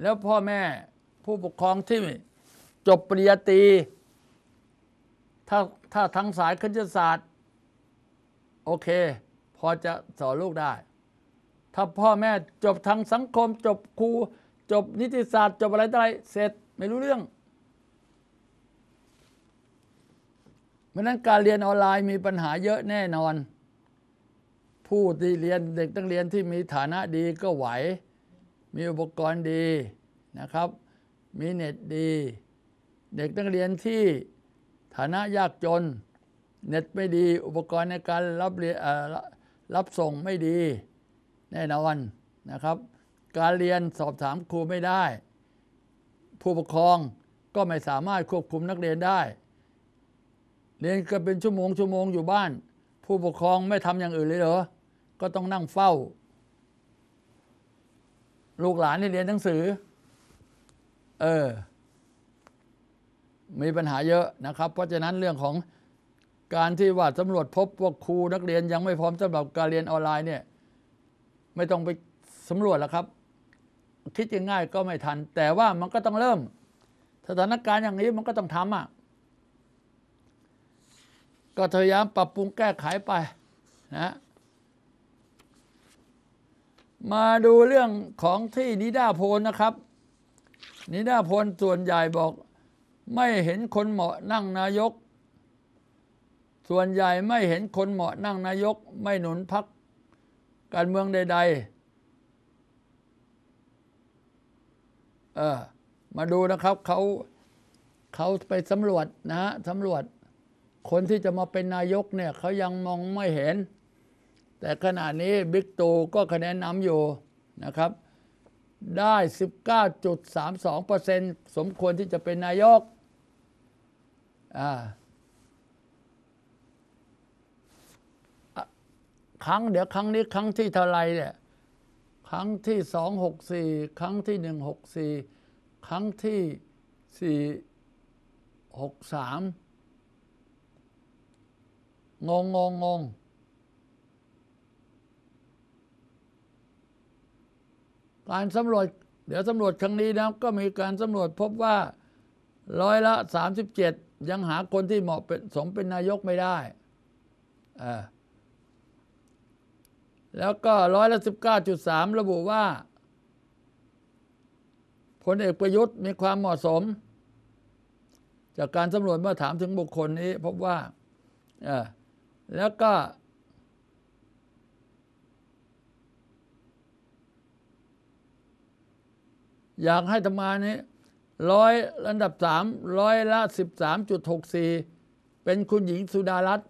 แล้วพ่อแม่ผู้ปกครองที่ จบปริญญาตรีถ้าถ้าทางสายคณิตศาสตร์ โอเค พอจะสอนลูกได้ ถ้าพ่อแม่จบทางสังคมจบครู จบนิติศาสตร์ จบอะไรอะไร เสร็จ ไม่รู้เรื่อง เพราะนั้นการเรียนออนไลน์มีปัญหาเยอะแน่นอน ผู้ที่เรียนเด็กตั้งเรียนที่มีฐานะดีก็ไหว มีอุปกรณ์ดีนะครับมีเน็ตดี เด็กตั้งเรียนที่ฐานะยากจน เน็ตไม่ดี อุปกรณ์ในการรับเรียนรับส่งไม่ดี แน่นอนนะครับ การเรียนสอบถามครูไม่ได้ ผู้ปกครองก็ไม่สามารถควบคุมนักเรียนได้ เรียนก็เป็นชั่วโมงชั่วโมงอยู่บ้าน ผู้ปกครองไม่ทำอย่างอื่นเลยเหรอ ก็ต้องนั่งเฝ้า ลูกหลานเรียนหนังสือ เออมีปัญหาเยอะนะครับ เพราะฉะนั้นเรื่องของการที่ว่าสำรวจพบว่าครูนักเรียนยังไม่พร้อมสำหรับการเรียนออนไลน์เนี่ย ไม่ต้องไปสำรวจแล้วครับ คิดง่ายก็ไม่ทัน แต่ว่ามันก็ต้องเริ่ม สถานการณ์อย่างนี้มันก็ต้องทำอ่ะ ก็พยายามปรับปรุงแก้ไขไปนะมาดูเรื่องของที่นิดาโพลนะครับนิดาโพลส่วนใหญ่บอกไม่เห็นคนเหมาะนั่งนายก ส่วนใหญ่ไม่เห็นคนเหมาะนั่งนายก ไม่หนุนพักการเมืองใด ๆ เออมาดูนะครับ เขาเขาไปสำรวจนะฮะสำรวจ คนที่จะมาเป็นนายกเนี่ย เขายังมองไม่เห็น แต่ขณะนี้บิ๊กตูก็คะแนนนำอยู่นะครับ ได้ 19.32%สมควรที่จะเป็นนายกครั้งเดี๋ยวครั้งนี้ ครั้งที่เท่าไรเนี่ย ครั้งที่สองหกสี่ครั้งที่หนึ่งหกสี่ครั้งที่สี่หกสามงงงงงงการสำรวจเดี๋ยวสำรวจครั้งนี้นะก็มีการสำรวจพบว่าร้อยละ 37 ยังหาคนที่เหมาะสมเป็นนายกไม่ได้ แล้วก็ร้อยละ19.3 ระบุว่าพลเอกประยุทธ์มีความเหมาะสม จากการสำรวจเมื่อถามถึงบุคคลนี้พบว่า แล้วก็ อยากให้ทำงานนี้ร้อยอันดับสามร้อยละสิบสามจุดหกสี่เป็นคุณหญิงสุดารัตน์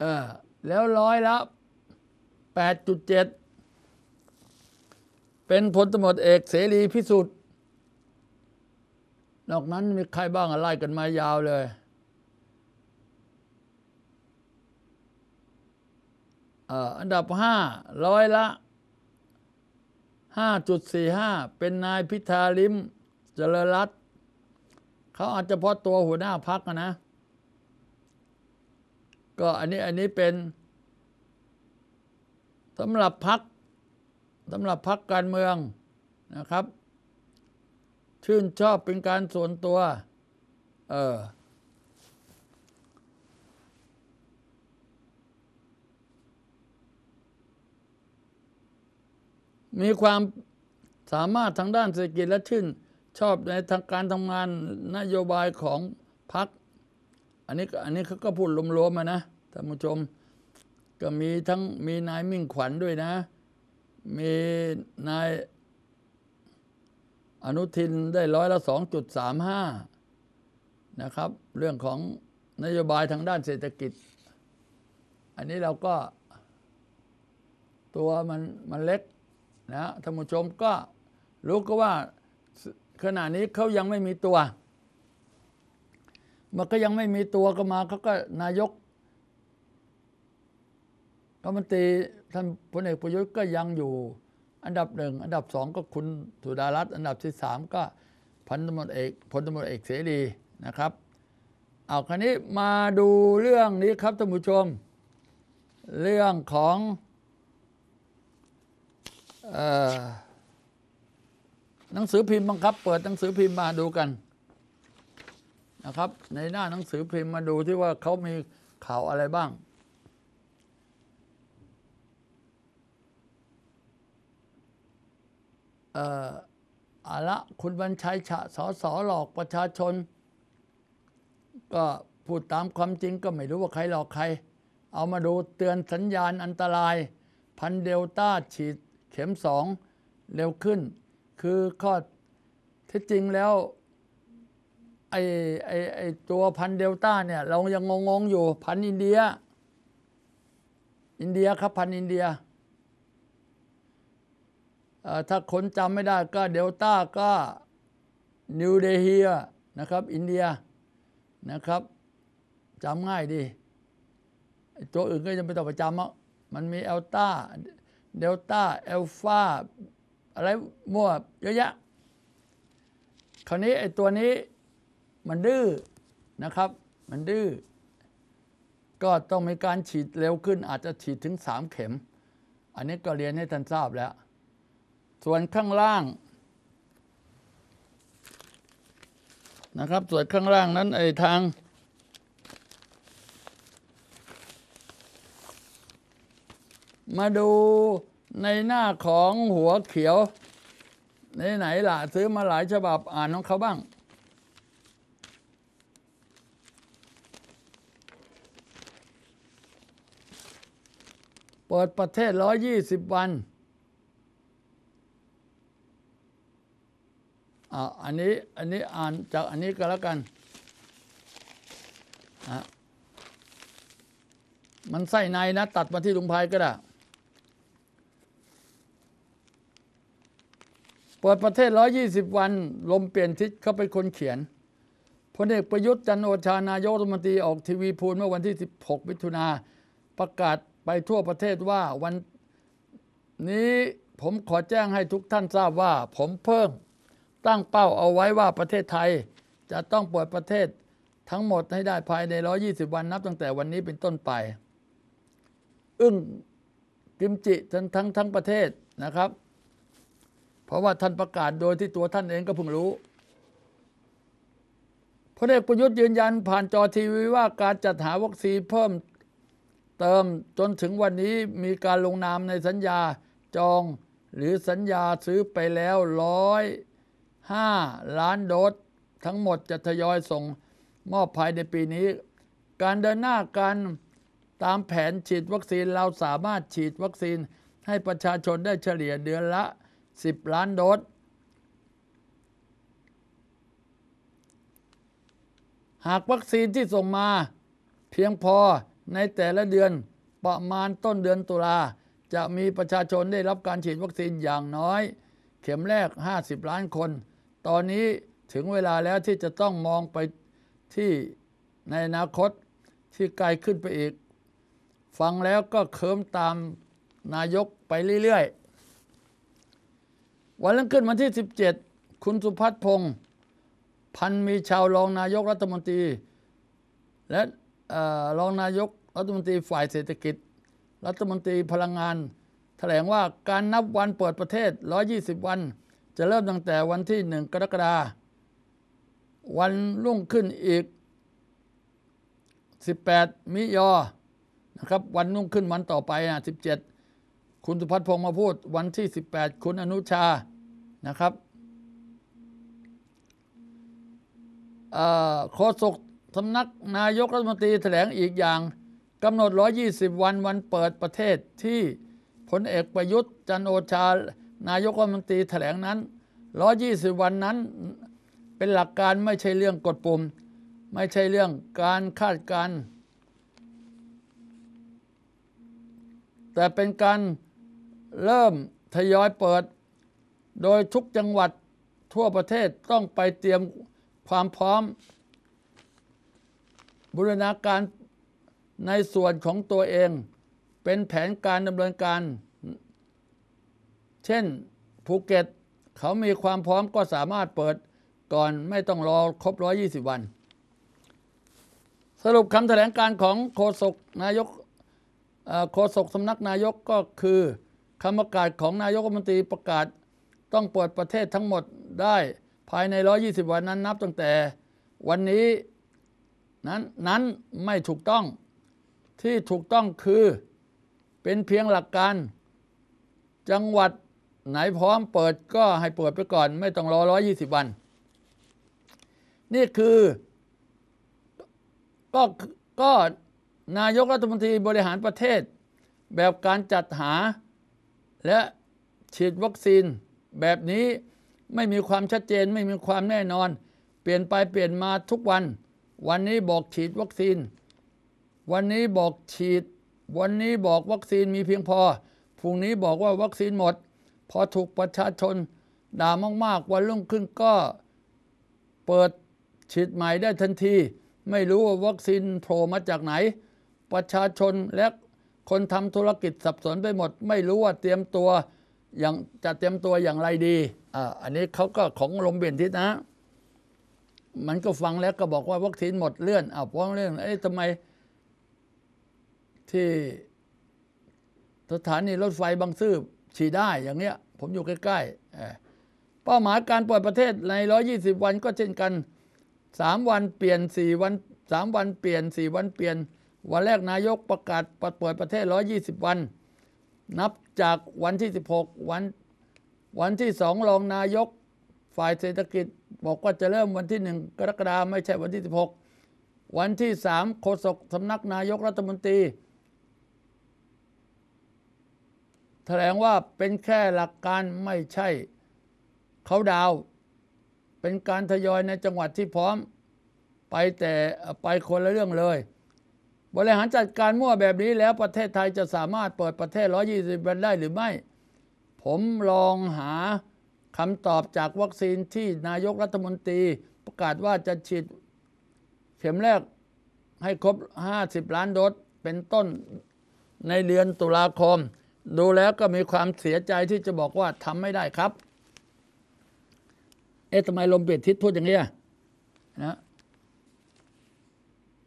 เออแล้วร้อยละแปดจุดเจ็ดเป็นพลตำรวจเอกเสรีพิสุทธิ์ นอกนั้นมีใครบ้างอะไรกันมายาวเลยอันดับห้าร้อยละ 5.45 เป็นนายพิธาลิมเจริญรัตเขาอาจจะเพาะตัวหัวหน้าพักนะ ก็อันนี้อันนี้เป็นสำหรับพักสำหรับพักการเมืองนะครับ ชื่นชอบเป็นการส่วนตัว เออมีความสามารถทางด้านเศรษฐกิจและชื่น ชอบในทางการทำงานนโยบายของพรรค อันนี้อันนี้เขาก็พูดลวมๆมานะท่านผู้ชมก็มีทั้งมีนายมิ่งขวัญด้วยนะ มีนายอนุทินได้ร้อยละ 2.35 นะครับ เรื่องของนโยบายทางด้านเศรษฐกิจ อันนี้เราก็ตัวมันมันเล็กนะ ท่านผู้ชมก็รู้ก็ว่าขณะนี้เขายังไม่มีตัว มันก็ยังไม่มีตัวก็มาเขาก็นายกรัฐมนตรีท่านพลเอกประยุทธ์ก็ยังอยู่ อันดับหนึ่ง อันดับสองก็คุณสุดารัตน์ อันดับที่สามก็พันธมรเอกพลตมรเอกเสรีนะครับ เอาคราวนี้มาดูเรื่องนี้ครับท่านผู้ชม เรื่องของหนังสือพิมพ์บังคับ เปิดหนังสือพิมพ์มาดูกันนะครับ ในหน้าหนังสือพิมพ์มาดูที่ว่าเขามีข่าวอะไรบ้างเอ่ออาละคุณบัญชัยฉะสอสอหลอกประชาชน ก็พูดตามความจริงก็ไม่รู้ว่าใครหลอกใคร เอามาดูเตือนสัญญาณอันตราย พันเดลต้าฉีดเข็มสองเร็วขึ้น คือข้อที่จริงแล้วไอ้ไอไอตัวพันเดลต้าเนี่ยเรายังงงๆอยู่พันอินเดีย อินเดียครับพันอินเดีย ถ้าคนจำไม่ได้ก็เดลต้าก็นิวเดฮีนะครับอินเดียนะครับจำง่ายดีตัวอื่นก็จะไปต่อปไปจำมันมีเอลต้าเดลต้าเอลฟาอะไร มั่วเยอะแยะ คราวนี้ไอ้ตัวนี้มันดื้อนะครับ มันดื้อ ก็ต้องมีการฉีดเร็วขึ้นอาจจะฉีดถึง3เข็ม อันนี้ก็เรียนให้ท่านทราบแล้ว ส่วนข้างล่าง นะครับ ส่วนข้างล่างนั้นไอ้ทาง มาดูในหน้าของหัวเขียว ในไหนล่ะ ซื้อมาหลายฉบับอ่านของเขาบ้าง เปิดประเทศ 120 วันอ่าอันนี้อันนี้อ่านจากอันนี้ก็แล้วกันะมันใส่ในนะ ตัดมาที่ลุงพายก็ได้ปิดประเทศ 120 วัน ลมเปลี่ยนทิศ เขาเป็นคนเขียน พลเอกประยุทธ์จันโอชานายกรัฐมนตรีออกทีวีพูนเมื่อวันที่ 16 มิถุนาประกาศไปทั่วประเทศว่าวันนี้ผมขอแจ้งให้ทุกท่านทราบว่า ผมเพิ่มตั้งเป้าเอาไว้ว่าประเทศไทยจะต้องเปิดประเทศทั้งหมดให้ได้ภายใน 120 วันนับตั้งแต่วันนี้เป็นต้นไป อึ้งกิมจิทั้งทั้งทั้งประเทศนะครับเพราะว่าท่านประกาศโดยที่ตัวท่านเองก็เพิ่งรู้พลเอกประยุทธ์ยืนยันผ่านจอทีวีว่าการจัดหาวัคซีนเพิ่ม เติมจนถึงวันนี้มีการลงนามในสัญญาจองหรือสัญญาซื้อไปแล้วร้อยห้าล้านโดสทั้งหมดจะทยอยส่งมอบภายในปีนี้ การเดินหน้าการตามแผนฉีดวัคซีนเราสามารถฉีดวัคซีนให้ประชาชนได้เฉลี่ยเดือนละ10 ล้านโดสหากวัคซีนที่ ส่ง มาเพียงพอในแต่ละเดือน ประมาณต้นเดือนตุลาจะมีประชาชนได้รับการฉีดวัคซีนอย่างน้อย เข็มแรก 50 ล้านคน ตอนนี้ถึงเวลาแล้วที่จะต้องมองไปที่ในอนาคตที่ไกลขึ้นไปอีก ฟังแล้วก็เคิมตามนายกไปเรื่อย ๆวันรุ่งขึ้นวันที่ 17 คุณสุพัฒน์พงศ์พันมีชาวรองนายกรัฐมนตรี และรองนายกรัฐมนตรีฝ่ายเศรษฐกิจ รัฐมนตรีพลังงาน แถลงว่าการนับวันเปิดประเทศ 120 วัน จะเริ่มตั้งแต่วันที่ 1 กรกฎาคมวันรุ่งขึ้นอีก 18 มิยอนะครับ วันรุ่งขึ้นวันต่อไปนะ17คุณสุพัฒน์พงษ์มาพูดวันที่ 18 คุณอนุชานะครับโฆษกสำนักนายกรัฐมนตรีแถลงอีกอย่างกำหนด 120 วันวันเปิดประเทศที่พลเอกประยุทธ์จันโอชา นายกรัฐมนตรีแถลงนั้น 120 วันนั้นเป็นหลักการไม่ใช่เรื่องกดปุ่มไม่ใช่เรื่องการคาดการ แต่เป็นการเริ่มทยอยเปิด โดยทุกจังหวัดทั่วประเทศต้องไปเตรียมความพร้อมบูรณาการในส่วนของตัวเอง เป็นแผนการดำเนินการ เช่นภูเก็ตเขามีความพร้อมก็สามารถเปิดก่อนไม่ต้องรอครบ 120 วัน สรุปคำแถลงการของโฆษกนายกโฆษกสำนักนายกก็คือคำประกาศของนายกรัฐมนตรีประกาศต้องเปิดประเทศทั้งหมดได้ภายใน 120 วันนั้นนับตั้งแต่วันนี้นั้นนั้นไม่ถูกต้องที่ถูกต้องคือเป็นเพียงหลักการ จังหวัดไหนพร้อมเปิดก็ให้เปิดไปก่อน ไม่ต้องรอ120 วัน นี่คือก็ก็นายกรัฐมนตรีบริหารประเทศแบบการจัดหาและฉีดวัคซีนแบบนี้ไม่มีความชัดเจนไม่มีความแน่นอน เปลี่ยนไปเปลี่ยนมาทุกวัน วันนี้บอกฉีดวัคซีน วันนี้บอกฉีด วันนี้บอกวัคซีนมีเพียงพอพรุ่งนี้บอกว่าวัคซีนหมด พอถูกประชาชนด่ามากๆวันรุ่งขึ้นก็เปิดฉีดใหม่ได้ทันทีไม่รู้ว่าวัคซีนโผล่มาจากไหน ประชาชนและคนทำธุรกิจสับสนไปหมด ไม่รู้ว่าเตรียมตัวอย่างจะเตรียมตัวอย่างไรดีอ่าอันนี้เขาก็ของลมเบี่ยนทิศนะ มันก็ฟังแล้วก็บอกว่าวัคซีนหมดเลื่อนอ้าวพ้องเรื่องเอ๊ะทำไม ที่ สถานีรถไฟบางซื่อฉีดได้ อย่างเงี้ย ผมอยู่ใกล้ๆเป้าหมายการปล่อยประเทศ ใน 120 วันก็เช่นกัน 3 วันเปลี่ยน 4 วัน3วันเปลี่ยน4วันเปลี่ยนวันแรกนายกประกาศปลดปล่อยประเทศ 120 วัน นับจากวันที่ 16 วัน วันที่สองรองนายกฝ่ายเศรษฐกิจ บอกว่าจะเริ่มวันที่ 1 กรกฎาคมไม่ใช่วันที่ 16 วันที่สามโฆษกสำนักนายกรัฐมนตรี แถลงว่าเป็นแค่หลักการไม่ใช่เขาดาว เป็นการทยอยในจังหวัดที่พร้อม ไปแต่ไปคนละเรื่องเลยบริหารจัดการมั่วแบบนี้แล้วประเทศไทยจะสามารถเปิดประเทศ 120 วันได้หรือไม่ ผมลองหาคำตอบจากวัคซีนที่นายกรัฐมนตรี ประกาศว่าจะฉีดเข็มแรกให้ครบ 50 ล้านโดสเป็นต้นในเดือนตุลาคม ดูแล้วก็มีความเสียใจที่จะบอกว่าทำไม่ได้ครับ เอ๊ะทำไมลมเปลี่ยนทิศพูดอย่างนี้นะ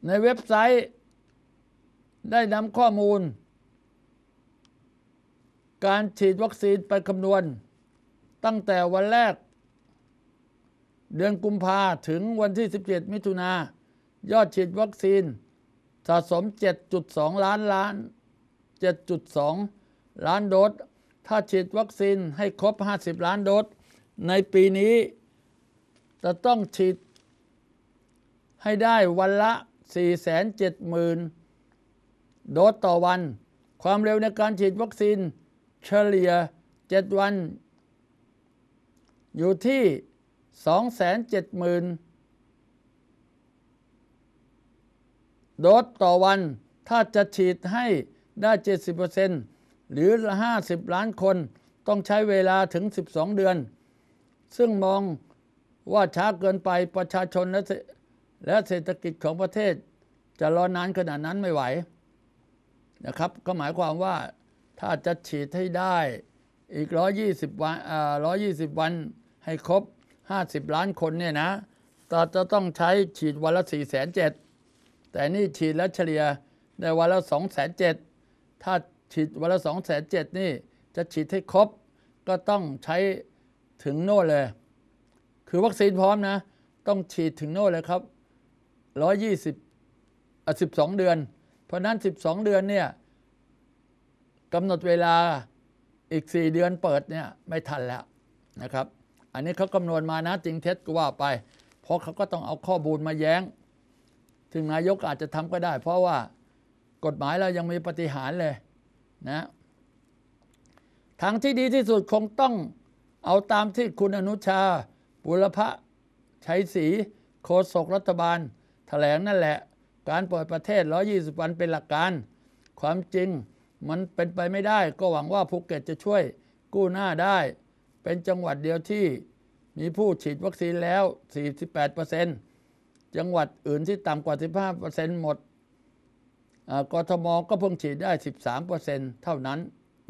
ในเว็บไซต์ได้นำข้อมูล การฉีดวัคซีนไปคำนวณ ตั้งแต่วันแรก เดือนกุมภาถึงวันที่ 17 มิถุนายอดฉีดวัคซีน สะสม 7.2 ล้านล้าน7.2ล้านโดสถ้าฉีดวัคซีนให้ครบ 50 ล้านโดสในปีนี้ จะต้องฉีด ให้ได้วันละ 4 7 0 0 0 0โดสต่อวันความเร็วในการฉีดวัคซีนเฉลี่ย 7 วัน อยู่ที่ 270,000 โดสต่อวันถ้าจะฉีดให้ได้ 70%หรือ 50 ล้านคนต้องใช้เวลาถึง 12 เดือน ซึ่งมองว่าช้าเกินไปประชาชนและและเศรษฐกิจของประเทศ จะรอนานขนาดนั้นไม่ไหวนะครับก็หมายความว่าถ้าจะฉีดให้ได้อีก120วันอ่า120 วันให้ครบ 50 ล้านคนเนี่ยนะตจะต้องใช้ฉีดวันละ4 7 0 0 0แต่นี่ฉีดและเฉลี่ยในวันละ 2 7 0 0 0ถ้าฉีดวันละ 2 7 0 0 0นี่จะฉีดให้ครบ ก็ต้องใช้ถึงโน่นเลย คือวัคซีนพร้อมนะ ต้องฉีดถึงโน่นเลยครับ 120อ่ะ12 เดือนเพราะนั้น 12 เดือนเนี่ยกำหนดเวลาอีก 4 เดือนเปิดเนี่ยไม่ทันแล้วนะครับ อันนี้เขาคำนวณมานะจริงเท็จก็ว่าไป เพราะเขาก็ต้องเอาข้อบูลมาแย้ง ถึงนายกอาจจะทำก็ได้เพราะว่ากฎหมายเรายังมีปฏิหารเลยนะทางที่ดีที่สุดคงต้องเอาตามที่คุณอนุชา บุรพะชัยศรีโคศกรัฐบาลถแถลงนั่นแหละการปล่อยประเทศ 120 วันเป็นหลักการ ความจริงมันเป็นไปไม่ได้ ก็หวังว่าภูเก็ตจะช่วยกู้หน้าได้ เป็นจังหวัดเดียวที่มีผู้ฉีดวัคซีนแล้ว 48%จังหวัดอื่นที่ต่ำกว่า 15%หมดกทม ก็เพิ่งฉีดได้ 13%เท่านั้น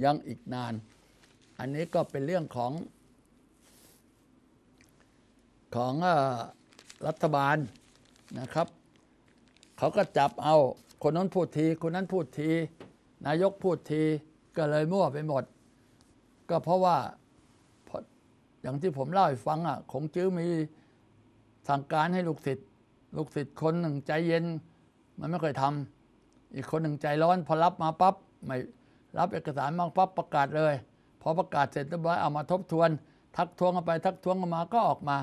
ยังอีกนาน อันนี้ก็เป็นเรื่องของ ของรัฐบาลนะครับเขาก็จับเอา คนนั้นพูดทีคนนั้นพูดทีนายกพูดทีก็เลยมั่วไปหมด ก็เพราะว่าอย่างที่ผมเล่าให้ฟังอ่ะคงจื้อมีสั่งการให้ลูกศิษย์ลูกศิษย์คนหนึ่งใจเย็น มันไม่เคยทำอีกคนหนึ่งใจร้อนพอรับมาปั๊บไม่รับเอกสารมาปั๊บประกาศเลยพอประกาศ เสร็จเรียบร้อยเอามาทบทวน ทักท้วงกันไป ทักท้วงกันมาก็ออกมา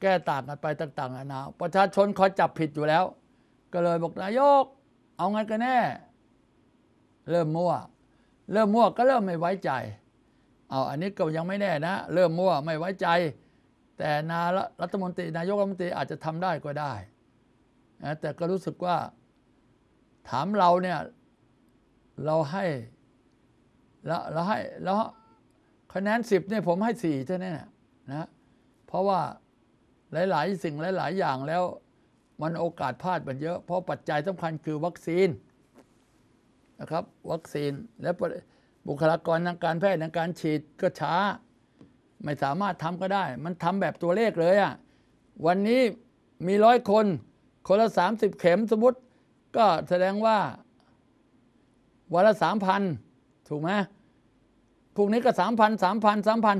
แก้ต่างกันไปต่างๆนานาประชาชนคอยจับผิดอยู่แล้วก็เลยบอกนายก เอาไงกันแน่ เริ่มมั่วเริ่มมั่วก็เริ่มไม่ไว้ใจ เอาอันนี้ก็ยังไม่แน่นะเริ่มมั่วไม่ไว้ใจ แต่นารัฐมนตรีนายกรัฐมนตรีอาจจะทำได้ก็ได้นะแต่ก็รู้สึกว่าถามเราเนี่ย เราให้แล้วเราให้ แล้วคะแนนสิบเนี่ย ผมให้สี่ใช่ไนม้นนะเพราะว่าหลาย ๆ สิ่งหลายๆอย่างแล้วมันโอกาสพลาดมันเยอะเพราะปัจจัยสำคัญคือวัคซีนนะครับ วัคซีนและบุคลากรทางการแพทย์ ทางการฉีดก็ช้า ไม่สามารถทำก็ได้ มันทำแบบตัวเลขเลยอะ่ะวันนี้มีร้อยคน คนละสสามิบเข็มสมมติ ก็แสดงว่า วันละสามพันถูกไหมพวกนี้ก็สามพันสามพันสามพัน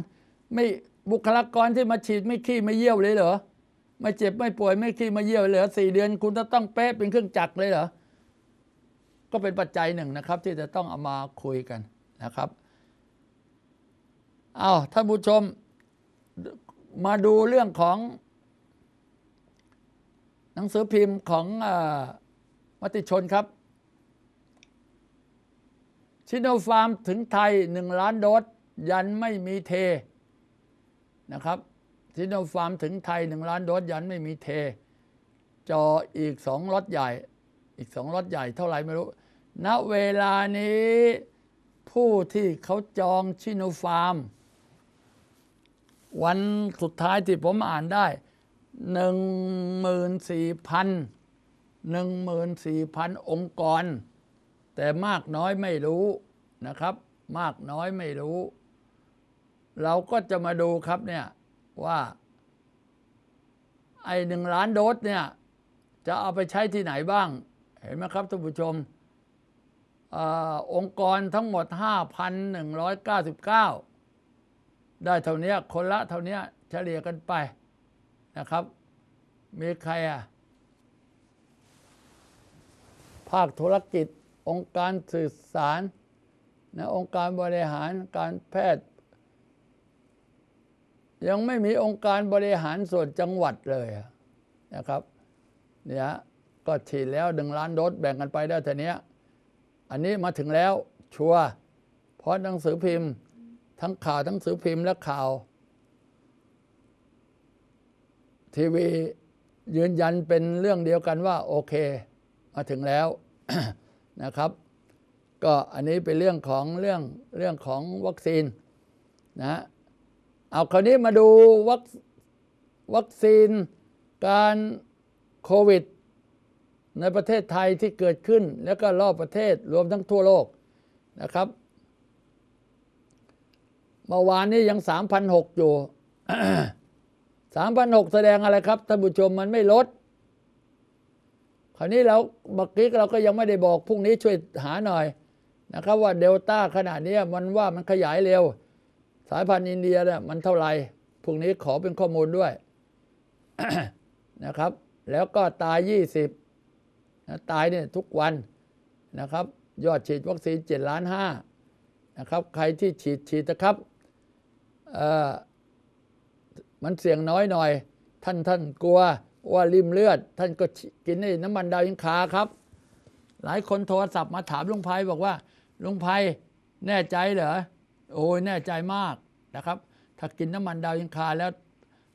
ไม่บุคลากรที่มาฉีดไม่ขี้ ไม่เยี่ยวเลยเหรอไม่เจ็บไม่ป่วยไม่ขี้มาเยี่ยวเหลือสี่เดือน คุณจะต้องเป๊ะเป็นเครื่องจักรเลยเหรอ ก็เป็นปัจจัยหนึ่งนะครับ ที่จะต้องเอามาคุยกันนะครับ เอา้าท่านผู้ชมมาดูเรื่องของ หนังสือพิมพ์ของอมติชนครับชิโนฟาร์มถึงไทยหนึ่งล้านโดส ยันไม่มีเทนะครับซิโนฟาร์มถึงไทย 1 ล้านโดสยันไม่มีเท จออีกสองรถใหญ่ อีกสองรถใหญ่เท่าไหร่ไม่รู้ ณเวลานี้ผู้ที่เขาจองชิโนฟาร์ม วันสุดท้ายที่ผมอ่านได้หนึ่งหมื่นสี่พันหนึ่งหมื่นสี่พันองค์กร แต่มากน้อยไม่รู้นะครับ มากน้อยไม่รู้ เราก็จะมาดูครับเนี่ยว่า ไอ้หนึ่งล้านโดสเนี่ย จะเอาไปใช้ที่ไหนบ้างเห็นไหมครับท่านผู้ชมอองค์กรทั้งหมด 5,199 ได้เท่านี้คนละเท่านี้เฉลี่ยกันไปนะครับ มีใครอ่ะ ภาคธุรกิจ องค์การสื่อสาร นะ องค์การบริหารการแพทย์ยังไม่มีองค์การบริหารส่วนจังหวัดเลยนะครับเนี่ย ก็ฉีดแล้วหนึ่งล้านโดสแบ่งกันไปได้ที่เนี้ยอันนี้มาถึงแล้วชัวร์เพราะหนังสือพิมพ์ ทั้งข่าวทั้งสือพิมพ์และข่าว ทีวียืนยันเป็นเรื่องเดียวกันว่าโอเค มาถึงแล้วนะครับ ก็อันนี้เป็นเรื่องของเรื่องเรื่องของวัคซีนนะเอาคราวนี้มาดูวัควคซีนการโควิด ในประเทศไทยที่เกิดขึ้น แล้วก็รอบประเทศรวมทั้งทั่วโลกนะครับ เมื่อวานนี้ยัง 3,006 อยู่ 3,006 แสดงอะไรครับท่านผู้ชมมันไม่ลด คราวนี้เราเมื่อกี้เราก็ยังไม่ได้บอกพรุ่งนี้ช่วยหาหน่อยนะครับว่าเดลต้าขนาดนี้มันว่ามันขยายเร็วสายพันธุ์อินเดียเนี่ยมันเท่าไหร่พวกนี้ขอเป็นข้อมูลด้วยนะครับ แล้วก็ตาย 20นะตายเนี่ยทุกวันนะครับ ยอดฉีดวัคซีน7ล้าน5นะครับ ใครที่ฉีดฉีดนะครับมันเสี่ยงน้อยหน่อย ท่านท่านกลัวว่าริมเลือด ท่านก็กินน้ำมันดาวยิงคาครับ หลายคนโทรศัพท์มาถามลุงไพบอกว่าลุงไพแน่ใจเหรอโอ้ยแน่ใจมากนะครับ ถ้ากินน้ำมันดาวยังคาแล้ว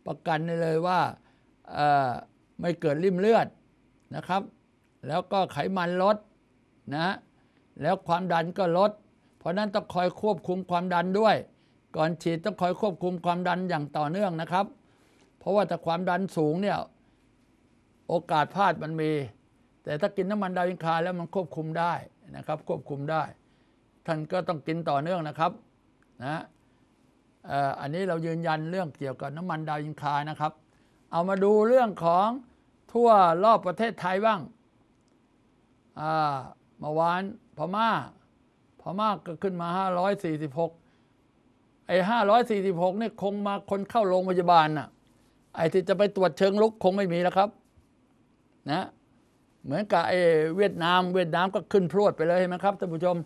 ประกันเลยว่าไม่เกิดริ่มเลือดนะครับ แล้วก็ไขมันลดนะ แล้วความดันก็ลด เพราะนั้นต้องคอยควบคุมความดันด้วย ก่อนฉีดต้องคอยควบคุมความดันอย่างต่อเนื่องนะครับ เพราะว่าถ้าความดันสูงเนี่ยโอกาสพลาดมันมี แต่ถ้ากินน้ำมันดาวิงคาแล้วมันควบคุมได้นะครับ ควบคุมได้ ท่านก็ต้องกินต่อเนื่องนะครับนะอันนี้เรายืนยันเรื่องเกี่ยวกับน้ำมันดาวอินคานะครับ เอามาดูเรื่องของทั่วรอบประเทศไทยบ้างเมื่อวานพม่าพม่าก็ขึ้นมา 546 ไอ้ 546 เนี่ยคงมาคนเข้าโรงพยาบาลน่ะ ไอ้ที่จะไปตรวจเชิงลุกคงไม่มีแล้วครับ นะ เหมือนกับไอ้เวียดนาม เวียดนามก็ขึ้นพรวดไปเลยเห็นไหมครับท่านผู้ชม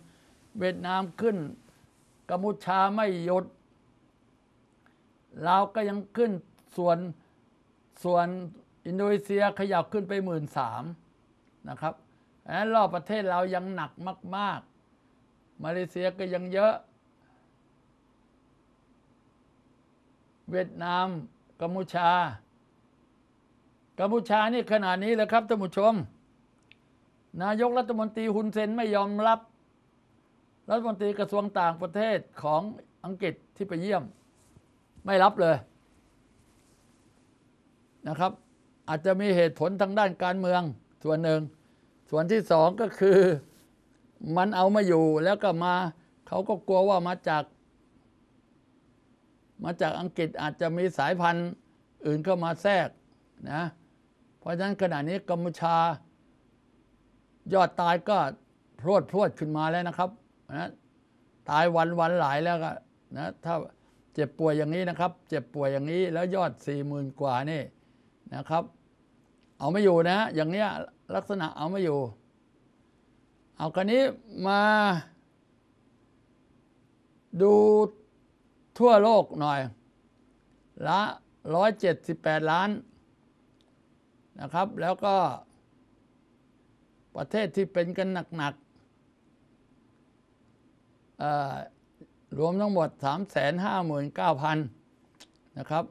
เวียดนามขึ้นกัมพูชาไม่หยุดราก็ยังขึ้นส่วนส่วนอินโดนีเซียขยับขึ้นไปหมื่นสามนะครับอันนั้นรอบประเทศเรายังหนักมาก ๆ มาเลเซียก็ยังเยอะ เวียดนามกัมพูชากัมพูชานี่ขนาดนี้แล้วครับท่านผู้ชม นายกรัฐมนตรีฮุนเซนไม่ยอมรับรัฐมนตรีกระทรวงต่างประเทศของอังกฤษที่ไปเยี่ยม ไม่รับเลยนะครับ อาจจะมีเหตุผลทางด้านการเมืองส่วนหนึ่งส่วนที่สองก็คือมันเอามาอยู่แล้วก็มา เขาก็กลัวว่ามาจาก มาจากอังกฤษอาจจะมีสายพันธุ์อื่นเข้ามาแทรกนะ เพราะฉะนั้นขณะนี้กัมพูชายอดตายก็พรวดพรวดขึ้นมาแล้วนะครับนะตายวันวันหลายแล้วก็นะถ้าเจ็บป่วยอย่างนี้นะครับ เจ็บป่วยอย่างนี้แล้วยอดสี่หมื่นกว่านี่นะครับ เอาไม่อยู่นะ อย่างเนี้ยลักษณะเอาไม่อยู่ เอากันนี้มา ดูทั่วโลกหน่อยละร้อยเจ็ดสิบแปดล้านนะครับ แล้วก็ประเทศที่เป็นกันหนักรวมทั้งหมด 359,000นะครับ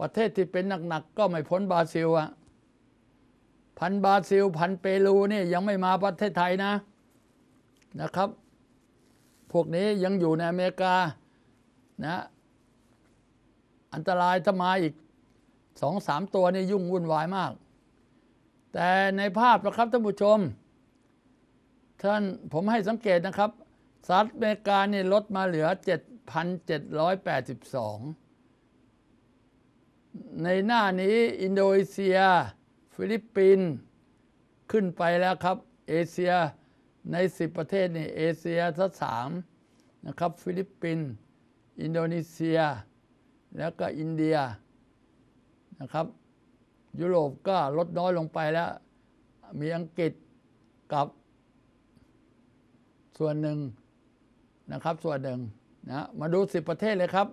ประเทศที่เป็นหนัก ๆ ก็ไม่พ้นบราซิลอะพันบราซิล พันเปรูนี่ยังไม่มาประเทศไทยนะ นะครับ พวกนี้ยังอยู่ในอเมริกา นะ อันตรายถ้ามาอีกสองสามตัวนี่ยุ่งวุ่นวายมาก แต่ในภาพนะครับท่านผู้ชม ท่านผมให้สังเกตนะครับสหรัฐอเมริกาเนี่ยลดมาเหลือ 7,782 ในหน้านี้อินโดนีเซีย ฟิลิปปินส์ขึ้นไปแล้วครับ เอเชียใน 10 ประเทศนี่เอเชียทั้งสามนะครับ ฟิลิปปินส์อินโดนีเซีย แล้วก็อินเดียนะครับ ยุโรปก็ลดน้อยลงไปแล้ว มีอังกฤษกับส่วนหนึ่งนะครับส่วนหนึ่งนะ มาดู 10 ประเทศเลยครับ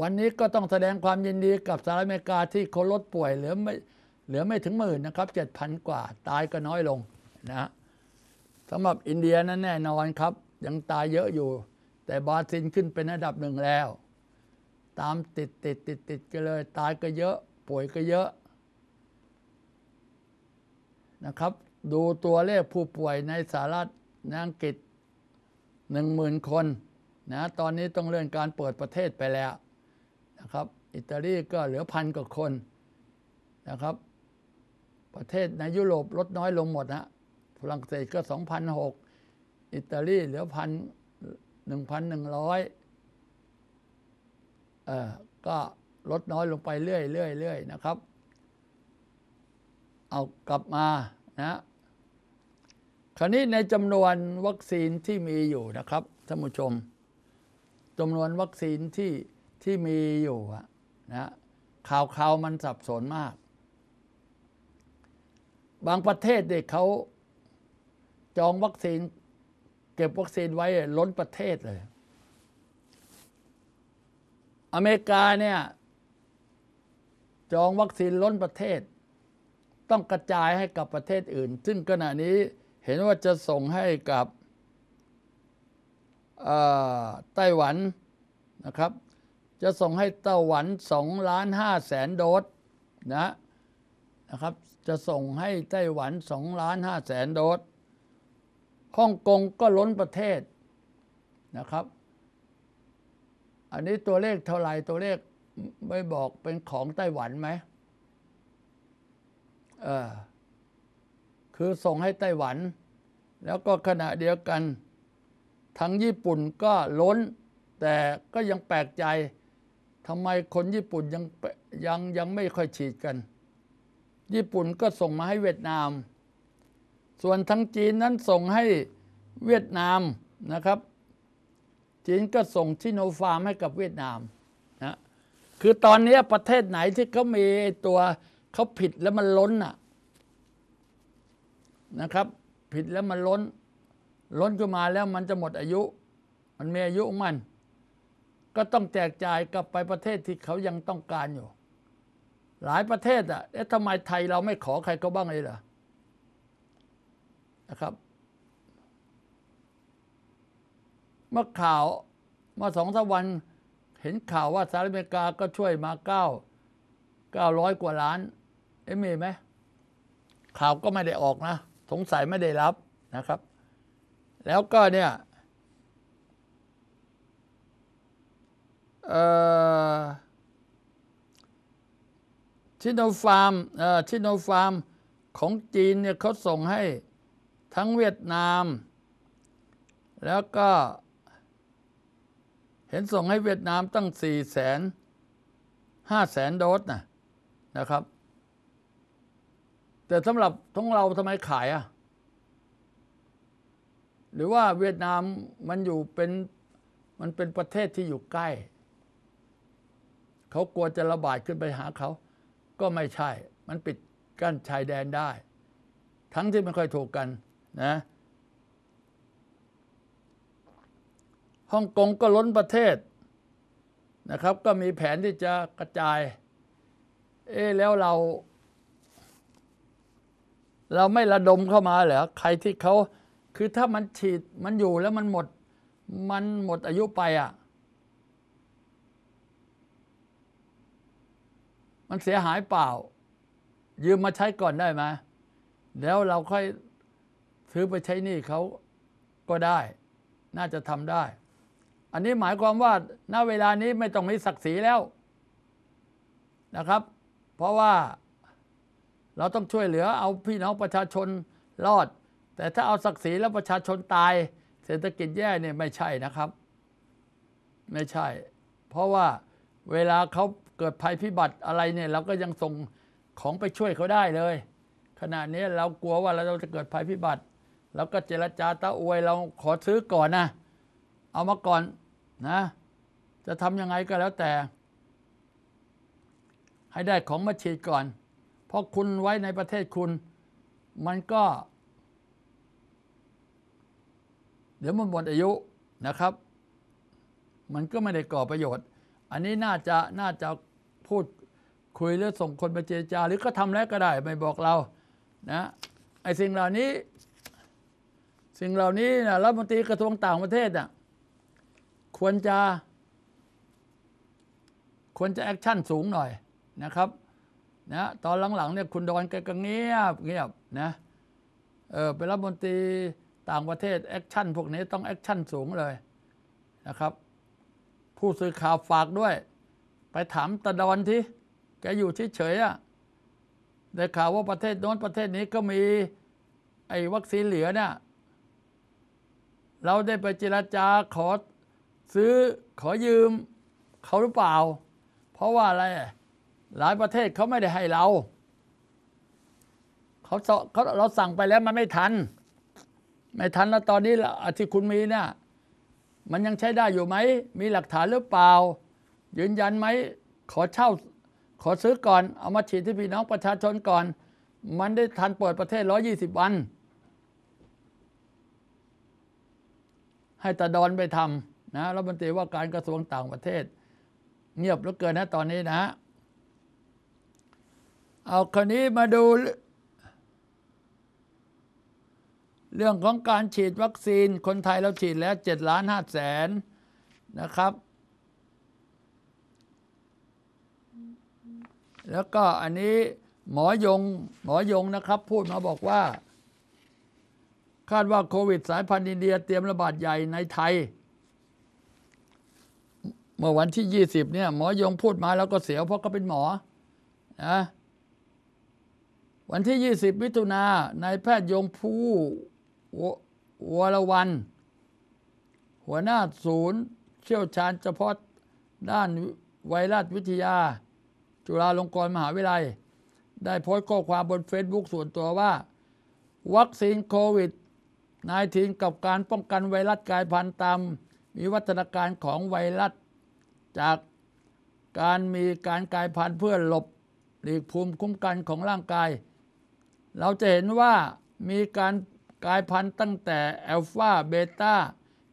วันนี้ก็ต้องแสดงความยินดีกับสหรัฐอเมริกาที่คนลดป่วยเหลือไม่เหลือไม่ถึงหมื่นนะครับ 7,000 กว่า ตายก็น้อยลงนะสำหรับอินเดียนั้นแน่นอนครับ ยังตายเยอะอยู่ แต่บราซิลขึ้นเป็นระดับหนึ่งแล้ว ตามติดติดติดติดกันเลยตายก็เยอะ ป่วยก็เยอะนะครับ ดูตัวเลขผู้ป่วยในสหรัฐอังกฤษหนึ่งหมื่นคน นะ ตอนนี้ต้องเลื่อนการเปิดประเทศไปแล้ว นะครับ อิตาลีก็เหลือพันกว่าคน นะครับ ประเทศในยุโรปลดน้อยลงหมดนะฝรั่งเศสก็2,006อิตาลีเหลือพันหนึ่งพันหนึ่งร้อยเออก็ลดน้อยลงไปเรื่อยเรื่อยๆนะครับ เอากลับมานะคราวนี้ในจำนวนวัคซีนที่มีอยู่นะครับท่านผู้ชมจำนวนวัคซีนที่ที่มีอยู่นะข่าวข่าวมันสับสนมาก บางประเทศเด็กเขาจองวัคซีนเก็บวัคซีนไว้ล้นประเทศเลย อเมริกาเนี่ย จองวัคซีนล้นประเทศ ต้องกระจายให้กับประเทศอื่น ซึ่งขณะนี้เห็นว่าจะส่งให้กับไต้หวันนะครับ จะส่งให้ไต้หวัน2ล้าน5แสนโดสนะนะครับ จะส่งให้ไต้หวัน2ล้าน5แสนโดสฮ่องกงก็ล้นประเทศนะครับ อันนี้ตัวเลขเท่าไหร่ตัวเลขไม่บอกเป็นของไต้หวันไหมเออคือส่งให้ไต้หวันแล้วก็ขณะเดียวกันทั้งญี่ปุ่นก็ล้นแต่ก็ยังแปลกใจทำไมคนญี่ปุ่นยังยังยังไม่ค่อยฉีดกัน ญี่ปุ่นก็ส่งมาให้เวียดนาม ส่วนทั้งจีนนั้นส่งให้เวียดนามนะครับ จีนก็ส่งชิโนฟาร์มให้กับเวียดนามนะคือตอนนี้ประเทศไหนที่เขามีตัวเขาผิดแล้วมันล้นอ่ะนะครับ ผิดแล้วมันล้น ล้นขึ้นมาแล้วมันจะหมดอายุ มันมีอายุมัน ก็ต้องแจกจ่ายกลับไปประเทศที่เขายังต้องการอยู่ หลายประเทศ อ่ะเอ๊ะทำไมไทยเราไม่ขอใครเขาบ้างเลยล่ะนะครับ เมื่อข่าวเมื่อสองสวันเห็นข่าวว่าสหรัฐอเมริกาก็ช่วยมาเก้าเก้าร้อยกว่าล้าน เอ๊ะมีไหมข่าวก็ไม่ได้ออกนะสงสัยไม่ได้รับนะครับ แล้วก็เนี่ย ชิโนฟาร์มชิโนฟาร์มของจีนเนี่ยเขาส่งให้ทั้งเวียดนาม แล้วก็เห็นส่งให้เวียดนามตั้ง4แสนาแสนโดสนะนะครับแต่สำหรับของเราทำไมขายอะหรือว่าเวียดนามมันอยู่เป็นมันเป็นประเทศที่อยู่ใกล้ เขากลัวจะระบาดขึ้นไปหาเขาก็ไม่ใช่ มันปิดกั้นชายแดนได้ ทั้งที่ไม่ค่อยถูกกันนะฮ่องกงก็ล้นประเทศนะครับ ก็มีแผนที่จะกระจาย เอ๊แล้วเราเราไม่ระดมเข้ามาเหรอใครที่เขาคือถ้ามันฉีดมันอยู่แล้วมันหมด มันหมดอายุไปอ่ะ มันเสียหายเปล่า ยืมมาใช้ก่อนได้ไหมแล้วเราค่อยซื้อไปใช้นี่เขาก็ได้ น่าจะทำได้ อันนี้หมายความว่าณเวลานี้ไม่ต้องมีศักดิ์ศรีแล้วนะครับ เพราะว่าเราต้องช่วยเหลือเอาพี่น้องประชาชนรอด แต่ถ้าเอาศักดิ์ศรีแล้วประชาชนตาย เศรษฐกิจแย่เนี่ยไม่ใช่นะครับ ไม่ใช่ เพราะว่าเวลาเขาเกิดภัยพิบัติอะไรเนี่ย เราก็ยังส่งของไปช่วยเขาได้เลยขณะนี้เรากลัวว่าเราจะเกิดภัยพิบัติเราก็เจรจาตะอวยเราขอซื้อก่อนนะ เอามาก่อนนะ จะทำยังไงก็แล้วแต่ ให้ได้ของมาฉีดก่อนพอคุณไว้ในประเทศคุณ มันก็ เดี๋ยวมันหมดอายุนะครับ มันก็ไม่ได้ก่อประโยชน์ อันนี้น่าจะน่าจะพูดคุย หรือส่งคนไปเจรจาหรือก็ทำแล้วก็ได้ ไม่บอกเรา นะไอ้สิ่งเหล่านี้ สิ่งเหล่านี้นะรัฐมนตรีกระทรวงต่างประเทศนะ่ะ ควรจะ ควรจะแอคชั่นสูงหน่อยนะครับนะตอนหลังๆเนี่ยคุณดอนแกก็เงียบเงียบนะเออเป็นรัฐมนตรีต่างประเทศ แอคชั่นพวกนี้ต้องแอคชั่นสูงเลยนะครับ ผู้สื่อข่าวฝากด้วย ไปถามตะดอนที่แกอยู่เฉยๆอะได้ข่าวว่าประเทศโน้นประเทศนี้ก็มี ไอ้วัคซีนเหลือเนี่ยเราได้ไปเจราจาขอซื้อขอยืมเขาหรือเปล่า เพราะว่าอะไรหลายประเทศเขาไม่ได้ให้เรา เขาเขาเราสั่งไปแล้วมันไม่ทัน ไม่ทันแล้วตอนนี้ที่คุณมีเนี่ยมันยังใช้ได้อยู่ไหม มีหลักฐานหรือเปล่า ยืนยันไหม ขอเช่า ขอซื้อก่อน เอามาฉีดที่พี่น้องประชาชนก่อน มันได้ทันเปิดประเทศ 120 วัน ให้ตะดอนไปทำนะ รัฐมนตรีว่าการกระทรวงต่างประเทศ เงียบเหลือเกินนะ ตอนนี้นะเอาคนนี้มาดู เรื่องของการฉีดวัคซีนคนไทยเราฉีดแล้ว7ล้าน5แสนนะครับ แล้วก็อันนี้หมอยง หมอยงนะครับ พูดมาบอกว่า คาดว่าโควิดสายพันธุ์อินเดียเตรียมระบาดใหญ่ในไทย เมื่อวันที่ 20 เนี่ยหมอยงพูดมาแล้วก็เสียวเพราะก็เป็นหมอนะวันที่ 20มิถุนานายแพทย์ยงผู้วรวันหัวหน้าศูนย์ เชี่ยวชาญเฉพาะด้านไวรัสวิทยา จุฬาลงกรณ์มหาวิทยาลัย ได้โพสต์ข้อความบนเฟซบุ๊กส่วนตัวว่า วัคซีนโควิด -19 กับการป้องกันไวรัสกลายพันธุ์ตาม มีวัฒนาการของไวรัส จากการมีการกลายพันธุ์เพื่อหลบหลีกภูมิคุ้มกันของร่างกายเราจะเห็นว่ามีการกลายพันธุ์ตั้งแต่แอลฟาเบต้า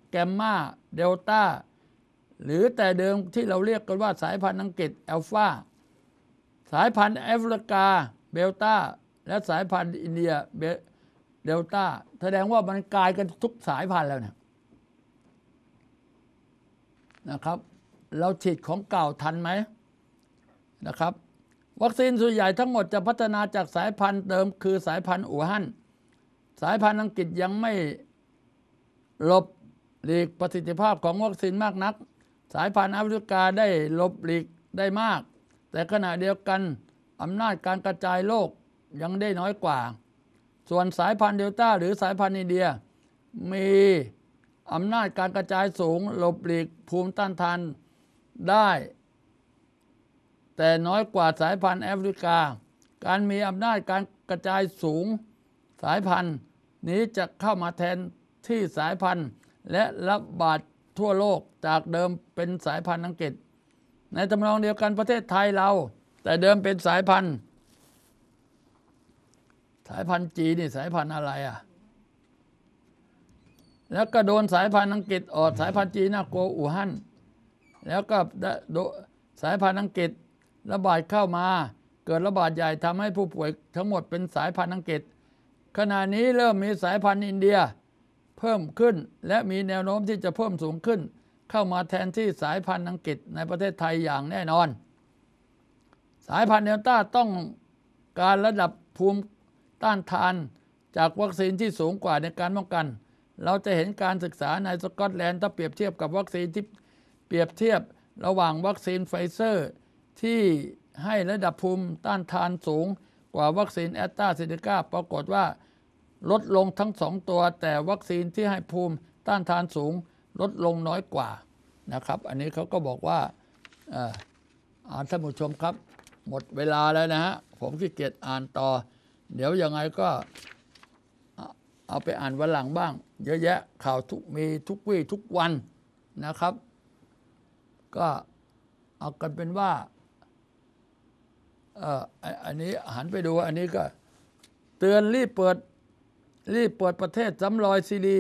แกมมาเดลต้าหรือแต่เดิมที่เราเรียกกันว่าสายพันธุ์อังกฤษแอลฟาสายพันธุ์แอฟริกาเบลต้าและสายพันธุ์อินเดียเดลต้าแสดงว่ามันกลายกันทุกสายพันธุ์แล้วเนี่ยนะครับ เราฉีดของเก่าทันไหมนะครับวัคซีนส่วนใหญ่ทั้งหมดจะพัฒนาจากสายพันธุ์เดิมคือสายพันธุ์อู่ฮั่นสายพันธุ์อังกฤษยังไม่หลบหลีกประสิทธิภาพของวัคซีนมากนัก สายพันธุ์ออฟริกาได้หลบหลีกได้มาก แต่ขณะเดียวกันอำนาจการกระจายโรคยังได้น้อยกว่า ส่วนสายพันธุ์เดลต้า หรือสายพันธุ์อินเดียมีอำนาจการกระจายสูงหลบหลีกภูมิต้านทานได้แต่น้อยกว่าสายพันธุ์แอฟริกา การมีอำนาจการกระจายสูงสายพันธุ์นี้จะเข้ามาแทนที่สายพันธุ์ และรับบาดทั่วโลกจากเดิมเป็นสายพันธุ์อังกฤษ ในจำลองเดียวกันประเทศไทยเรา แต่เดิมเป็นสายพันธุ์ สายพันธุ์จีนี่สายพันธุ์อะไรอ่ะแล้วก็โดนสายพันธุ์อังกฤษ ออดสายพันธุ์จีนน่ากลัวอู่ฮั่นแล้วก็สายพันธุ์อังกฤษระบาดเข้ามาเกิดระบาดใหญ่ทำให้ผู้ป่วยทั้งหมดเป็นสายพันธุ์อังกฤษ ขณะนี้เริ่มมีสายพันธุ์อินเดียเพิ่มขึ้นและมีแนวโน้มที่จะเพิ่มสูงขึ้น เข้ามาแทนที่สายพันธุ์อังกฤษในประเทศไทยอย่างแน่นอน สายพันธุ์เดลต้าต้องการระดับภูมิต้านทานจากวัคซีนที่สูงกว่าในการป้องกัน เราจะเห็นการศึกษาในสกอตแลนด์ถ้าเปรียบเทียบกับวัคซีนที่เปรียบเทียบระหว่างวัคซีนไฟเซอร์ที่ให้ระดับภูมิต้านทานสูงกว่าวัคซีนแอสตราเซเนกาปรากฏว่า ลดลงทั้งสองตัวแต่วัคซีนที่ให้ภูมิต้านทานสูง ลดลงน้อยกว่านะครับ อันนี้เขาก็บอกว่าอ่านท่านผู้ชมครับ หมดเวลาแล้วนะฮะผมขี้เกียจอ่านต่อ เดี๋ยวยังไงก็เอาไปอ่านวันหลังบ้าง เยอะแยะข่าวทุกมีทุกวี่ทุกวันนะครับ ก็เอากันเป็นว่าอันนี้หันไปดู อันนี้ก็ เตือนรีบเปิดรีบเปิดประเทศสำรอยซีดี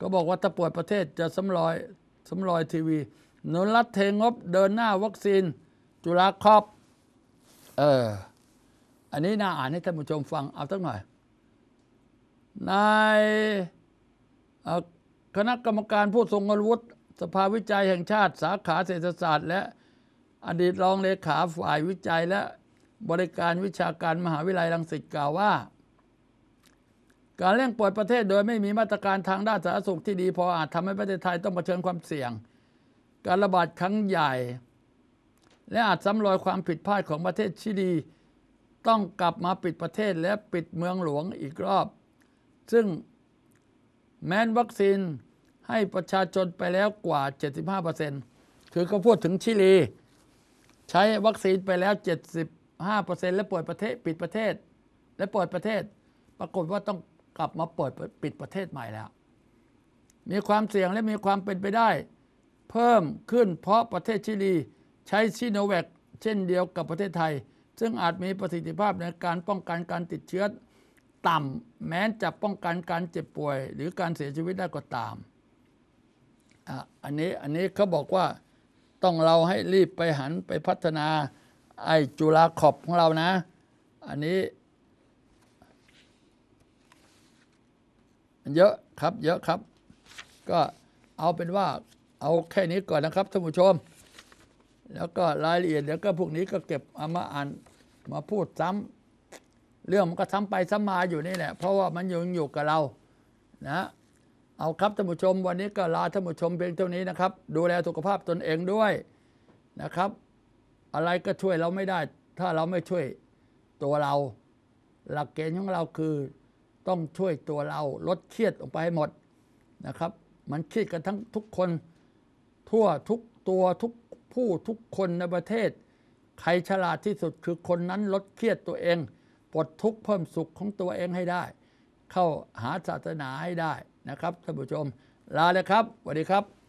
ก็บอกว่าถ้าเปิดประเทศจะสำรอยสำรอยทีวีนนรัฐเทงบ เดินหน้าวัคซีน จุฬาครอบ เออ อันนี้น่าอ่านให้ท่านผู้ชมฟังเอาสักหน่อยนายคณะกรรมการผู้ทรงอาวุธ สภาวิจัยแห่งชาติ สาขาเศรษฐศาสตร์และอดีตรองเลขาฝ่ายวิจัยและบริการวิชาการมหาวิทยาลัยรังสิตกล่าวว่า การเร่งลปิดประเทศโดยไม่มีมาตรการทางด้านสาธารณสุขที่ดี พออาจทำให้ประเทศไทยต้องเผชิญความเสี่ยง การระบาดครั้งใหญ่ และอาจซ้ำรอยความผิดพลาดของประเทศชิลีต้องกลับมาปิดประเทศและปิดเมืองหลวงอีกรอบ ซึ่งแม้นวัคซีนให้ประชาชนไปแล้วกว่า75%คือเขาพูดถึงชิลีใช้วัคซีนไปแล้ว 75%แล้วปิดประเทศ ปิดประเทศ และวปิดประเทศ ปรากฏว่าต้องกลับมาเปิดปิดประเทศใหม่แล้ว มีความเสี่ยงและมีความเป็นไปได้ เพิ่มขึ้นเพราะประเทศชิลีใช้ชิโนแวคเช่นเดียวกับประเทศไทย ซึ่งอาจมีประสิทธิภาพในการป้องกันการติดเชื้อต่ำแม้จะป้องกันการเจ็บป่วยหรือการเสียชีวิตได้ก็ตาม อันนี้อันนี้เขาบอกว่าต้องเราให้รีบไปหันไปพัฒนาไอ้จุฬาขอบของเรานะ อันนี้มันเยอะครับ เยอะครับ ก็เอาเป็นว่าเอาแค่นี้ก่อนนะครับท่านผู้ชม แล้วก็รายละเอียดแล้วก็พวกนี้ก็เก็บเอามาอ่านมาพูดซ้ำ เรื่องมันก็้ำไปซ้ำมาอยู่นี่แหละ เพราะว่ามันยังอยู่กับเรา นะเอาครับท่านผู้ชมวันนี้ก็ลาท่านผู้ชมเพียงเท่านี้นะครับ ดูแลสุขภาพตนเองด้วยนะครับ อะไรก็ช่วยเราไม่ได้ ถ้าเราไม่ช่วยตัวเราหลักเกณฑ์ของเราคือต้องช่วยตัวเราลดเครียดออกไปให้หมดนะครับ มันเครียดกันทั้งทุกคนทั่วทุกตัวทุกผู้ทุกคนในประเทศ ใครฉลาดที่สุดคือคนนั้นลดเครียดตัวเองปลดทุกข์เพิ่มสุขของตัวเองให้ได้ เข้าหาศาสนาให้ได้นะครับท่านผู้ชม ลาเลยครับสวัสดีครับ